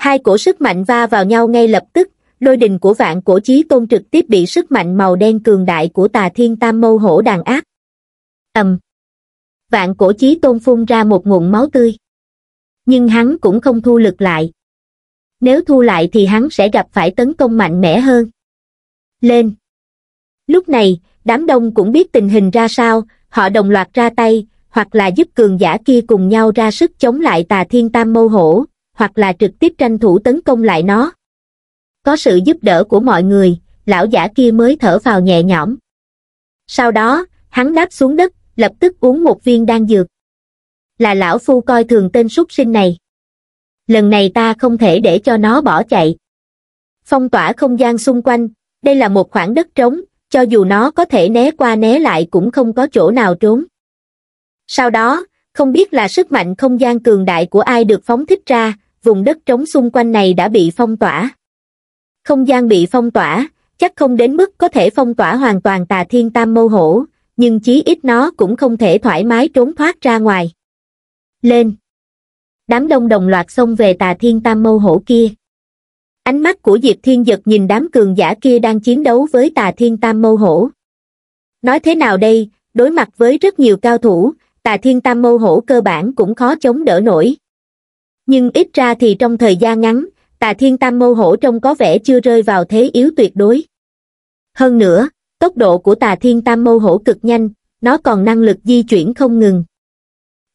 hai cổ sức mạnh va vào nhau ngay lập tức lôi đình của vạn cổ chí tôn trực tiếp bị sức mạnh màu đen cường đại của tà thiên tam mâu hổ đàn áp ầm vạn cổ chí tôn phun ra một nguồn máu tươi nhưng hắn cũng không thu lực lại nếu thu lại thì hắn sẽ gặp phải tấn công mạnh mẽ hơn lên lúc này đám đông cũng biết tình hình ra sao họ đồng loạt ra tay hoặc là giúp cường giả kia cùng nhau ra sức chống lại tà thiên tam mâu hổ hoặc là trực tiếp tranh thủ tấn công lại nó. Có sự giúp đỡ của mọi người, lão giả kia mới thở vào nhẹ nhõm. Sau đó, hắn đáp xuống đất, lập tức uống một viên đan dược. Là lão phu coi thường tên súc sinh này. Lần này ta không thể để cho nó bỏ chạy. Phong tỏa không gian xung quanh, đây là một khoảng đất trống, cho dù nó có thể né qua né lại cũng không có chỗ nào trốn. Sau đó, không biết là sức mạnh không gian cường đại của ai được phóng thích ra, vùng đất trống xung quanh này đã bị phong tỏa. Không gian bị phong tỏa, chắc không đến mức có thể phong tỏa hoàn toàn tà thiên tam mâu hổ, nhưng chí ít nó cũng không thể thoải mái trốn thoát ra ngoài. Lên! Đám đông đồng loạt xông về tà thiên tam mâu hổ kia. Ánh mắt của Diệp Thiên Giật nhìn đám cường giả kia đang chiến đấu với tà thiên tam mâu hổ. Nói thế nào đây, đối mặt với rất nhiều cao thủ, tà thiên tam mâu hổ cơ bản cũng khó chống đỡ nổi nhưng ít ra thì trong thời gian ngắn tà thiên tam mâu hổ trông có vẻ chưa rơi vào thế yếu tuyệt đối hơn nữa tốc độ của tà thiên tam mâu hổ cực nhanh nó còn năng lực di chuyển không ngừng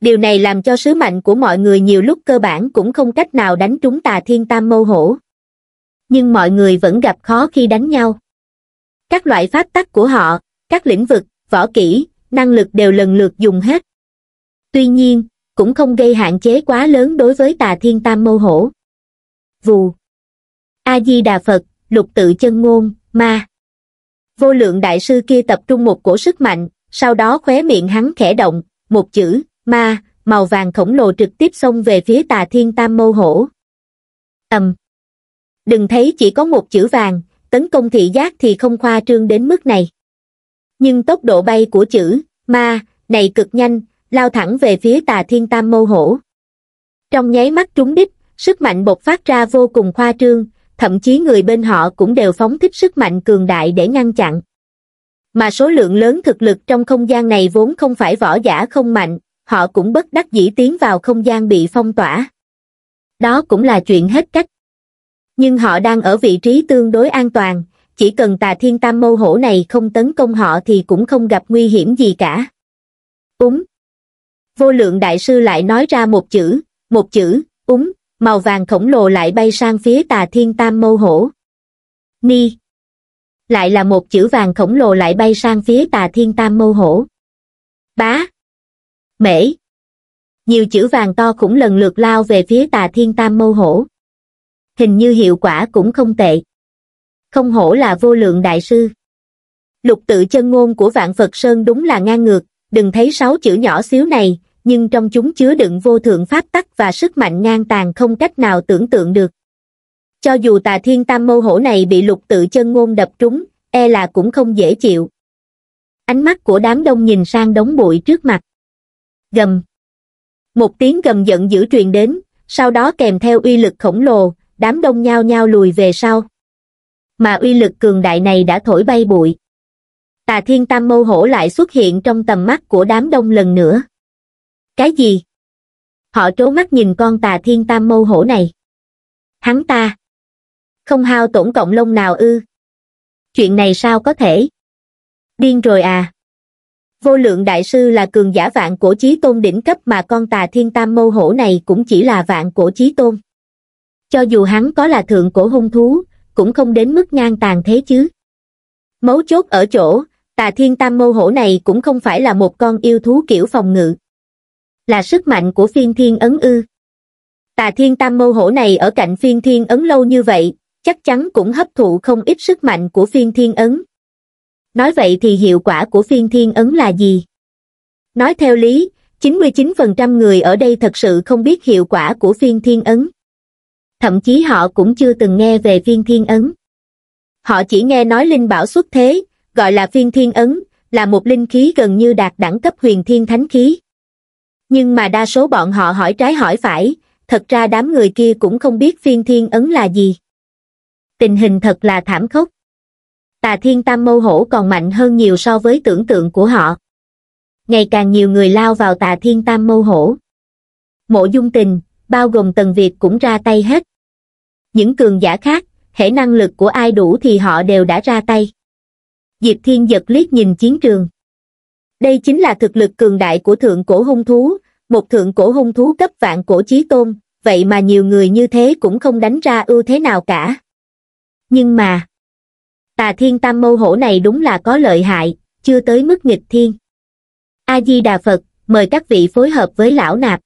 điều này làm cho sứ mệnh của mọi người nhiều lúc cơ bản cũng không cách nào đánh trúng tà thiên tam mâu hổ nhưng mọi người vẫn gặp khó khi đánh nhau các loại pháp tắc của họ các lĩnh vực võ kỹ năng lực đều lần lượt dùng hết tuy nhiên cũng không gây hạn chế quá lớn đối với tà thiên tam mâu hổ vù a di đà phật lục tự chân ngôn ma vô lượng đại sư kia tập trung một cổ sức mạnh sau đó khóe miệng hắn khẽ động một chữ ma màu vàng khổng lồ trực tiếp xông về phía tà thiên tam mâu hổ ầm đừng thấy chỉ có một chữ vàng tấn công thị giác thì không khoa trương đến mức này nhưng tốc độ bay của chữ ma này cực nhanh lao thẳng về phía tà thiên tam mâu hổ trong nháy mắt trúng đích sức mạnh bộc phát ra vô cùng khoa trương thậm chí người bên họ cũng đều phóng thích sức mạnh cường đại để ngăn chặn mà số lượng lớn thực lực trong không gian này vốn không phải võ giả không mạnh họ cũng bất đắc dĩ tiến vào không gian bị phong tỏa đó cũng là chuyện hết cách nhưng họ đang ở vị trí tương đối an toàn chỉ cần tà thiên tam mâu hổ này không tấn công họ thì cũng không gặp nguy hiểm gì cả úng Vô lượng đại sư lại nói ra một chữ, một chữ, úng, màu vàng khổng lồ lại bay sang phía tà thiên tam mâu hổ. Ni. Lại là một chữ vàng khổng lồ lại bay sang phía tà thiên tam mâu hổ. Bá. Mễ. Nhiều chữ vàng to cũng lần lượt lao về phía tà thiên tam mâu hổ. Hình như hiệu quả cũng không tệ. Không hổ là vô lượng đại sư. Lục tự chân ngôn của vạn Phật Sơn đúng là ngang ngược, đừng thấy sáu chữ nhỏ xíu này, nhưng trong chúng chứa đựng vô thượng pháp tắc và sức mạnh ngang tàn không cách nào tưởng tượng được. Cho dù tà thiên tam mâu hổ này bị lục tự chân ngôn đập trúng, e là cũng không dễ chịu. Ánh mắt của đám đông nhìn sang đống bụi trước mặt. Gầm. Một tiếng gầm giận dữ truyền đến, sau đó kèm theo uy lực khổng lồ, đám đông nhao nhao lùi về sau. Mà uy lực cường đại này đã thổi bay bụi. Tà thiên tam mâu hổ lại xuất hiện trong tầm mắt của đám đông lần nữa. Cái gì? Họ trố mắt nhìn con tà thiên tam mâu hổ này. Hắn ta. Không hao tổn cộng lông nào ư. Chuyện này sao có thể? Điên rồi à. Vô lượng đại sư là cường giả vạn cổ chí tôn đỉnh cấp mà con tà thiên tam mâu hổ này cũng chỉ là vạn cổ chí tôn. Cho dù hắn có là thượng cổ hung thú, cũng không đến mức ngang tàn thế chứ. Mấu chốt ở chỗ, tà thiên tam mâu hổ này cũng không phải là một con yêu thú kiểu phòng ngự là sức mạnh của phiên thiên ấn ư. Tà thiên tam mâu hổ này ở cạnh phiên thiên ấn lâu như vậy, chắc chắn cũng hấp thụ không ít sức mạnh của phiên thiên ấn. Nói vậy thì hiệu quả của phiên thiên ấn là gì? Nói theo lý, 99% người ở đây thật sự không biết hiệu quả của phiên thiên ấn. Thậm chí họ cũng chưa từng nghe về phiên thiên ấn. Họ chỉ nghe nói linh bảo xuất thế, gọi là phiên thiên ấn, là một linh khí gần như đạt đẳng cấp huyền thiên thánh khí nhưng mà đa số bọn họ hỏi trái hỏi phải, thật ra đám người kia cũng không biết phiên thiên ấn là gì. Tình hình thật là thảm khốc. Tà thiên tam mâu hổ còn mạnh hơn nhiều so với tưởng tượng của họ. Ngày càng nhiều người lao vào tà thiên tam mâu hổ. Mộ dung tình, bao gồm tần Việt cũng ra tay hết. Những cường giả khác, hệ năng lực của ai đủ thì họ đều đã ra tay. Diệp Thiên giật liếc nhìn chiến trường. Đây chính là thực lực cường đại của thượng cổ hung thú, một thượng cổ hung thú cấp vạn cổ chí tôn, vậy mà nhiều người như thế cũng không đánh ra ưu thế nào cả. Nhưng mà, tà thiên tam mâu hổ này đúng là có lợi hại, chưa tới mức nghịch thiên. A-di-đà Phật, mời các vị phối hợp với lão nạp.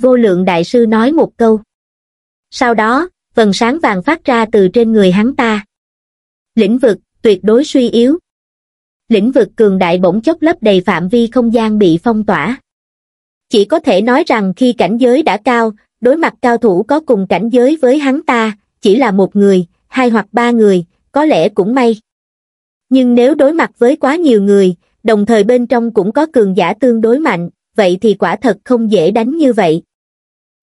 Vô lượng đại sư nói một câu. Sau đó, phần sáng vàng phát ra từ trên người hắn ta. Lĩnh vực, tuyệt đối suy yếu, lĩnh vực cường đại bỗng chốc lấp đầy phạm vi không gian bị phong tỏa chỉ có thể nói rằng khi cảnh giới đã cao đối mặt cao thủ có cùng cảnh giới với hắn ta chỉ là một người hai hoặc ba người có lẽ cũng may nhưng nếu đối mặt với quá nhiều người đồng thời bên trong cũng có cường giả tương đối mạnh vậy thì quả thật không dễ đánh như vậy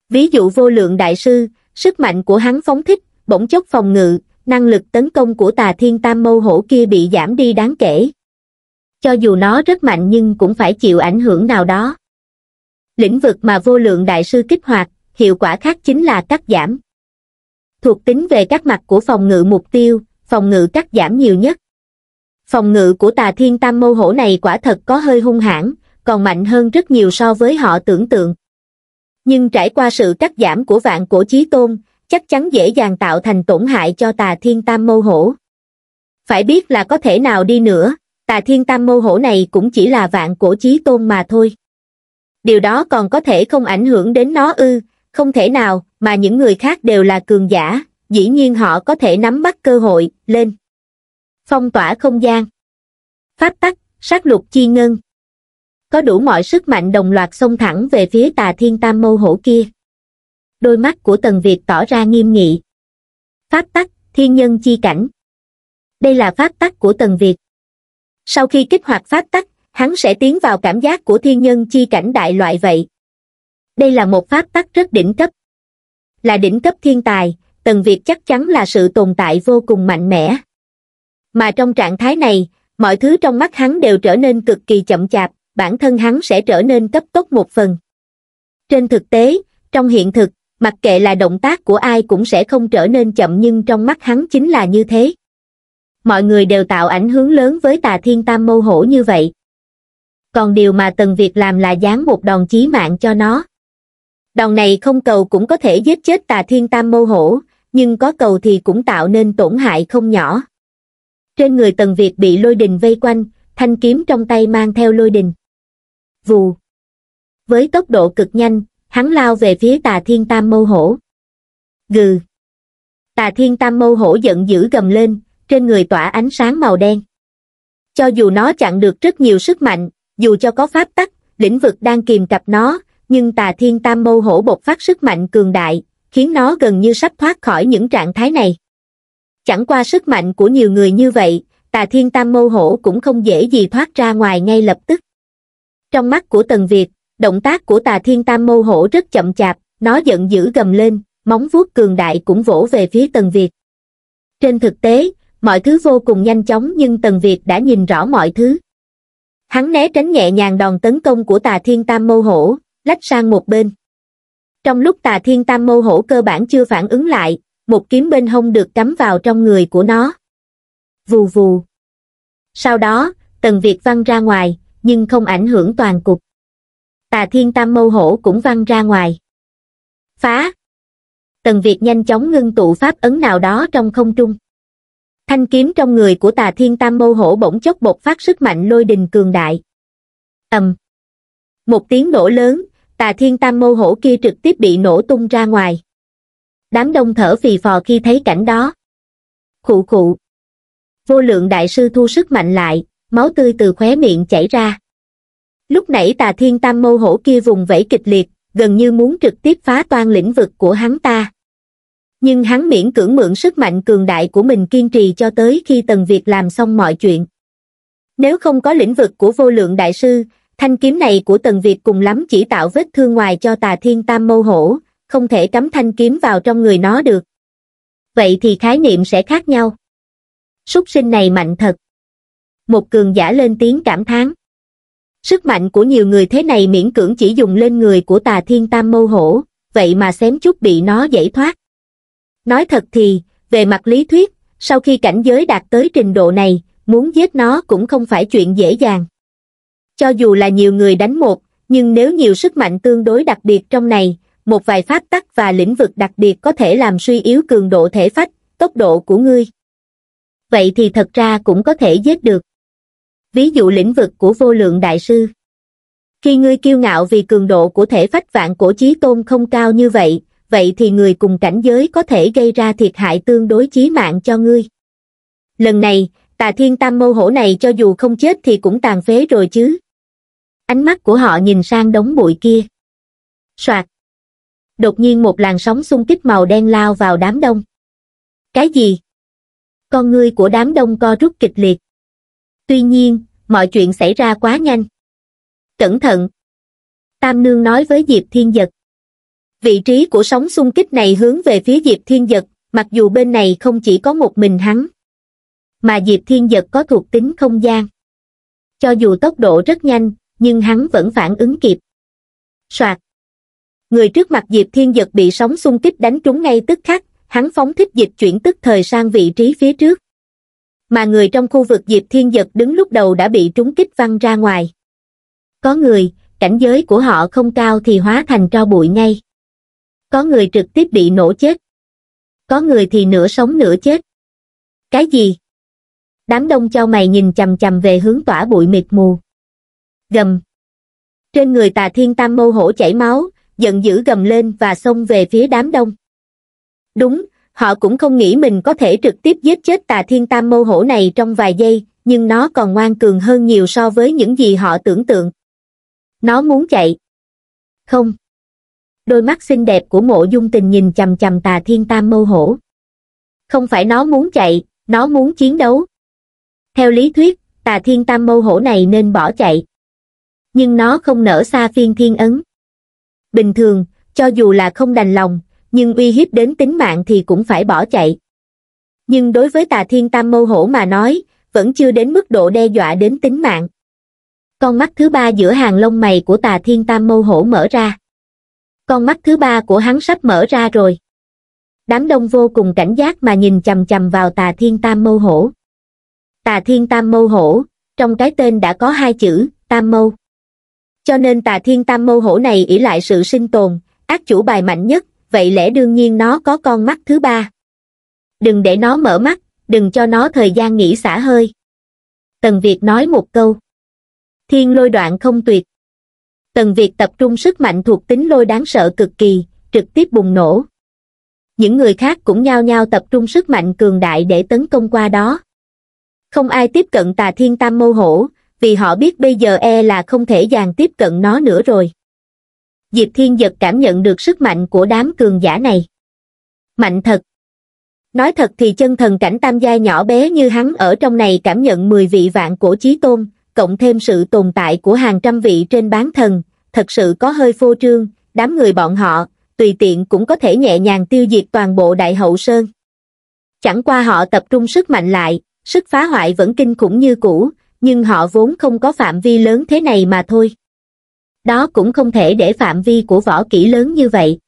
ví dụ vô lượng đại sư sức mạnh của hắn phóng thích bỗng chốc phòng ngự năng lực tấn công của tà thiên tam mâu hổ kia bị giảm đi đáng kể cho dù nó rất mạnh nhưng cũng phải chịu ảnh hưởng nào đó. Lĩnh vực mà vô lượng đại sư kích hoạt, hiệu quả khác chính là cắt giảm. Thuộc tính về các mặt của phòng ngự mục tiêu, phòng ngự cắt giảm nhiều nhất. Phòng ngự của tà thiên tam mâu hổ này quả thật có hơi hung hãn, còn mạnh hơn rất nhiều so với họ tưởng tượng. Nhưng trải qua sự cắt giảm của vạn cổ chí tôn, chắc chắn dễ dàng tạo thành tổn hại cho tà thiên tam mâu hổ. Phải biết là có thể nào đi nữa, tà thiên tam Mô hổ này cũng chỉ là vạn cổ chí tôn mà thôi. Điều đó còn có thể không ảnh hưởng đến nó ư, không thể nào mà những người khác đều là cường giả, dĩ nhiên họ có thể nắm bắt cơ hội, lên. Phong tỏa không gian. Pháp tắc, sát lục chi ngân. Có đủ mọi sức mạnh đồng loạt xông thẳng về phía tà thiên tam mâu hổ kia. Đôi mắt của Tần Việt tỏ ra nghiêm nghị. Pháp tắc, thiên nhân chi cảnh. Đây là pháp tắc của Tần Việt sau khi kích hoạt phát tắc hắn sẽ tiến vào cảm giác của thiên nhân chi cảnh đại loại vậy đây là một phát tắc rất đỉnh cấp là đỉnh cấp thiên tài tần việt chắc chắn là sự tồn tại vô cùng mạnh mẽ mà trong trạng thái này mọi thứ trong mắt hắn đều trở nên cực kỳ chậm chạp bản thân hắn sẽ trở nên cấp tốc một phần trên thực tế trong hiện thực mặc kệ là động tác của ai cũng sẽ không trở nên chậm nhưng trong mắt hắn chính là như thế mọi người đều tạo ảnh hưởng lớn với tà thiên tam mâu hổ như vậy còn điều mà tần việt làm là dán một đòn chí mạng cho nó đòn này không cầu cũng có thể giết chết tà thiên tam mâu hổ nhưng có cầu thì cũng tạo nên tổn hại không nhỏ trên người tần việt bị lôi đình vây quanh thanh kiếm trong tay mang theo lôi đình vù với tốc độ cực nhanh hắn lao về phía tà thiên tam mâu hổ gừ tà thiên tam mâu hổ giận dữ gầm lên trên người tỏa ánh sáng màu đen. Cho dù nó chặn được rất nhiều sức mạnh, dù cho có pháp tắc, lĩnh vực đang kìm cặp nó, nhưng tà thiên tam mâu hổ bộc phát sức mạnh cường đại, khiến nó gần như sắp thoát khỏi những trạng thái này. Chẳng qua sức mạnh của nhiều người như vậy, tà thiên tam mâu hổ cũng không dễ gì thoát ra ngoài ngay lập tức. Trong mắt của Tần Việt, động tác của tà thiên tam mâu hổ rất chậm chạp, nó giận dữ gầm lên, móng vuốt cường đại cũng vỗ về phía Tần Việt. Trên thực tế, mọi thứ vô cùng nhanh chóng nhưng Tần Việt đã nhìn rõ mọi thứ. Hắn né tránh nhẹ nhàng đòn tấn công của tà thiên tam mâu hổ, lách sang một bên. Trong lúc tà thiên tam mâu hổ cơ bản chưa phản ứng lại, một kiếm bên hông được cắm vào trong người của nó. Vù vù. Sau đó, Tần Việt văng ra ngoài, nhưng không ảnh hưởng toàn cục. Tà thiên tam mâu hổ cũng văng ra ngoài. Phá. Tần Việt nhanh chóng ngưng tụ pháp ấn nào đó trong không trung. Thanh kiếm trong người của tà thiên tam mâu hổ bỗng chốc bột phát sức mạnh lôi đình cường đại. ầm um. Một tiếng nổ lớn, tà thiên tam mâu hổ kia trực tiếp bị nổ tung ra ngoài. Đám đông thở phì phò khi thấy cảnh đó. Khụ khụ. Vô lượng đại sư thu sức mạnh lại, máu tươi từ khóe miệng chảy ra. Lúc nãy tà thiên tam mâu hổ kia vùng vẫy kịch liệt, gần như muốn trực tiếp phá toan lĩnh vực của hắn ta nhưng hắn miễn cưỡng mượn sức mạnh cường đại của mình kiên trì cho tới khi Tần Việt làm xong mọi chuyện. Nếu không có lĩnh vực của vô lượng đại sư, thanh kiếm này của Tần Việt cùng lắm chỉ tạo vết thương ngoài cho tà thiên tam mâu hổ, không thể cắm thanh kiếm vào trong người nó được. Vậy thì khái niệm sẽ khác nhau. Súc sinh này mạnh thật. Một cường giả lên tiếng cảm thán. Sức mạnh của nhiều người thế này miễn cưỡng chỉ dùng lên người của tà thiên tam mâu hổ, vậy mà xém chút bị nó dãy thoát. Nói thật thì, về mặt lý thuyết, sau khi cảnh giới đạt tới trình độ này, muốn giết nó cũng không phải chuyện dễ dàng. Cho dù là nhiều người đánh một, nhưng nếu nhiều sức mạnh tương đối đặc biệt trong này, một vài pháp tắc và lĩnh vực đặc biệt có thể làm suy yếu cường độ thể phách, tốc độ của ngươi. Vậy thì thật ra cũng có thể giết được. Ví dụ lĩnh vực của vô lượng đại sư. Khi ngươi kiêu ngạo vì cường độ của thể phách vạn cổ chí tôn không cao như vậy, vậy thì người cùng cảnh giới có thể gây ra thiệt hại tương đối chí mạng cho ngươi. Lần này, tà thiên tam mâu hổ này cho dù không chết thì cũng tàn phế rồi chứ. Ánh mắt của họ nhìn sang đống bụi kia. Soạt. Đột nhiên một làn sóng xung kích màu đen lao vào đám đông. Cái gì? Con ngươi của đám đông co rút kịch liệt. Tuy nhiên, mọi chuyện xảy ra quá nhanh. Cẩn thận. Tam Nương nói với Diệp Thiên Giật vị trí của sóng xung kích này hướng về phía diệp thiên giật mặc dù bên này không chỉ có một mình hắn mà diệp thiên giật có thuộc tính không gian cho dù tốc độ rất nhanh nhưng hắn vẫn phản ứng kịp soạt người trước mặt diệp thiên giật bị sóng xung kích đánh trúng ngay tức khắc hắn phóng thích dịch chuyển tức thời sang vị trí phía trước mà người trong khu vực diệp thiên giật đứng lúc đầu đã bị trúng kích văng ra ngoài có người cảnh giới của họ không cao thì hóa thành tro bụi ngay có người trực tiếp bị nổ chết. Có người thì nửa sống nửa chết. Cái gì? Đám đông cho mày nhìn chầm chầm về hướng tỏa bụi mịt mù. Gầm. Trên người tà thiên tam mâu hổ chảy máu, giận dữ gầm lên và xông về phía đám đông. Đúng, họ cũng không nghĩ mình có thể trực tiếp giết chết tà thiên tam mâu hổ này trong vài giây, nhưng nó còn ngoan cường hơn nhiều so với những gì họ tưởng tượng. Nó muốn chạy. Không đôi mắt xinh đẹp của mộ dung tình nhìn chầm chầm tà thiên tam mâu hổ. Không phải nó muốn chạy, nó muốn chiến đấu. Theo lý thuyết, tà thiên tam mâu hổ này nên bỏ chạy. Nhưng nó không nở xa phiên thiên ấn. Bình thường, cho dù là không đành lòng, nhưng uy hiếp đến tính mạng thì cũng phải bỏ chạy. Nhưng đối với tà thiên tam mâu hổ mà nói, vẫn chưa đến mức độ đe dọa đến tính mạng. Con mắt thứ ba giữa hàng lông mày của tà thiên tam mâu hổ mở ra con mắt thứ ba của hắn sắp mở ra rồi đám đông vô cùng cảnh giác mà nhìn chầm chầm vào tà thiên tam mâu hổ tà thiên tam mâu hổ trong cái tên đã có hai chữ tam mâu cho nên tà thiên tam mâu hổ này ỷ lại sự sinh tồn ác chủ bài mạnh nhất vậy lẽ đương nhiên nó có con mắt thứ ba đừng để nó mở mắt đừng cho nó thời gian nghỉ xả hơi tần việt nói một câu thiên lôi đoạn không tuyệt Tần Việt tập trung sức mạnh thuộc tính lôi đáng sợ cực kỳ, trực tiếp bùng nổ. Những người khác cũng nhao nhao tập trung sức mạnh cường đại để tấn công qua đó. Không ai tiếp cận tà thiên tam mâu hổ, vì họ biết bây giờ e là không thể dàn tiếp cận nó nữa rồi. Diệp Thiên Giật cảm nhận được sức mạnh của đám cường giả này. Mạnh thật. Nói thật thì chân thần cảnh tam giai nhỏ bé như hắn ở trong này cảm nhận 10 vị vạn cổ chí tôn, cộng thêm sự tồn tại của hàng trăm vị trên bán thần, thật sự có hơi phô trương, đám người bọn họ, tùy tiện cũng có thể nhẹ nhàng tiêu diệt toàn bộ đại hậu sơn. Chẳng qua họ tập trung sức mạnh lại, sức phá hoại vẫn kinh khủng như cũ, nhưng họ vốn không có phạm vi lớn thế này mà thôi. Đó cũng không thể để phạm vi của võ kỹ lớn như vậy.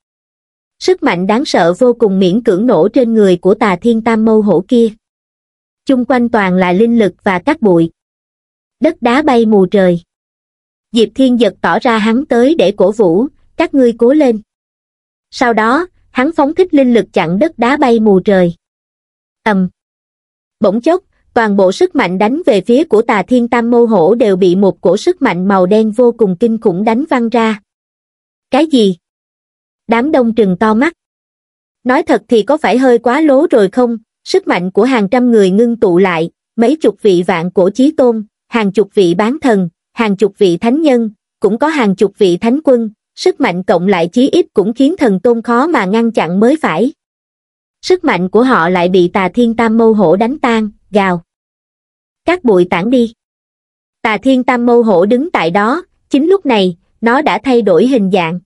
Sức mạnh đáng sợ vô cùng miễn cưỡng nổ trên người của tà thiên tam mâu hổ kia. Chung quanh toàn là linh lực và các bụi đất đá bay mù trời diệp thiên giật tỏ ra hắn tới để cổ vũ các ngươi cố lên sau đó hắn phóng thích linh lực chặn đất đá bay mù trời ầm bỗng chốc toàn bộ sức mạnh đánh về phía của tà thiên tam mô hổ đều bị một cổ sức mạnh màu đen vô cùng kinh khủng đánh văng ra cái gì đám đông trừng to mắt nói thật thì có phải hơi quá lố rồi không sức mạnh của hàng trăm người ngưng tụ lại mấy chục vị vạn cổ chí tôn hàng chục vị bán thần, hàng chục vị thánh nhân, cũng có hàng chục vị thánh quân, sức mạnh cộng lại chí ít cũng khiến thần tôn khó mà ngăn chặn mới phải. Sức mạnh của họ lại bị tà thiên tam mâu hổ đánh tan, gào. Các bụi tản đi. Tà thiên tam mâu hổ đứng tại đó, chính lúc này, nó đã thay đổi hình dạng.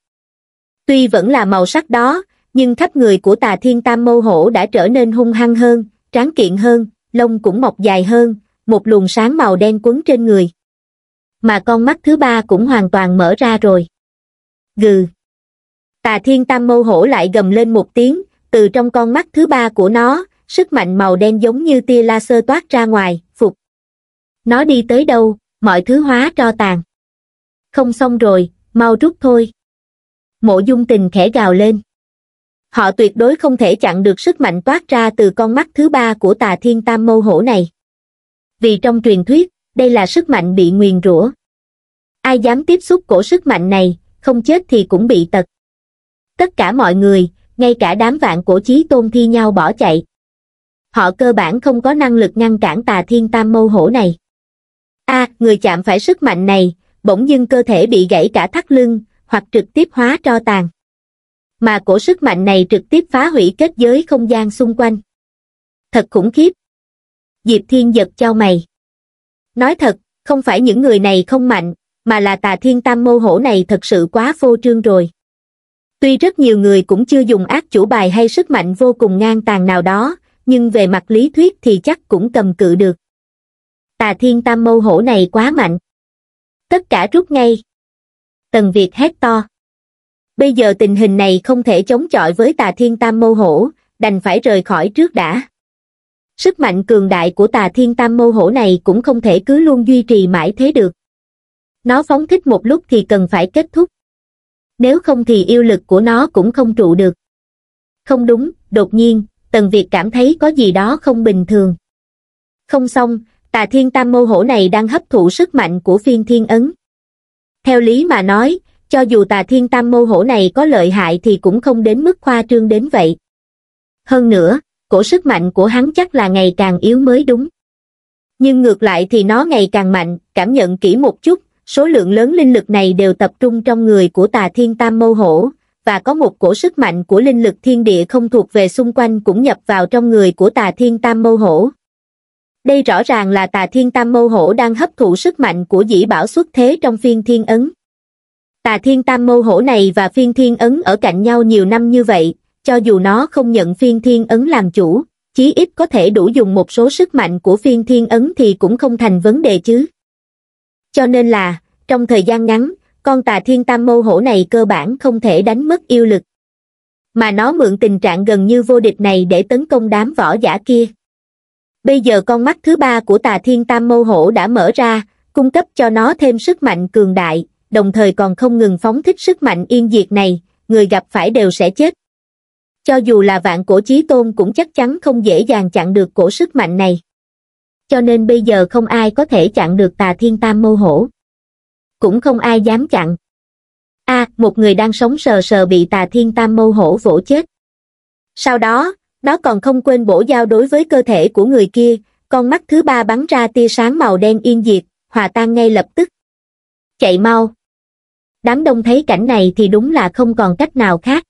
Tuy vẫn là màu sắc đó, nhưng khắp người của tà thiên tam mâu hổ đã trở nên hung hăng hơn, tráng kiện hơn, lông cũng mọc dài hơn, một luồng sáng màu đen quấn trên người. Mà con mắt thứ ba cũng hoàn toàn mở ra rồi. Gừ. Tà thiên tam mâu hổ lại gầm lên một tiếng, từ trong con mắt thứ ba của nó, sức mạnh màu đen giống như tia laser toát ra ngoài, phục. Nó đi tới đâu, mọi thứ hóa cho tàn. Không xong rồi, mau rút thôi. Mộ dung tình khẽ gào lên. Họ tuyệt đối không thể chặn được sức mạnh toát ra từ con mắt thứ ba của tà thiên tam mâu hổ này vì trong truyền thuyết, đây là sức mạnh bị nguyền rủa. Ai dám tiếp xúc cổ sức mạnh này, không chết thì cũng bị tật. Tất cả mọi người, ngay cả đám vạn cổ chí tôn thi nhau bỏ chạy. Họ cơ bản không có năng lực ngăn cản tà thiên tam mâu hổ này. A, à, người chạm phải sức mạnh này, bỗng dưng cơ thể bị gãy cả thắt lưng, hoặc trực tiếp hóa tro tàn. Mà cổ sức mạnh này trực tiếp phá hủy kết giới không gian xung quanh. Thật khủng khiếp, diệp thiên giật cho mày nói thật không phải những người này không mạnh mà là tà thiên tam mô hổ này thật sự quá phô trương rồi tuy rất nhiều người cũng chưa dùng ác chủ bài hay sức mạnh vô cùng ngang tàn nào đó nhưng về mặt lý thuyết thì chắc cũng cầm cự được tà thiên tam mâu hổ này quá mạnh tất cả rút ngay tần việt hét to bây giờ tình hình này không thể chống chọi với tà thiên tam mâu hổ đành phải rời khỏi trước đã Sức mạnh cường đại của tà thiên tam mâu hổ này cũng không thể cứ luôn duy trì mãi thế được. Nó phóng thích một lúc thì cần phải kết thúc. Nếu không thì yêu lực của nó cũng không trụ được. Không đúng, đột nhiên, Tần Việt cảm thấy có gì đó không bình thường. Không xong, tà thiên tam mâu hổ này đang hấp thụ sức mạnh của phiên thiên ấn. Theo lý mà nói, cho dù tà thiên tam mâu hổ này có lợi hại thì cũng không đến mức khoa trương đến vậy. Hơn nữa, cổ sức mạnh của hắn chắc là ngày càng yếu mới đúng. Nhưng ngược lại thì nó ngày càng mạnh, cảm nhận kỹ một chút, số lượng lớn linh lực này đều tập trung trong người của tà thiên tam mâu hổ, và có một cổ sức mạnh của linh lực thiên địa không thuộc về xung quanh cũng nhập vào trong người của tà thiên tam mâu hổ. Đây rõ ràng là tà thiên tam mâu hổ đang hấp thụ sức mạnh của dĩ bảo xuất thế trong phiên thiên ấn. Tà thiên tam mâu hổ này và phiên thiên ấn ở cạnh nhau nhiều năm như vậy, cho dù nó không nhận phiên thiên ấn làm chủ, chí ít có thể đủ dùng một số sức mạnh của phiên thiên ấn thì cũng không thành vấn đề chứ. Cho nên là, trong thời gian ngắn, con tà thiên tam mâu hổ này cơ bản không thể đánh mất yêu lực. Mà nó mượn tình trạng gần như vô địch này để tấn công đám võ giả kia. Bây giờ con mắt thứ ba của tà thiên tam mâu hổ đã mở ra, cung cấp cho nó thêm sức mạnh cường đại, đồng thời còn không ngừng phóng thích sức mạnh yên diệt này, người gặp phải đều sẽ chết cho dù là vạn cổ chí tôn cũng chắc chắn không dễ dàng chặn được cổ sức mạnh này cho nên bây giờ không ai có thể chặn được tà thiên tam mâu hổ cũng không ai dám chặn a à, một người đang sống sờ sờ bị tà thiên tam mâu hổ vỗ chết sau đó nó còn không quên bổ dao đối với cơ thể của người kia con mắt thứ ba bắn ra tia sáng màu đen yên diệt hòa tan ngay lập tức chạy mau đám đông thấy cảnh này thì đúng là không còn cách nào khác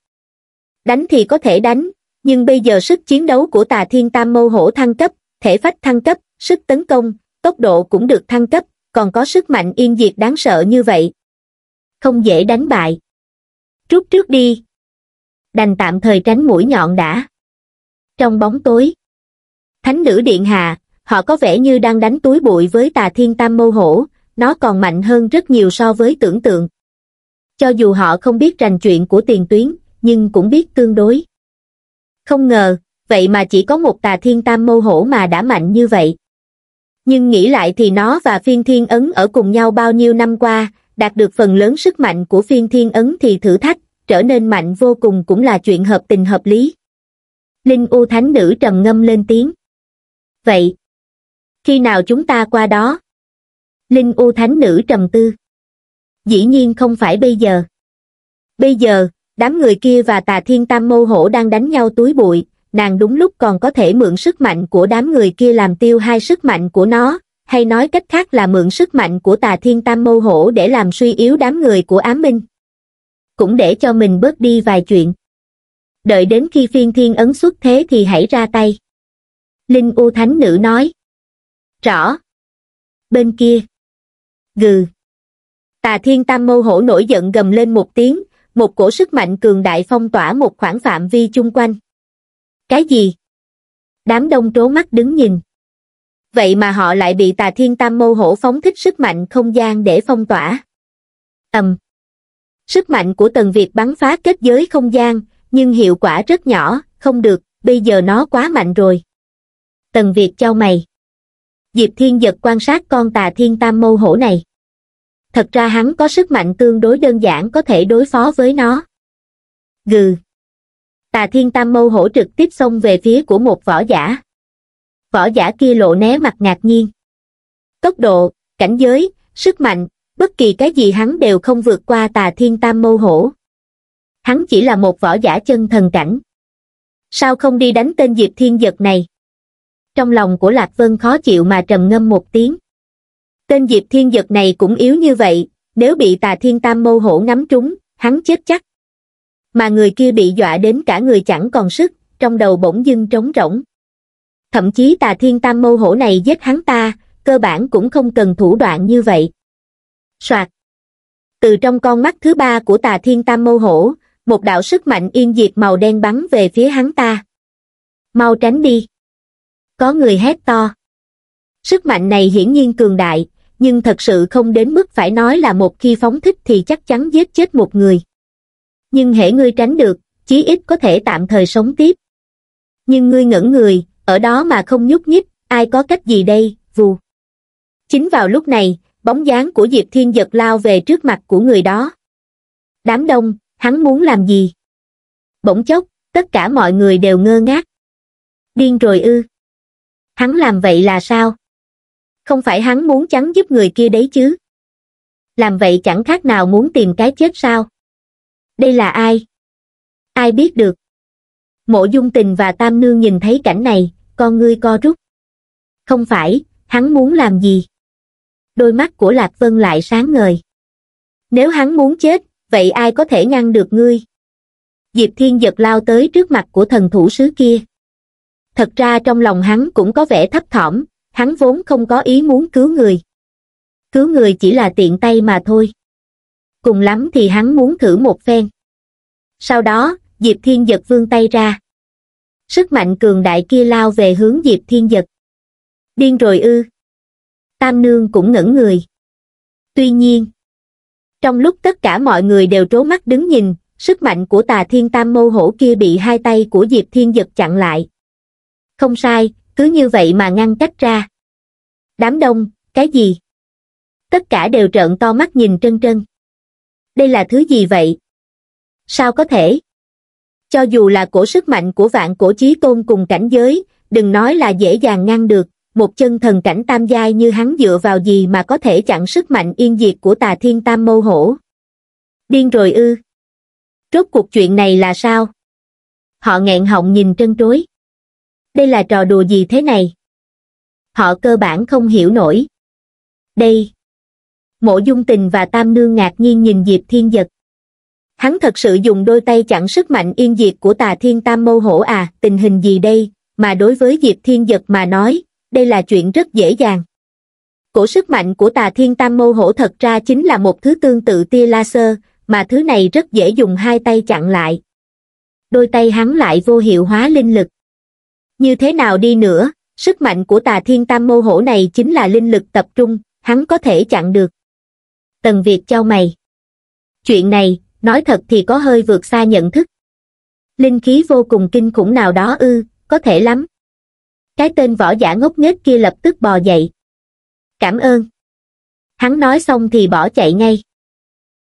đánh thì có thể đánh nhưng bây giờ sức chiến đấu của tà thiên tam mâu hổ thăng cấp thể phách thăng cấp sức tấn công tốc độ cũng được thăng cấp còn có sức mạnh yên diệt đáng sợ như vậy không dễ đánh bại rút trước đi đành tạm thời tránh mũi nhọn đã trong bóng tối thánh nữ điện hạ họ có vẻ như đang đánh túi bụi với tà thiên tam mâu hổ nó còn mạnh hơn rất nhiều so với tưởng tượng cho dù họ không biết rành chuyện của tiền tuyến nhưng cũng biết tương đối. Không ngờ, vậy mà chỉ có một tà thiên tam mâu hổ mà đã mạnh như vậy. Nhưng nghĩ lại thì nó và phiên thiên ấn ở cùng nhau bao nhiêu năm qua, đạt được phần lớn sức mạnh của phiên thiên ấn thì thử thách, trở nên mạnh vô cùng cũng là chuyện hợp tình hợp lý. Linh U Thánh Nữ trầm ngâm lên tiếng. Vậy, khi nào chúng ta qua đó? Linh U Thánh Nữ trầm tư. Dĩ nhiên không phải bây giờ. Bây giờ, Đám người kia và tà thiên tam mâu hổ đang đánh nhau túi bụi, nàng đúng lúc còn có thể mượn sức mạnh của đám người kia làm tiêu hai sức mạnh của nó, hay nói cách khác là mượn sức mạnh của tà thiên tam mâu hổ để làm suy yếu đám người của ám minh. Cũng để cho mình bớt đi vài chuyện. Đợi đến khi phiên thiên ấn xuất thế thì hãy ra tay. Linh U Thánh Nữ nói. Rõ. Bên kia. Gừ. Tà thiên tam mâu hổ nổi giận gầm lên một tiếng, một cổ sức mạnh cường đại phong tỏa một khoảng phạm vi chung quanh. Cái gì? Đám đông trố mắt đứng nhìn. Vậy mà họ lại bị tà thiên tam mâu hổ phóng thích sức mạnh không gian để phong tỏa. Ầm. Sức mạnh của Tần Việt bắn phá kết giới không gian, nhưng hiệu quả rất nhỏ, không được, bây giờ nó quá mạnh rồi. Tần Việt cho mày. Diệp Thiên giật quan sát con tà thiên tam mâu hổ này thật ra hắn có sức mạnh tương đối đơn giản có thể đối phó với nó. Gừ. Tà thiên tam mâu hổ trực tiếp xông về phía của một võ giả. Võ giả kia lộ né mặt ngạc nhiên. Tốc độ, cảnh giới, sức mạnh, bất kỳ cái gì hắn đều không vượt qua tà thiên tam mâu hổ. Hắn chỉ là một võ giả chân thần cảnh. Sao không đi đánh tên Diệp Thiên Giật này? Trong lòng của Lạc Vân khó chịu mà trầm ngâm một tiếng tên diệp thiên giật này cũng yếu như vậy nếu bị tà thiên tam mâu hổ ngắm trúng hắn chết chắc mà người kia bị dọa đến cả người chẳng còn sức trong đầu bỗng dưng trống rỗng thậm chí tà thiên tam mâu hổ này giết hắn ta cơ bản cũng không cần thủ đoạn như vậy soạt từ trong con mắt thứ ba của tà thiên tam mâu hổ một đạo sức mạnh yên diệt màu đen bắn về phía hắn ta mau tránh đi có người hét to sức mạnh này hiển nhiên cường đại nhưng thật sự không đến mức phải nói là một khi phóng thích thì chắc chắn giết chết một người. Nhưng hễ ngươi tránh được, chí ít có thể tạm thời sống tiếp. Nhưng ngươi ngẩn người, ở đó mà không nhúc nhích, ai có cách gì đây, vù. Chính vào lúc này, bóng dáng của Diệp Thiên giật lao về trước mặt của người đó. Đám đông, hắn muốn làm gì? Bỗng chốc, tất cả mọi người đều ngơ ngác. Điên rồi ư. Hắn làm vậy là sao? không phải hắn muốn chắn giúp người kia đấy chứ làm vậy chẳng khác nào muốn tìm cái chết sao đây là ai ai biết được mộ dung tình và tam nương nhìn thấy cảnh này con ngươi co rút không phải hắn muốn làm gì đôi mắt của lạc vân lại sáng ngời nếu hắn muốn chết vậy ai có thể ngăn được ngươi diệp thiên giật lao tới trước mặt của thần thủ sứ kia thật ra trong lòng hắn cũng có vẻ thấp thỏm hắn vốn không có ý muốn cứu người cứu người chỉ là tiện tay mà thôi cùng lắm thì hắn muốn thử một phen sau đó diệp thiên giật vươn tay ra sức mạnh cường đại kia lao về hướng diệp thiên giật điên rồi ư tam nương cũng ngẩn người tuy nhiên trong lúc tất cả mọi người đều trố mắt đứng nhìn sức mạnh của tà thiên tam mâu hổ kia bị hai tay của diệp thiên giật chặn lại không sai cứ như vậy mà ngăn cách ra. Đám đông, cái gì? Tất cả đều trợn to mắt nhìn trân trân. Đây là thứ gì vậy? Sao có thể? Cho dù là cổ sức mạnh của vạn cổ chí tôn cùng cảnh giới, đừng nói là dễ dàng ngăn được, một chân thần cảnh tam giai như hắn dựa vào gì mà có thể chặn sức mạnh yên diệt của tà thiên tam mâu hổ. Điên rồi ư. Rốt cuộc chuyện này là sao? Họ nghẹn họng nhìn trân trối đây là trò đùa gì thế này? Họ cơ bản không hiểu nổi. Đây. Mộ dung tình và tam nương ngạc nhiên nhìn Diệp Thiên Giật. Hắn thật sự dùng đôi tay chặn sức mạnh yên diệt của tà thiên tam mâu hổ à, tình hình gì đây, mà đối với Diệp Thiên Giật mà nói, đây là chuyện rất dễ dàng. Cổ sức mạnh của tà thiên tam mâu hổ thật ra chính là một thứ tương tự tia laser, mà thứ này rất dễ dùng hai tay chặn lại. Đôi tay hắn lại vô hiệu hóa linh lực. Như thế nào đi nữa, sức mạnh của tà thiên tam mô hổ này chính là linh lực tập trung, hắn có thể chặn được. Tần Việt cho mày. Chuyện này, nói thật thì có hơi vượt xa nhận thức. Linh khí vô cùng kinh khủng nào đó ư, có thể lắm. Cái tên võ giả ngốc nghếch kia lập tức bò dậy. Cảm ơn. Hắn nói xong thì bỏ chạy ngay.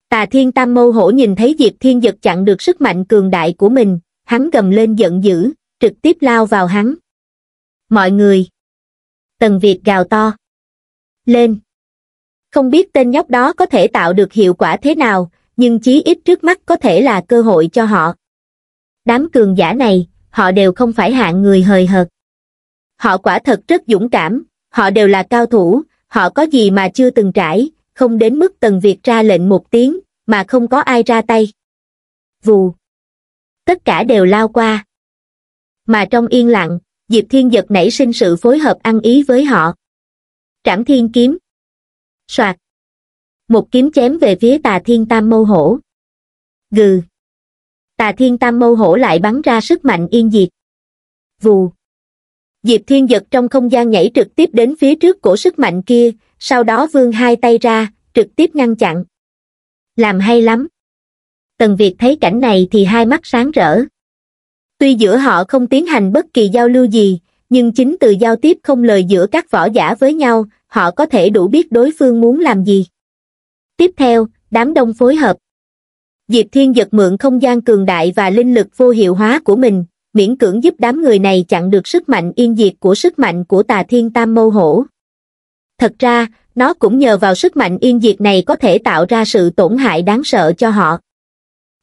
Tà thiên tam mâu hổ nhìn thấy Diệp Thiên giật chặn được sức mạnh cường đại của mình, hắn gầm lên giận dữ, trực tiếp lao vào hắn. Mọi người! Tần Việt gào to. Lên! Không biết tên nhóc đó có thể tạo được hiệu quả thế nào, nhưng chí ít trước mắt có thể là cơ hội cho họ. Đám cường giả này, họ đều không phải hạng người hời hợt. Họ quả thật rất dũng cảm, họ đều là cao thủ, họ có gì mà chưa từng trải, không đến mức Tần Việt ra lệnh một tiếng, mà không có ai ra tay. Vù! Tất cả đều lao qua mà trong yên lặng diệp thiên giật nảy sinh sự phối hợp ăn ý với họ trảm thiên kiếm soạt một kiếm chém về phía tà thiên tam mâu hổ gừ tà thiên tam mâu hổ lại bắn ra sức mạnh yên diệt vù diệp thiên giật trong không gian nhảy trực tiếp đến phía trước của sức mạnh kia sau đó vươn hai tay ra trực tiếp ngăn chặn làm hay lắm tần việt thấy cảnh này thì hai mắt sáng rỡ tuy giữa họ không tiến hành bất kỳ giao lưu gì nhưng chính từ giao tiếp không lời giữa các võ giả với nhau họ có thể đủ biết đối phương muốn làm gì tiếp theo đám đông phối hợp diệp thiên giật mượn không gian cường đại và linh lực vô hiệu hóa của mình miễn cưỡng giúp đám người này chặn được sức mạnh yên diệt của sức mạnh của tà thiên tam mâu hổ thật ra nó cũng nhờ vào sức mạnh yên diệt này có thể tạo ra sự tổn hại đáng sợ cho họ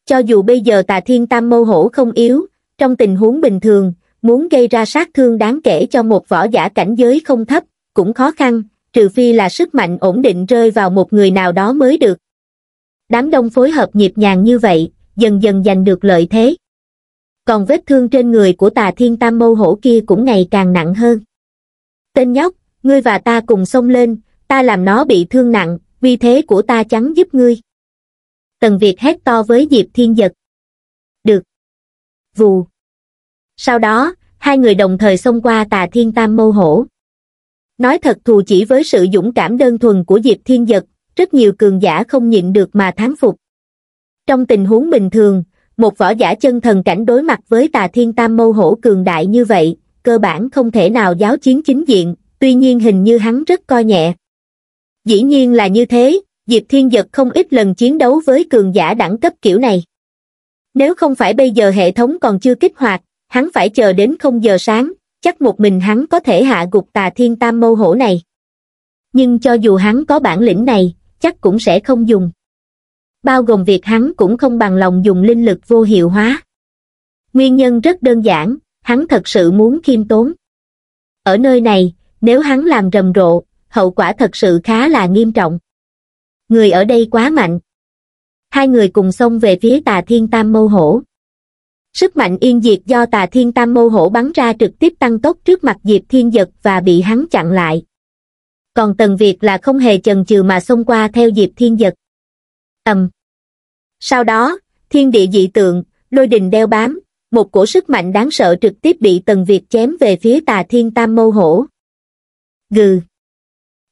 cho dù bây giờ tà thiên tam mâu hổ không yếu trong tình huống bình thường, muốn gây ra sát thương đáng kể cho một võ giả cảnh giới không thấp, cũng khó khăn, trừ phi là sức mạnh ổn định rơi vào một người nào đó mới được. Đám đông phối hợp nhịp nhàng như vậy, dần dần giành được lợi thế. Còn vết thương trên người của tà thiên tam mâu hổ kia cũng ngày càng nặng hơn. Tên nhóc, ngươi và ta cùng xông lên, ta làm nó bị thương nặng, vì thế của ta chắn giúp ngươi. Tần Việt hét to với Diệp Thiên Giật. Được. Vù sau đó hai người đồng thời xông qua tà thiên tam mâu hổ nói thật thù chỉ với sự dũng cảm đơn thuần của diệp thiên dật rất nhiều cường giả không nhịn được mà thán phục trong tình huống bình thường một võ giả chân thần cảnh đối mặt với tà thiên tam mâu hổ cường đại như vậy cơ bản không thể nào giáo chiến chính diện tuy nhiên hình như hắn rất coi nhẹ dĩ nhiên là như thế diệp thiên dật không ít lần chiến đấu với cường giả đẳng cấp kiểu này nếu không phải bây giờ hệ thống còn chưa kích hoạt hắn phải chờ đến không giờ sáng chắc một mình hắn có thể hạ gục tà thiên tam mâu hổ này nhưng cho dù hắn có bản lĩnh này chắc cũng sẽ không dùng bao gồm việc hắn cũng không bằng lòng dùng linh lực vô hiệu hóa nguyên nhân rất đơn giản hắn thật sự muốn khiêm tốn ở nơi này nếu hắn làm rầm rộ hậu quả thật sự khá là nghiêm trọng người ở đây quá mạnh hai người cùng xông về phía tà thiên tam mâu hổ sức mạnh yên diệt do tà thiên tam mâu hổ bắn ra trực tiếp tăng tốc trước mặt diệp thiên giật và bị hắn chặn lại còn tần việt là không hề chần chừ mà xông qua theo diệp thiên giật ầm sau đó thiên địa dị tượng lôi đình đeo bám một cổ sức mạnh đáng sợ trực tiếp bị tần việt chém về phía tà thiên tam mâu hổ gừ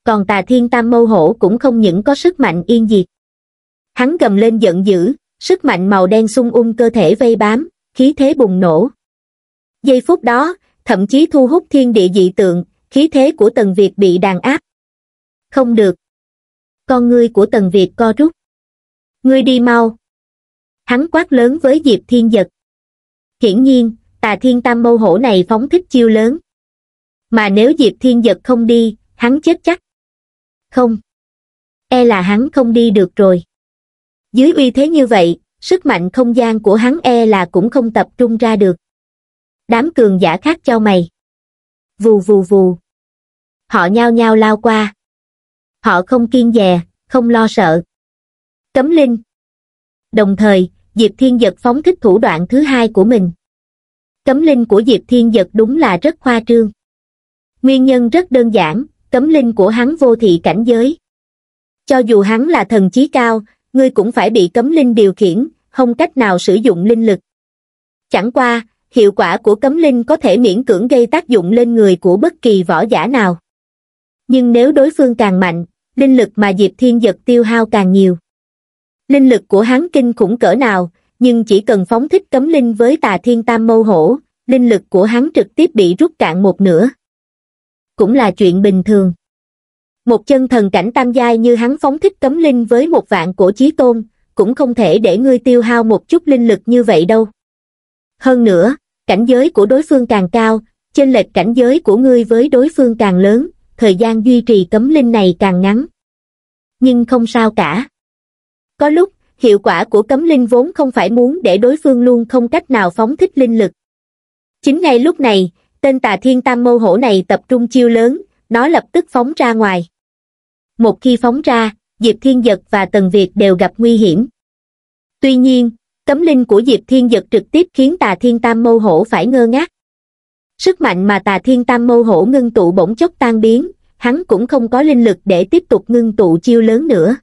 còn tà thiên tam mâu hổ cũng không những có sức mạnh yên diệt hắn gầm lên giận dữ sức mạnh màu đen xung ung cơ thể vây bám khí thế bùng nổ. Giây phút đó, thậm chí thu hút thiên địa dị tượng, khí thế của Tần Việt bị đàn áp. Không được. Con ngươi của Tần Việt co rút. Ngươi đi mau. Hắn quát lớn với Diệp Thiên Giật. Hiển nhiên, tà thiên tam mâu hổ này phóng thích chiêu lớn. Mà nếu Diệp Thiên Giật không đi, hắn chết chắc. Không. E là hắn không đi được rồi. Dưới uy thế như vậy, sức mạnh không gian của hắn e là cũng không tập trung ra được. Đám cường giả khác cho mày. Vù vù vù. Họ nhao nhao lao qua. Họ không kiên dè, không lo sợ. Cấm linh. Đồng thời, Diệp Thiên Giật phóng thích thủ đoạn thứ hai của mình. Cấm linh của Diệp Thiên Giật đúng là rất khoa trương. Nguyên nhân rất đơn giản, cấm linh của hắn vô thị cảnh giới. Cho dù hắn là thần trí cao, ngươi cũng phải bị cấm linh điều khiển, không cách nào sử dụng linh lực. Chẳng qua, hiệu quả của cấm linh có thể miễn cưỡng gây tác dụng lên người của bất kỳ võ giả nào. Nhưng nếu đối phương càng mạnh, linh lực mà Diệp Thiên Giật tiêu hao càng nhiều. Linh lực của hắn kinh khủng cỡ nào, nhưng chỉ cần phóng thích cấm linh với tà thiên tam mâu hổ, linh lực của hắn trực tiếp bị rút cạn một nửa. Cũng là chuyện bình thường. Một chân thần cảnh tam giai như hắn phóng thích cấm linh với một vạn cổ chí tôn, cũng không thể để ngươi tiêu hao một chút linh lực như vậy đâu. Hơn nữa, cảnh giới của đối phương càng cao, chênh lệch cảnh giới của ngươi với đối phương càng lớn, thời gian duy trì cấm linh này càng ngắn. Nhưng không sao cả. Có lúc, hiệu quả của cấm linh vốn không phải muốn để đối phương luôn không cách nào phóng thích linh lực. Chính ngay lúc này, tên tà thiên tam mâu hổ này tập trung chiêu lớn, nó lập tức phóng ra ngoài. Một khi phóng ra, Diệp Thiên Giật và Tần Việt đều gặp nguy hiểm. Tuy nhiên, cấm linh của Diệp Thiên Giật trực tiếp khiến tà thiên tam mâu hổ phải ngơ ngác. Sức mạnh mà tà thiên tam mâu hổ ngưng tụ bỗng chốc tan biến, hắn cũng không có linh lực để tiếp tục ngưng tụ chiêu lớn nữa.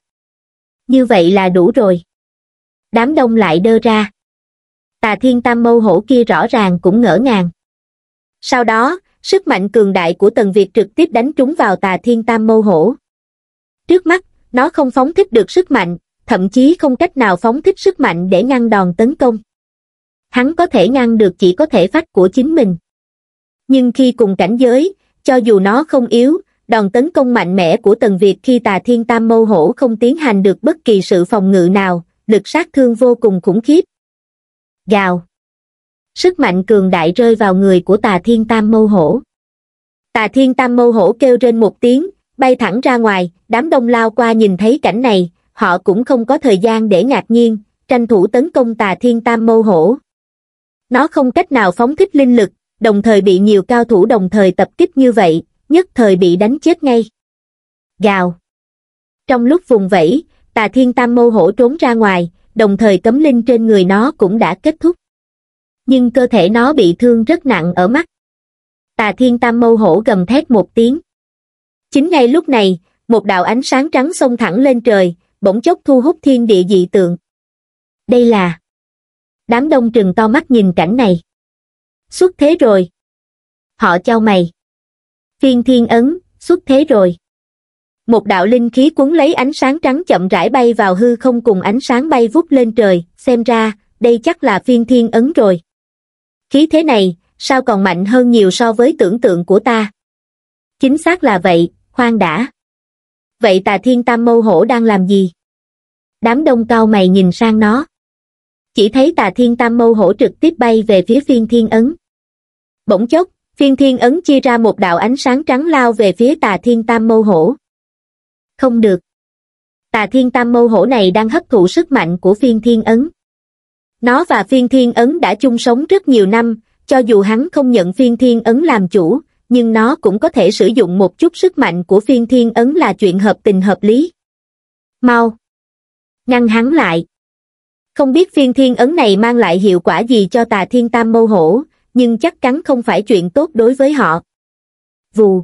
Như vậy là đủ rồi. Đám đông lại đơ ra. Tà thiên tam mâu hổ kia rõ ràng cũng ngỡ ngàng. Sau đó, sức mạnh cường đại của Tần Việt trực tiếp đánh trúng vào tà thiên tam mâu hổ. Trước mắt, nó không phóng thích được sức mạnh, thậm chí không cách nào phóng thích sức mạnh để ngăn đòn tấn công. Hắn có thể ngăn được chỉ có thể phách của chính mình. Nhưng khi cùng cảnh giới, cho dù nó không yếu, đòn tấn công mạnh mẽ của Tần Việt khi tà thiên tam mâu hổ không tiến hành được bất kỳ sự phòng ngự nào, lực sát thương vô cùng khủng khiếp. Gào! Sức mạnh cường đại rơi vào người của tà thiên tam mâu hổ. Tà thiên tam mâu hổ kêu trên một tiếng, bay thẳng ra ngoài, đám đông lao qua nhìn thấy cảnh này, họ cũng không có thời gian để ngạc nhiên, tranh thủ tấn công tà thiên tam mâu hổ. Nó không cách nào phóng thích linh lực, đồng thời bị nhiều cao thủ đồng thời tập kích như vậy, nhất thời bị đánh chết ngay. Gào! Trong lúc vùng vẫy, tà thiên tam mâu hổ trốn ra ngoài, đồng thời cấm linh trên người nó cũng đã kết thúc. Nhưng cơ thể nó bị thương rất nặng ở mắt. Tà thiên tam mâu hổ gầm thét một tiếng. Chính ngay lúc này, một đạo ánh sáng trắng xông thẳng lên trời, bỗng chốc thu hút thiên địa dị tượng. Đây là... Đám đông trừng to mắt nhìn cảnh này. Xuất thế rồi. Họ trao mày. Phiên thiên ấn, xuất thế rồi. Một đạo linh khí cuốn lấy ánh sáng trắng chậm rãi bay vào hư không cùng ánh sáng bay vút lên trời, xem ra, đây chắc là phiên thiên ấn rồi. Khí thế này, sao còn mạnh hơn nhiều so với tưởng tượng của ta? Chính xác là vậy, Khoan đã. Vậy tà thiên tam mâu hổ đang làm gì? Đám đông cao mày nhìn sang nó. Chỉ thấy tà thiên tam mâu hổ trực tiếp bay về phía phiên thiên ấn. Bỗng chốc, phiên thiên ấn chia ra một đạo ánh sáng trắng lao về phía tà thiên tam mâu hổ. Không được. Tà thiên tam mâu hổ này đang hấp thụ sức mạnh của phiên thiên ấn. Nó và phiên thiên ấn đã chung sống rất nhiều năm, cho dù hắn không nhận phiên thiên ấn làm chủ, nhưng nó cũng có thể sử dụng một chút sức mạnh của phiên thiên ấn là chuyện hợp tình hợp lý. Mau! Ngăn hắn lại! Không biết phiên thiên ấn này mang lại hiệu quả gì cho tà thiên tam mâu hổ, nhưng chắc chắn không phải chuyện tốt đối với họ. Vù!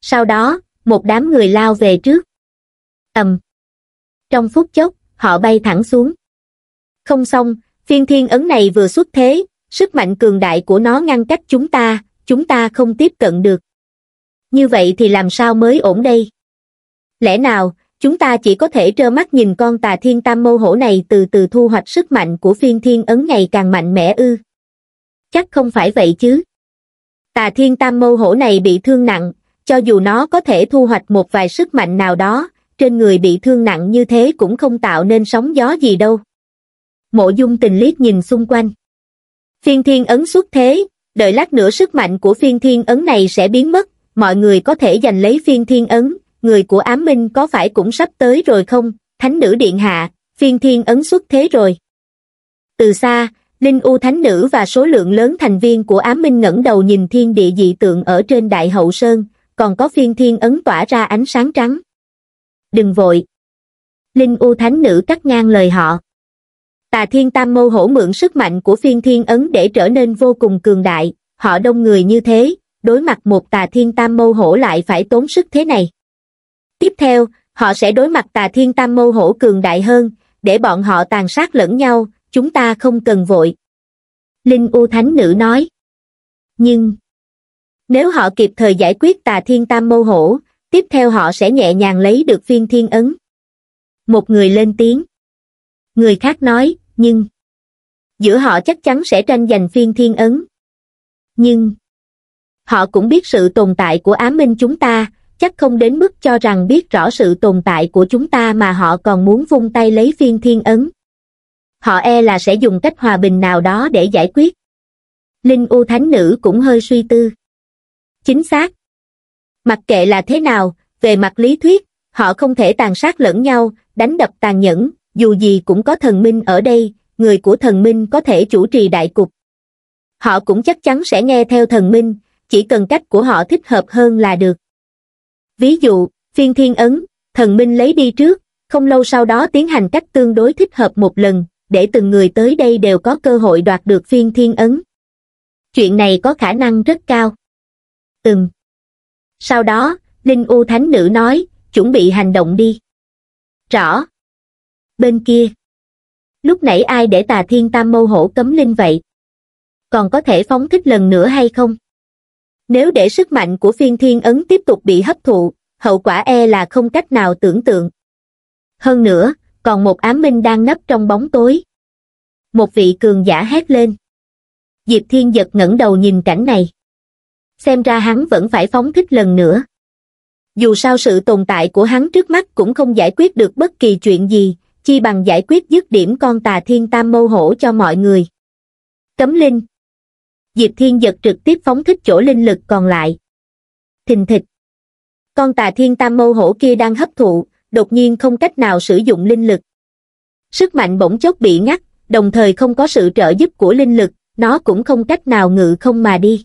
Sau đó, một đám người lao về trước. ầm Trong phút chốc, họ bay thẳng xuống. Không xong, phiên thiên ấn này vừa xuất thế, sức mạnh cường đại của nó ngăn cách chúng ta, chúng ta không tiếp cận được. Như vậy thì làm sao mới ổn đây? Lẽ nào, chúng ta chỉ có thể trơ mắt nhìn con tà thiên tam mâu hổ này từ từ thu hoạch sức mạnh của phiên thiên ấn ngày càng mạnh mẽ ư? Chắc không phải vậy chứ. Tà thiên tam mâu hổ này bị thương nặng, cho dù nó có thể thu hoạch một vài sức mạnh nào đó, trên người bị thương nặng như thế cũng không tạo nên sóng gió gì đâu. Mộ dung tình liếc nhìn xung quanh. Phiên thiên ấn xuất thế, đợi lát nữa sức mạnh của phiên thiên ấn này sẽ biến mất, mọi người có thể giành lấy phiên thiên ấn, người của ám minh có phải cũng sắp tới rồi không, thánh nữ điện hạ, phiên thiên ấn xuất thế rồi. Từ xa, Linh U Thánh Nữ và số lượng lớn thành viên của Ám Minh ngẩng đầu nhìn thiên địa dị tượng ở trên Đại Hậu Sơn, còn có phiên thiên ấn tỏa ra ánh sáng trắng. Đừng vội. Linh U Thánh Nữ cắt ngang lời họ tà thiên tam mâu hổ mượn sức mạnh của phiên thiên ấn để trở nên vô cùng cường đại, họ đông người như thế, đối mặt một tà thiên tam mâu hổ lại phải tốn sức thế này. Tiếp theo, họ sẽ đối mặt tà thiên tam mâu hổ cường đại hơn, để bọn họ tàn sát lẫn nhau, chúng ta không cần vội. Linh U Thánh Nữ nói. Nhưng, nếu họ kịp thời giải quyết tà thiên tam mâu hổ, tiếp theo họ sẽ nhẹ nhàng lấy được phiên thiên ấn. Một người lên tiếng người khác nói, nhưng giữa họ chắc chắn sẽ tranh giành phiên thiên ấn. Nhưng họ cũng biết sự tồn tại của ám Minh chúng ta, chắc không đến mức cho rằng biết rõ sự tồn tại của chúng ta mà họ còn muốn vung tay lấy phiên thiên ấn. Họ e là sẽ dùng cách hòa bình nào đó để giải quyết. Linh U Thánh Nữ cũng hơi suy tư. Chính xác. Mặc kệ là thế nào, về mặt lý thuyết, họ không thể tàn sát lẫn nhau, đánh đập tàn nhẫn, dù gì cũng có thần minh ở đây, người của thần minh có thể chủ trì đại cục. Họ cũng chắc chắn sẽ nghe theo thần minh, chỉ cần cách của họ thích hợp hơn là được. Ví dụ, phiên thiên ấn, thần minh lấy đi trước, không lâu sau đó tiến hành cách tương đối thích hợp một lần, để từng người tới đây đều có cơ hội đoạt được phiên thiên ấn. Chuyện này có khả năng rất cao. Ừm. Sau đó, Linh U Thánh Nữ nói, chuẩn bị hành động đi. Rõ bên kia. Lúc nãy ai để tà thiên tam mâu hổ cấm linh vậy? Còn có thể phóng thích lần nữa hay không? Nếu để sức mạnh của phiên thiên ấn tiếp tục bị hấp thụ, hậu quả e là không cách nào tưởng tượng. Hơn nữa, còn một ám minh đang nấp trong bóng tối. Một vị cường giả hét lên. Diệp Thiên giật ngẩng đầu nhìn cảnh này. Xem ra hắn vẫn phải phóng thích lần nữa. Dù sao sự tồn tại của hắn trước mắt cũng không giải quyết được bất kỳ chuyện gì, chi bằng giải quyết dứt điểm con tà thiên tam mâu hổ cho mọi người. Cấm linh Diệp Thiên giật trực tiếp phóng thích chỗ linh lực còn lại. Thình thịch Con tà thiên tam mâu hổ kia đang hấp thụ, đột nhiên không cách nào sử dụng linh lực. Sức mạnh bỗng chốc bị ngắt, đồng thời không có sự trợ giúp của linh lực, nó cũng không cách nào ngự không mà đi.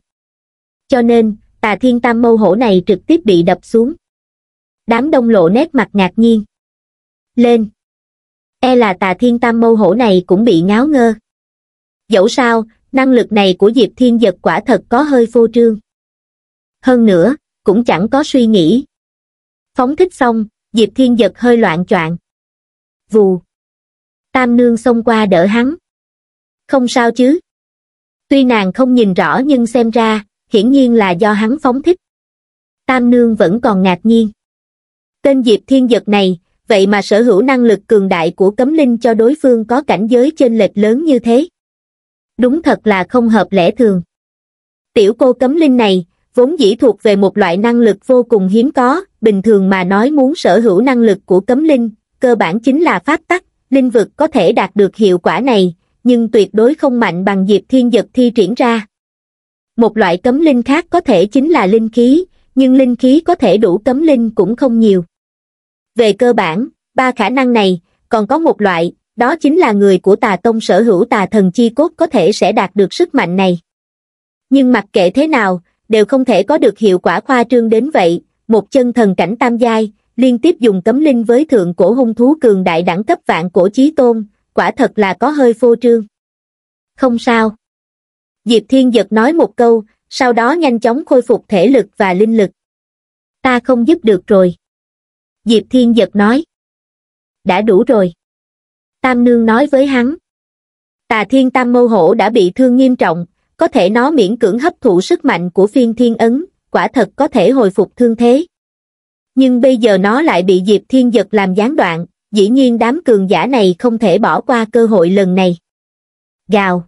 Cho nên, tà thiên tam mâu hổ này trực tiếp bị đập xuống. Đám đông lộ nét mặt ngạc nhiên. Lên! e là tà thiên tam mâu hổ này cũng bị ngáo ngơ. Dẫu sao, năng lực này của Diệp Thiên Giật quả thật có hơi phô trương. Hơn nữa, cũng chẳng có suy nghĩ. Phóng thích xong, Diệp Thiên Giật hơi loạn choạng. Vù. Tam nương xông qua đỡ hắn. Không sao chứ. Tuy nàng không nhìn rõ nhưng xem ra, hiển nhiên là do hắn phóng thích. Tam nương vẫn còn ngạc nhiên. Tên Diệp Thiên Giật này, vậy mà sở hữu năng lực cường đại của cấm linh cho đối phương có cảnh giới chênh lệch lớn như thế. Đúng thật là không hợp lẽ thường. Tiểu cô cấm linh này, vốn dĩ thuộc về một loại năng lực vô cùng hiếm có, bình thường mà nói muốn sở hữu năng lực của cấm linh, cơ bản chính là pháp tắc, linh vực có thể đạt được hiệu quả này, nhưng tuyệt đối không mạnh bằng diệp thiên vật thi triển ra. Một loại cấm linh khác có thể chính là linh khí, nhưng linh khí có thể đủ cấm linh cũng không nhiều. Về cơ bản, ba khả năng này, còn có một loại, đó chính là người của tà tông sở hữu tà thần chi cốt có thể sẽ đạt được sức mạnh này. Nhưng mặc kệ thế nào, đều không thể có được hiệu quả khoa trương đến vậy, một chân thần cảnh tam giai, liên tiếp dùng cấm linh với thượng cổ hung thú cường đại đẳng cấp vạn cổ chí tôn, quả thật là có hơi phô trương. Không sao. Diệp Thiên Giật nói một câu, sau đó nhanh chóng khôi phục thể lực và linh lực. Ta không giúp được rồi diệp thiên giật nói đã đủ rồi tam nương nói với hắn tà thiên tam mâu hổ đã bị thương nghiêm trọng có thể nó miễn cưỡng hấp thụ sức mạnh của phiên thiên ấn quả thật có thể hồi phục thương thế nhưng bây giờ nó lại bị diệp thiên giật làm gián đoạn dĩ nhiên đám cường giả này không thể bỏ qua cơ hội lần này gào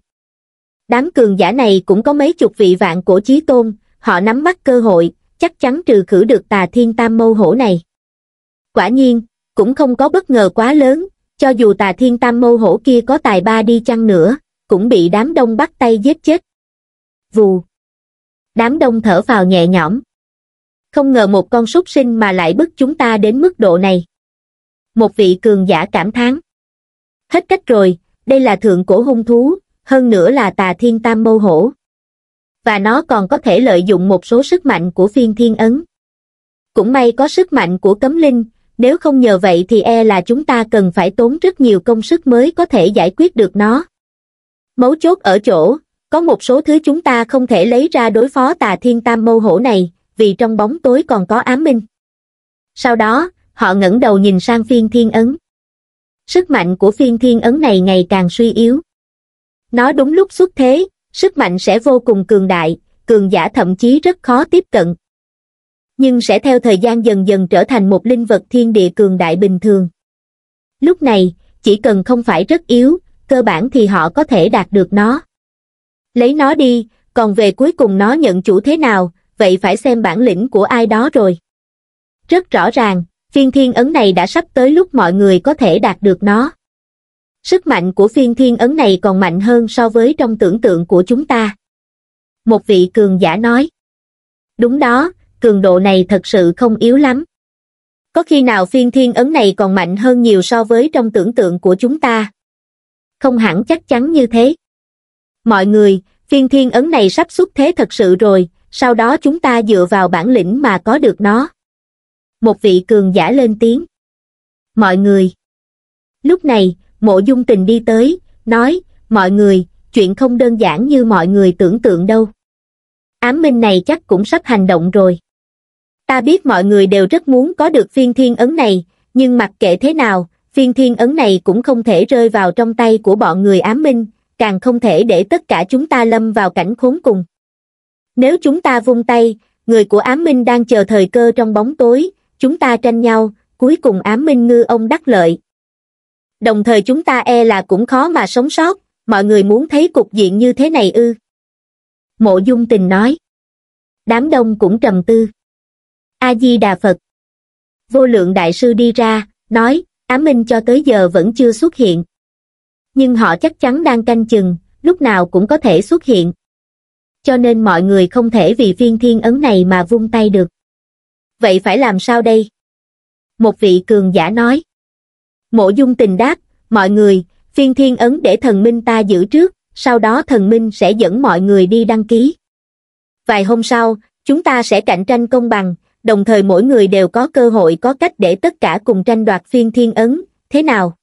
đám cường giả này cũng có mấy chục vị vạn cổ chí tôn họ nắm bắt cơ hội chắc chắn trừ khử được tà thiên tam mâu hổ này Quả nhiên, cũng không có bất ngờ quá lớn, cho dù tà thiên tam mâu hổ kia có tài ba đi chăng nữa, cũng bị đám đông bắt tay giết chết. Vù! Đám đông thở vào nhẹ nhõm. Không ngờ một con súc sinh mà lại bức chúng ta đến mức độ này. Một vị cường giả cảm thán. Hết cách rồi, đây là thượng cổ hung thú, hơn nữa là tà thiên tam mâu hổ. Và nó còn có thể lợi dụng một số sức mạnh của phiên thiên ấn. Cũng may có sức mạnh của cấm linh, nếu không nhờ vậy thì e là chúng ta cần phải tốn rất nhiều công sức mới có thể giải quyết được nó. Mấu chốt ở chỗ, có một số thứ chúng ta không thể lấy ra đối phó tà thiên tam mâu hổ này, vì trong bóng tối còn có ám minh. Sau đó, họ ngẩng đầu nhìn sang phiên thiên ấn. Sức mạnh của phiên thiên ấn này ngày càng suy yếu. Nó đúng lúc xuất thế, sức mạnh sẽ vô cùng cường đại, cường giả thậm chí rất khó tiếp cận nhưng sẽ theo thời gian dần dần trở thành một linh vật thiên địa cường đại bình thường. Lúc này, chỉ cần không phải rất yếu, cơ bản thì họ có thể đạt được nó. Lấy nó đi, còn về cuối cùng nó nhận chủ thế nào, vậy phải xem bản lĩnh của ai đó rồi. Rất rõ ràng, phiên thiên ấn này đã sắp tới lúc mọi người có thể đạt được nó. Sức mạnh của phiên thiên ấn này còn mạnh hơn so với trong tưởng tượng của chúng ta. Một vị cường giả nói. Đúng đó, cường độ này thật sự không yếu lắm. Có khi nào phiên thiên ấn này còn mạnh hơn nhiều so với trong tưởng tượng của chúng ta? Không hẳn chắc chắn như thế. Mọi người, phiên thiên ấn này sắp xuất thế thật sự rồi, sau đó chúng ta dựa vào bản lĩnh mà có được nó. Một vị cường giả lên tiếng. Mọi người. Lúc này, mộ dung tình đi tới, nói, mọi người, chuyện không đơn giản như mọi người tưởng tượng đâu. Ám minh này chắc cũng sắp hành động rồi ta biết mọi người đều rất muốn có được phiên thiên ấn này nhưng mặc kệ thế nào phiên thiên ấn này cũng không thể rơi vào trong tay của bọn người ám minh càng không thể để tất cả chúng ta lâm vào cảnh khốn cùng nếu chúng ta vung tay người của ám minh đang chờ thời cơ trong bóng tối chúng ta tranh nhau cuối cùng ám minh ngư ông đắc lợi đồng thời chúng ta e là cũng khó mà sống sót mọi người muốn thấy cục diện như thế này ư mộ dung tình nói đám đông cũng trầm tư A-di-đà Phật. Vô lượng đại sư đi ra, nói, Á Minh cho tới giờ vẫn chưa xuất hiện. Nhưng họ chắc chắn đang canh chừng, lúc nào cũng có thể xuất hiện. Cho nên mọi người không thể vì viên thiên ấn này mà vung tay được. Vậy phải làm sao đây? Một vị cường giả nói. Mộ dung tình đáp, mọi người, viên thiên ấn để thần minh ta giữ trước, sau đó thần minh sẽ dẫn mọi người đi đăng ký. Vài hôm sau, chúng ta sẽ cạnh tranh công bằng, đồng thời mỗi người đều có cơ hội có cách để tất cả cùng tranh đoạt phiên thiên ấn, thế nào?